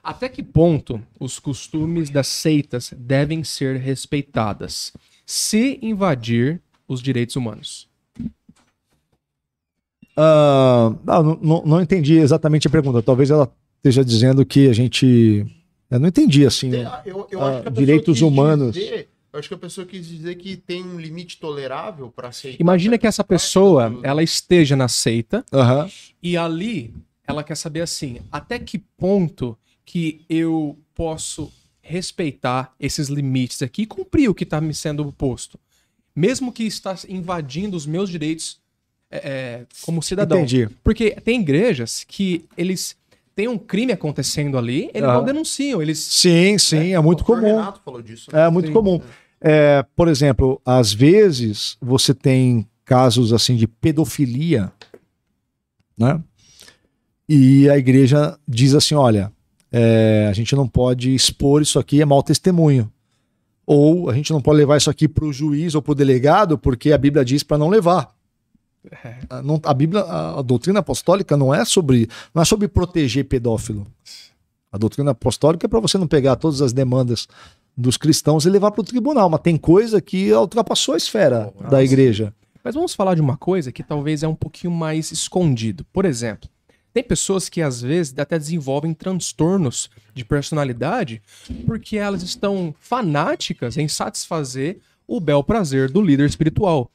Até que ponto os costumes das seitas devem ser respeitadas se invadir os direitos humanos? Uh, não, não, não, entendi exatamente a pergunta. Talvez ela esteja dizendo que a gente. Eu não entendi assim. É, eu, eu uh, direitos humanos. Dizer, eu acho que a pessoa quis dizer que tem um limite tolerável para aceitar. Imagina que essa pessoa ela esteja na seita uh -huh. e ali ela quer saber assim: até que ponto que eu posso respeitar esses limites aqui e cumprir o que está me sendo posto? Mesmo que está invadindo os meus direitos é, é como cidadão. Entendi. Porque tem igrejas que eles têm um crime acontecendo ali, eles ah. não denunciam. Eles, sim, sim, é, é muito comum. O Renato falou disso. Né? É muito sim. comum. É. é, por exemplo, às vezes você tem casos assim de pedofilia, né? E a igreja diz assim: olha, é, a gente não pode expor isso aqui, é mau testemunho. Ou a gente não pode levar isso aqui para o juiz ou para o delegado, porque a Bíblia diz para não levar. É. Ah, a, Bíblia, a, a, doutrina apostólica não é sobre, não é sobre proteger pedófilo. A doutrina apostólica é para você não pegar todas as demandas dos cristãos e levar para o tribunal, mas tem coisa que ultrapassou a esfera oh, da igreja. Mas vamos falar de uma coisa que talvez é um pouquinho mais escondido. Por exemplo, tem pessoas que às vezes até desenvolvem transtornos de personalidade porque elas estão fanáticas em satisfazer o bel prazer do líder espiritual.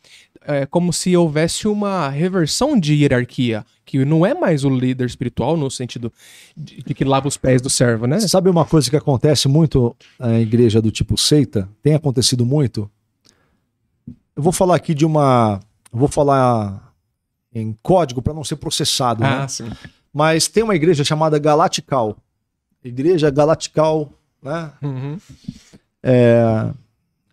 É como se houvesse uma reversão de hierarquia, que não é mais o líder espiritual no sentido de, de que lava os pés do servo, né? Sabe uma coisa que acontece muito na igreja do tipo seita? Tem acontecido muito? Eu vou falar aqui de uma. Eu vou falar em código para não ser processado. Né? Ah, né? sim. Mas tem uma igreja chamada Galatical. Igreja Galatical, né? Uhum. É,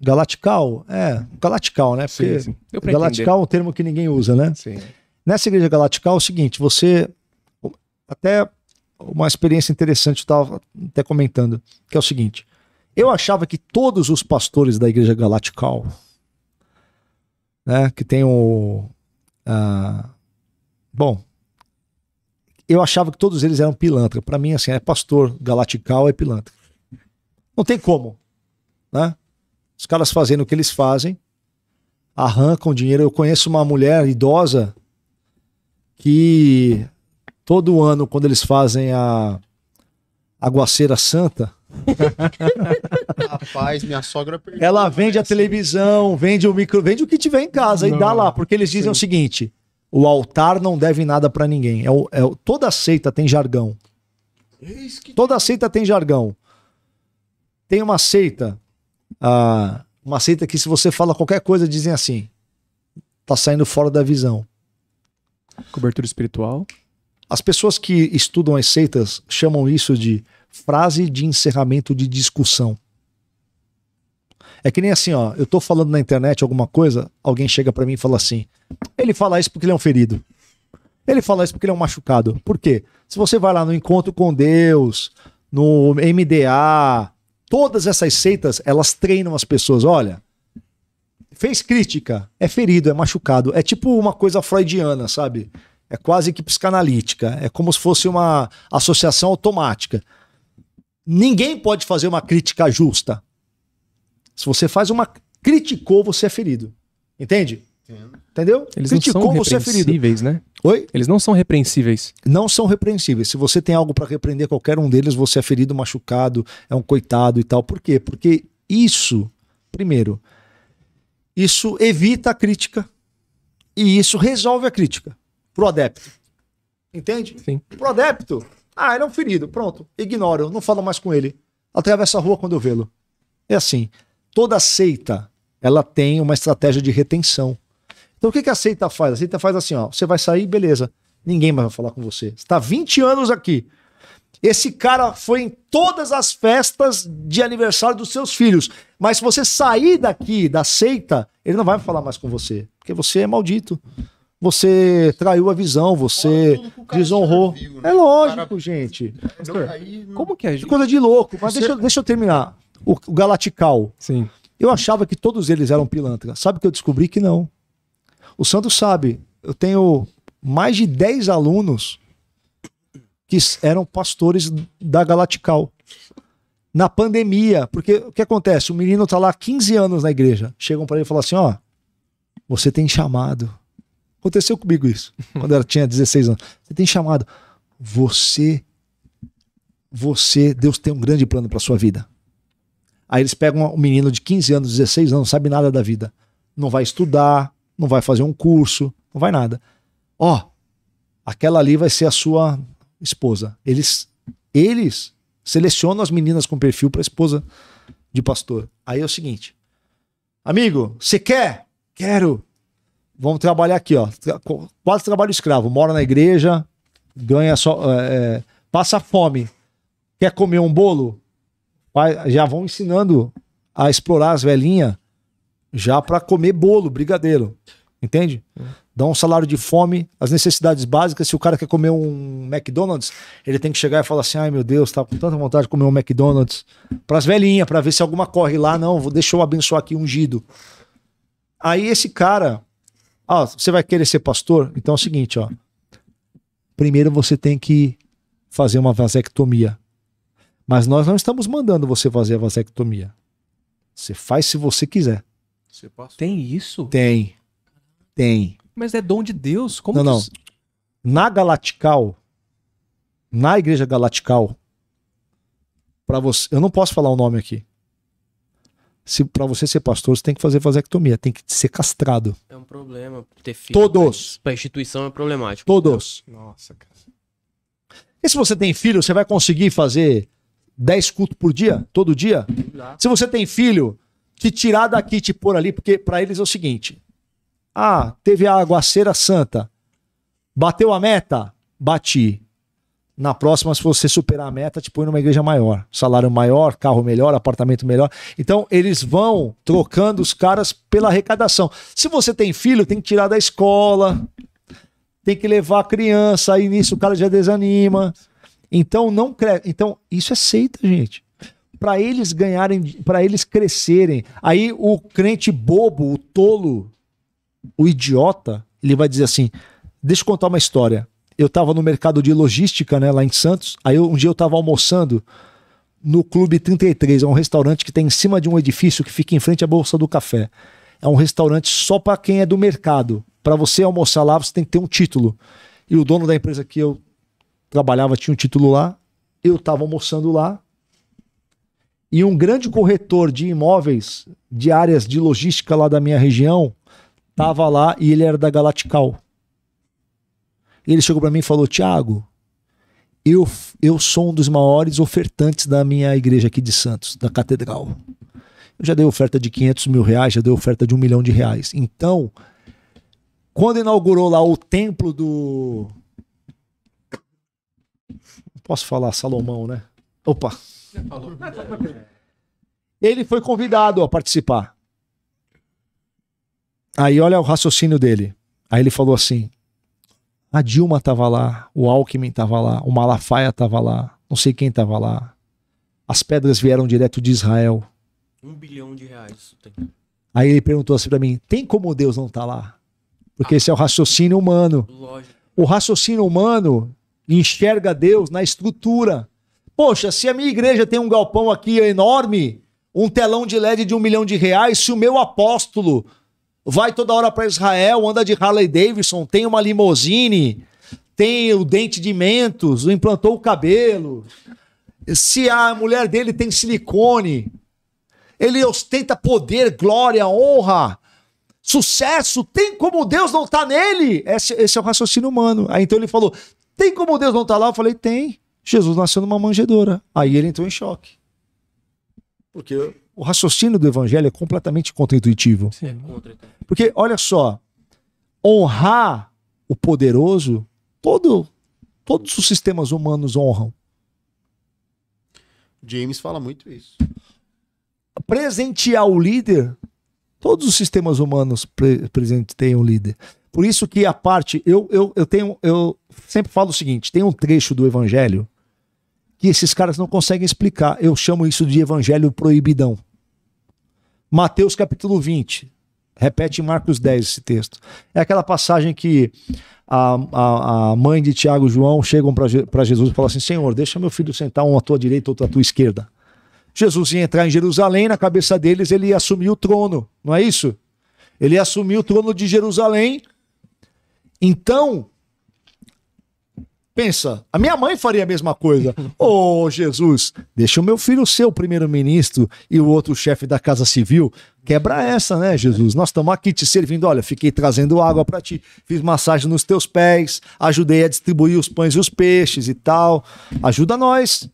Galatical, é, Galatical, né? Porque sim, sim. Galatical é um termo que ninguém usa, né? Sim. Nessa igreja Galatical é o seguinte, você até uma experiência interessante, eu estava até comentando, que é o seguinte: eu achava que todos os pastores da igreja Galatical, né, que tem o ah, bom, eu achava que todos eles eram pilantra. Para mim, assim, é pastor galatical, é pilantra. Não tem como. Né? Os caras fazendo o que eles fazem, arrancam dinheiro. Eu conheço uma mulher idosa que todo ano, quando eles fazem a Aguaceira Santa, Rapaz, minha sogra perdeu. Ela né, vende a assim. televisão, vende o micro, vende o que tiver em casa não, e dá lá, porque eles dizem sim. o seguinte: o altar não deve nada para ninguém. É, o, é o, toda seita tem jargão. Toda seita tem jargão. Tem uma seita, ah, uma seita que se você fala qualquer coisa dizem assim, tá saindo fora da visão. Cobertura espiritual. As pessoas que estudam as seitas chamam isso de frase de encerramento de discussão. É que nem assim, ó, eu tô falando na internet alguma coisa, alguém chega para mim e fala assim: ele fala isso porque ele é um ferido. Ele fala isso porque ele é um machucado. Por quê? Se você vai lá no encontro com Deus, no MDA, todas essas seitas, elas treinam as pessoas, olha, fez crítica, é ferido, é machucado, é tipo uma coisa freudiana, sabe? É quase que psicanalítica, é como se fosse uma associação automática. Ninguém pode fazer uma crítica justa. Se você faz uma. Criticou, você é ferido. Entende? Entendeu? Eles Criticou, não são você é ferido. né? Oi? Eles não são repreensíveis. Não são repreensíveis. Se você tem algo para repreender qualquer um deles, você é ferido, machucado, é um coitado e tal. Por quê? Porque isso, primeiro, isso evita a crítica e isso resolve a crítica pro adepto. Entende? Sim. Pro adepto, ah, ele é um ferido. Pronto. Ignoro. Não falo mais com ele. Atravesso a rua quando eu vê-lo. É assim. Toda seita, ela tem uma estratégia de retenção. Então o que, que a seita faz? A seita faz assim, ó. Você vai sair, beleza. Ninguém mais vai falar com você. Você tá 20 anos aqui. Esse cara foi em todas as festas de aniversário dos seus filhos. Mas se você sair daqui, da seita, ele não vai falar mais com você. Porque você é maldito você traiu a visão, você desonrou. né? É lógico, cara... gente. não... Como que é? Gente? Coisa de louco. Mas você... deixa, eu, deixa eu terminar. O, o Galatical. Sim. Eu achava que todos eles eram pilantra. Sabe o que eu descobri que não. O Santos sabe. Eu tenho mais de 10 alunos que eram pastores da Galatical. Na pandemia, porque o que acontece? O menino tá lá 15 anos na igreja. Chegam para ele e falam assim: ó, você tem chamado Aconteceu comigo isso, quando ela tinha 16 anos. Você tem chamado. Você, você, Deus tem um grande plano para sua vida. Aí eles pegam um menino de 15 anos, 16 anos, não sabe nada da vida. Não vai estudar, não vai fazer um curso, não vai nada. Ó, oh, aquela ali vai ser a sua esposa. Eles, eles selecionam as meninas com perfil para esposa de pastor. Aí é o seguinte: Amigo, você quer? Quero vamos trabalhar aqui, ó. Quase trabalho escravo, mora na igreja, ganha só. É, é passa fome. Quer comer um bolo? Já vão ensinando a explorar as velhinhas já para comer bolo, brigadeiro. Entende? Dá um salário de fome, as necessidades básicas. Se o cara quer comer um McDonald's, ele tem que chegar e falar assim: ai meu Deus, tá com tanta vontade de comer um McDonald's. Para as velhinhas, para ver se alguma corre lá. Não, deixa eu abençoar aqui ungido. Aí esse cara, ah, você vai querer ser pastor? Então é o seguinte, ó. Primeiro você tem que fazer uma vasectomia. Mas nós não estamos mandando você fazer a vasectomia. Você faz se você quiser. Você tem isso? Tem. Tem. Mas é dom de Deus? Como não, que... não. Na Galatical, na igreja Galatical, para você, eu não posso falar o nome aqui se para você ser pastor, você tem que fazer vasectomia, tem que ser castrado. É um problema ter filho. Todos. Né? Para instituição é problemático. Todos. É. Nossa, cara. E se você tem filho, você vai conseguir fazer 10 cultos por dia, todo dia? Se você tem filho, te tirar daqui, te pôr ali, porque para eles é o seguinte: ah, teve a aguaceira santa, bateu a meta, bati na próxima, se você superar a meta, te põe numa igreja maior. Salário maior, carro melhor, apartamento melhor. Então, eles vão trocando os caras pela arrecadação. Se você tem filho, tem que tirar da escola, tem que levar a criança, aí nisso o cara já desanima. Então, não cre... Então, isso é seita, gente. Para eles ganharem, para eles crescerem. Aí o crente bobo, o tolo, o idiota, ele vai dizer assim: deixa eu contar uma história eu estava no mercado de logística, né, lá em Santos. Aí um dia eu estava almoçando no Clube 33, é um restaurante que tem em cima de um edifício que fica em frente à Bolsa do Café. É um restaurante só para quem é do mercado. Para você almoçar lá, você tem que ter um título. E o dono da empresa que eu trabalhava tinha um título lá. Eu estava almoçando lá. E um grande corretor de imóveis de áreas de logística lá da minha região estava lá e ele era da Galatical. Ele chegou para mim e falou: Tiago, eu, eu sou um dos maiores ofertantes da minha igreja aqui de Santos, da Catedral. Eu já dei oferta de 500 mil reais, já dei oferta de um milhão de reais. Então, quando inaugurou lá o templo do. Não posso falar Salomão, né? Opa! Ele foi convidado a participar. Aí olha o raciocínio dele. Aí ele falou assim: a Dilma estava lá, o Alckmin estava lá, o Malafaia estava lá, não sei quem estava lá. As pedras vieram direto de Israel. Um bilhão de reais. Aí ele perguntou assim para mim: tem como Deus não tá lá? Porque ah, esse é o raciocínio humano. Lógico. O raciocínio humano enxerga Deus na estrutura. Poxa, se a minha igreja tem um galpão aqui enorme, um telão de LED de um milhão de reais, se o meu apóstolo vai toda hora para Israel, anda de Harley Davidson, tem uma limousine, tem o dente de mentos, implantou o cabelo. Se a mulher dele tem silicone, ele ostenta poder, glória, honra, sucesso. Tem como Deus não tá nele? Esse, esse é o raciocínio humano. Aí então ele falou: tem como Deus não tá lá? Eu falei: tem. Jesus nasceu numa manjedoura. Aí ele entrou em choque. Porque o raciocínio do evangelho é completamente contraintuitivo. Sim, contra porque, olha só, honrar o poderoso, todo, todos os sistemas humanos honram. James fala muito isso. Presentear o líder, todos os sistemas humanos pre presenteiam o líder. Por isso que a parte, eu, eu, eu tenho, eu sempre falo o seguinte: tem um trecho do evangelho que esses caras não conseguem explicar. Eu chamo isso de evangelho proibidão. Mateus capítulo 20. Repete em Marcos 10 esse texto. É aquela passagem que a, a, a mãe de Tiago e João chegam para Jesus e falam assim: Senhor, deixa meu filho sentar um à tua direita, outro à tua esquerda. Jesus ia entrar em Jerusalém, na cabeça deles ele ia assumir o trono, não é isso? Ele assumiu o trono de Jerusalém. Então, Pensa, a minha mãe faria a mesma coisa. Ô oh, Jesus, deixa o meu filho ser o primeiro-ministro e o outro chefe da Casa Civil. Quebra essa, né, Jesus? Nós estamos aqui te servindo. Olha, fiquei trazendo água para ti, fiz massagem nos teus pés, ajudei a distribuir os pães e os peixes e tal. Ajuda nós.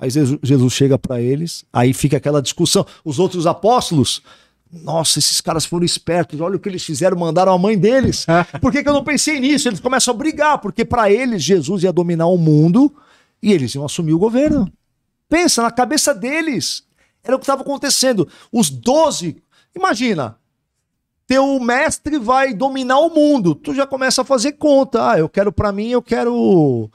Aí Jesus chega para eles, aí fica aquela discussão. Os outros apóstolos nossa, esses caras foram espertos, olha o que eles fizeram, mandaram a mãe deles. É. Por que, que eu não pensei nisso? Eles começam a brigar, porque para eles Jesus ia dominar o mundo e eles iam assumir o governo. Pensa, na cabeça deles. Era o que estava acontecendo. Os doze, imagina, teu mestre vai dominar o mundo. Tu já começa a fazer conta. Ah, eu quero para mim, eu quero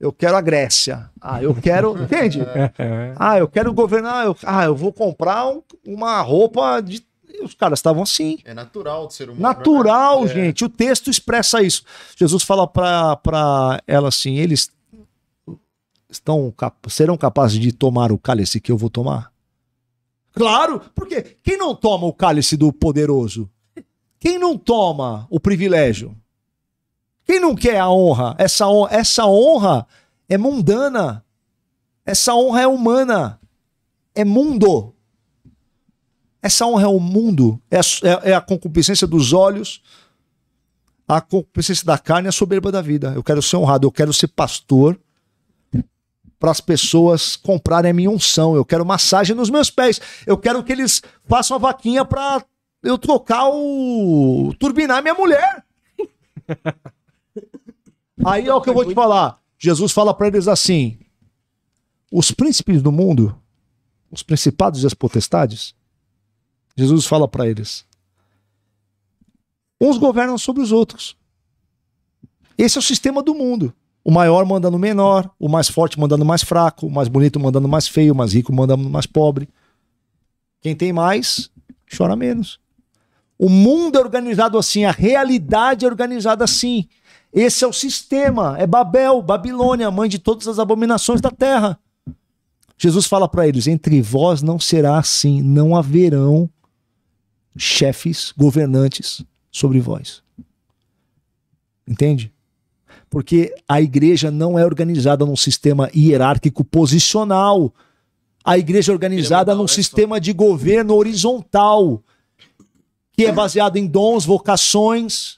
eu quero a Grécia. Ah, eu quero. Entende? É, é. Ah, eu quero governar. Eu, ah, eu vou comprar um, uma roupa de os caras estavam assim. É natural do ser humano. Natural, né? É. gente. É. O texto expressa isso. Jesus fala para ela assim: eles estão, serão capazes de tomar o cálice que eu vou tomar? Claro, porque quem não toma o cálice do poderoso? Quem não toma o privilégio? Quem não quer a honra? Essa honra, essa honra é mundana. Essa honra é humana. É mundo. Essa honra é o mundo, é a, é, é a concupiscência dos olhos, a concupiscência da carne, a soberba da vida. Eu quero ser honrado, eu quero ser pastor para as pessoas comprarem a minha unção. Eu quero massagem nos meus pés. Eu quero que eles façam a vaquinha para eu trocar o turbinar minha mulher. Aí é o que eu vou te falar. Jesus fala para eles assim: os príncipes do mundo, os principados e as potestades, Jesus fala para eles: Uns governam sobre os outros. Esse é o sistema do mundo. O maior mandando o menor, o mais forte mandando o mais fraco, o mais bonito mandando o mais feio, o mais rico mandando o mais pobre. Quem tem mais, chora menos. O mundo é organizado assim, a realidade é organizada assim. Esse é o sistema, é Babel, Babilônia, mãe de todas as abominações da terra. Jesus fala para eles: entre vós não será assim, não haverão chefes, governantes sobre vós. Entende? Porque a igreja não é organizada num sistema hierárquico posicional. A igreja é organizada num sistema de governo horizontal, que é baseado em dons, vocações,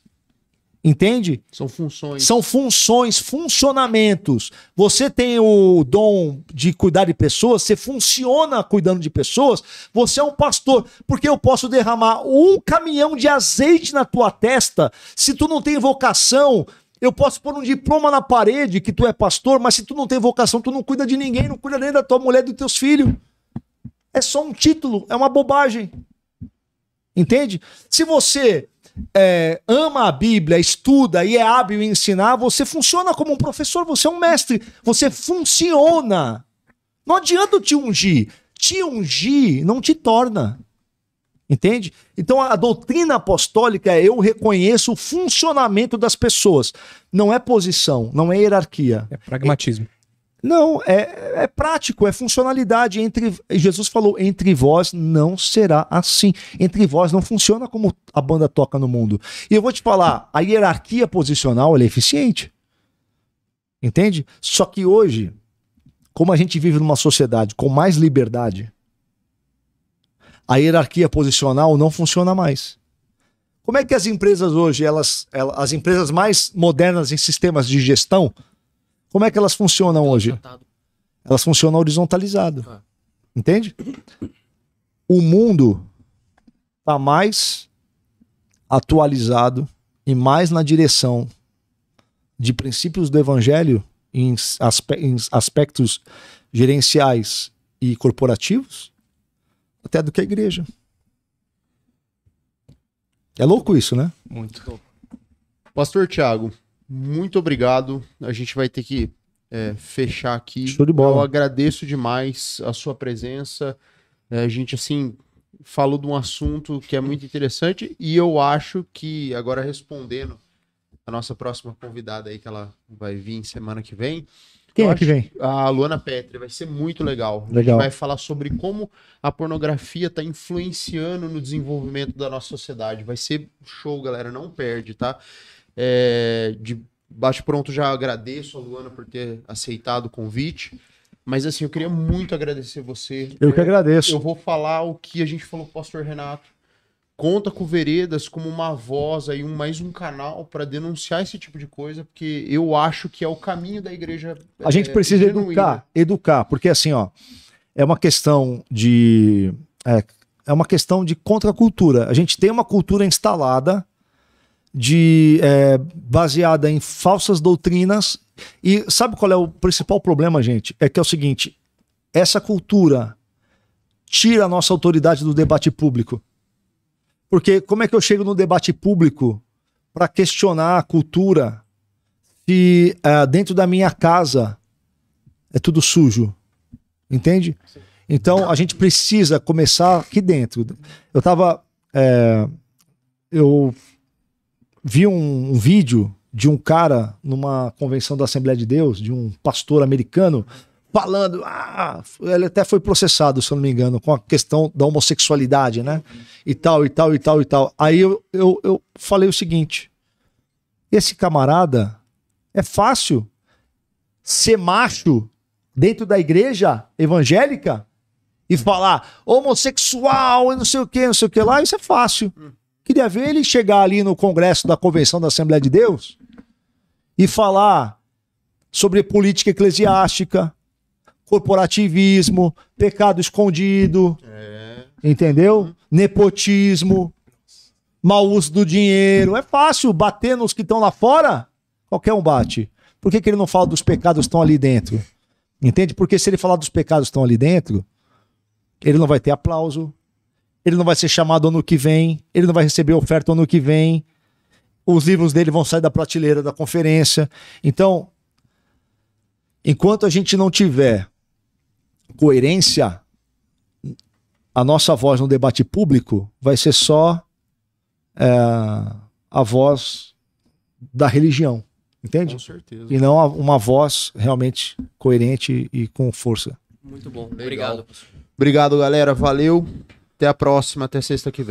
Entende? São funções. São funções, funcionamentos. Você tem o dom de cuidar de pessoas, você funciona cuidando de pessoas, você é um pastor. Porque eu posso derramar um caminhão de azeite na tua testa, se tu não tem vocação, eu posso pôr um diploma na parede que tu é pastor, mas se tu não tem vocação, tu não cuida de ninguém, não cuida nem da tua mulher, dos teus filhos. É só um título, é uma bobagem. Entende? Se você é, ama a Bíblia, estuda e é hábil em ensinar, você funciona como um professor, você é um mestre, você funciona. Não adianta te ungir. Te ungir não te torna. Entende? Então a doutrina apostólica é eu reconheço o funcionamento das pessoas. Não é posição, não é hierarquia. É pragmatismo. Não, é, é prático, é funcionalidade. Entre Jesus falou, entre vós não será assim. Entre vós não funciona como a banda toca no mundo. E eu vou te falar, a hierarquia posicional é eficiente. Entende? Só que hoje, como a gente vive numa sociedade com mais liberdade, a hierarquia posicional não funciona mais. Como é que as empresas hoje, elas, elas as empresas mais modernas em sistemas de gestão, como é que elas funcionam hoje? Elas funcionam horizontalizado. Ah. Entende? O mundo está mais atualizado e mais na direção de princípios do evangelho em, em aspectos gerenciais e corporativos até do que a igreja. É louco isso, né? Muito. Pastor Tiago, muito obrigado. A gente vai ter que é, fechar aqui. Show de bola. Eu agradeço demais a sua presença. É, a gente, assim, falou de um assunto que é muito interessante e eu acho que, agora respondendo a nossa próxima convidada aí, que ela vai vir semana que vem. Quem é que vem? A Luana Petri, vai ser muito legal. legal. vai falar sobre como a pornografia está influenciando no desenvolvimento da nossa sociedade. Vai ser show, galera, não perde, tá? É, de baixo pronto, já agradeço a Luana por ter aceitado o convite. Mas assim, eu queria muito agradecer você. Eu né? que agradeço. Eu vou falar o que a gente falou com o pastor Renato. Conta com Veredas como uma voz aí, um, mais um canal para denunciar esse tipo de coisa, porque eu acho que é o caminho da igreja. A gente é, precisa genuína. educar, educar, porque assim, ó, é uma questão de. É, é uma questão de contracultura. A gente tem uma cultura instalada de é, baseada em falsas doutrinas. E sabe qual é o principal problema, gente? É que é o seguinte: essa cultura tira a nossa autoridade do debate público. Porque como é que eu chego no debate público para questionar a cultura se uh, dentro da minha casa é tudo sujo? Entende? Sim. Então a gente precisa começar aqui dentro. Eu tava É, eu vi um, um vídeo de um cara numa convenção da Assembleia de Deus, de um pastor americano, falando. Ah, ele até foi processado, se eu não me engano, com a questão da homossexualidade, né? E tal, e tal, e tal, e tal. Aí eu, eu, eu falei o seguinte: esse camarada é fácil ser macho dentro da igreja evangélica e falar homossexual e não sei o que, não sei o que lá, isso é fácil. E ver ele chegar ali no Congresso da Convenção da Assembleia de Deus e falar sobre política eclesiástica, corporativismo, pecado escondido, é. entendeu? Nepotismo, mau uso do dinheiro. É fácil bater nos que estão lá fora, qualquer um bate. Por que, que ele não fala dos pecados que estão ali dentro? Entende? Porque se ele falar dos pecados que estão ali dentro, ele não vai ter aplauso, ele não vai ser chamado ano que vem, ele não vai receber oferta ano que vem, os livros dele vão sair da prateleira da conferência. Então, enquanto a gente não tiver coerência, a nossa voz no debate público vai ser só é, a voz da religião, entende? Com certeza. E não uma voz realmente coerente e com força. Muito bom, obrigado. Obrigado, galera. Valeu. Até a próxima, até sexta que vem.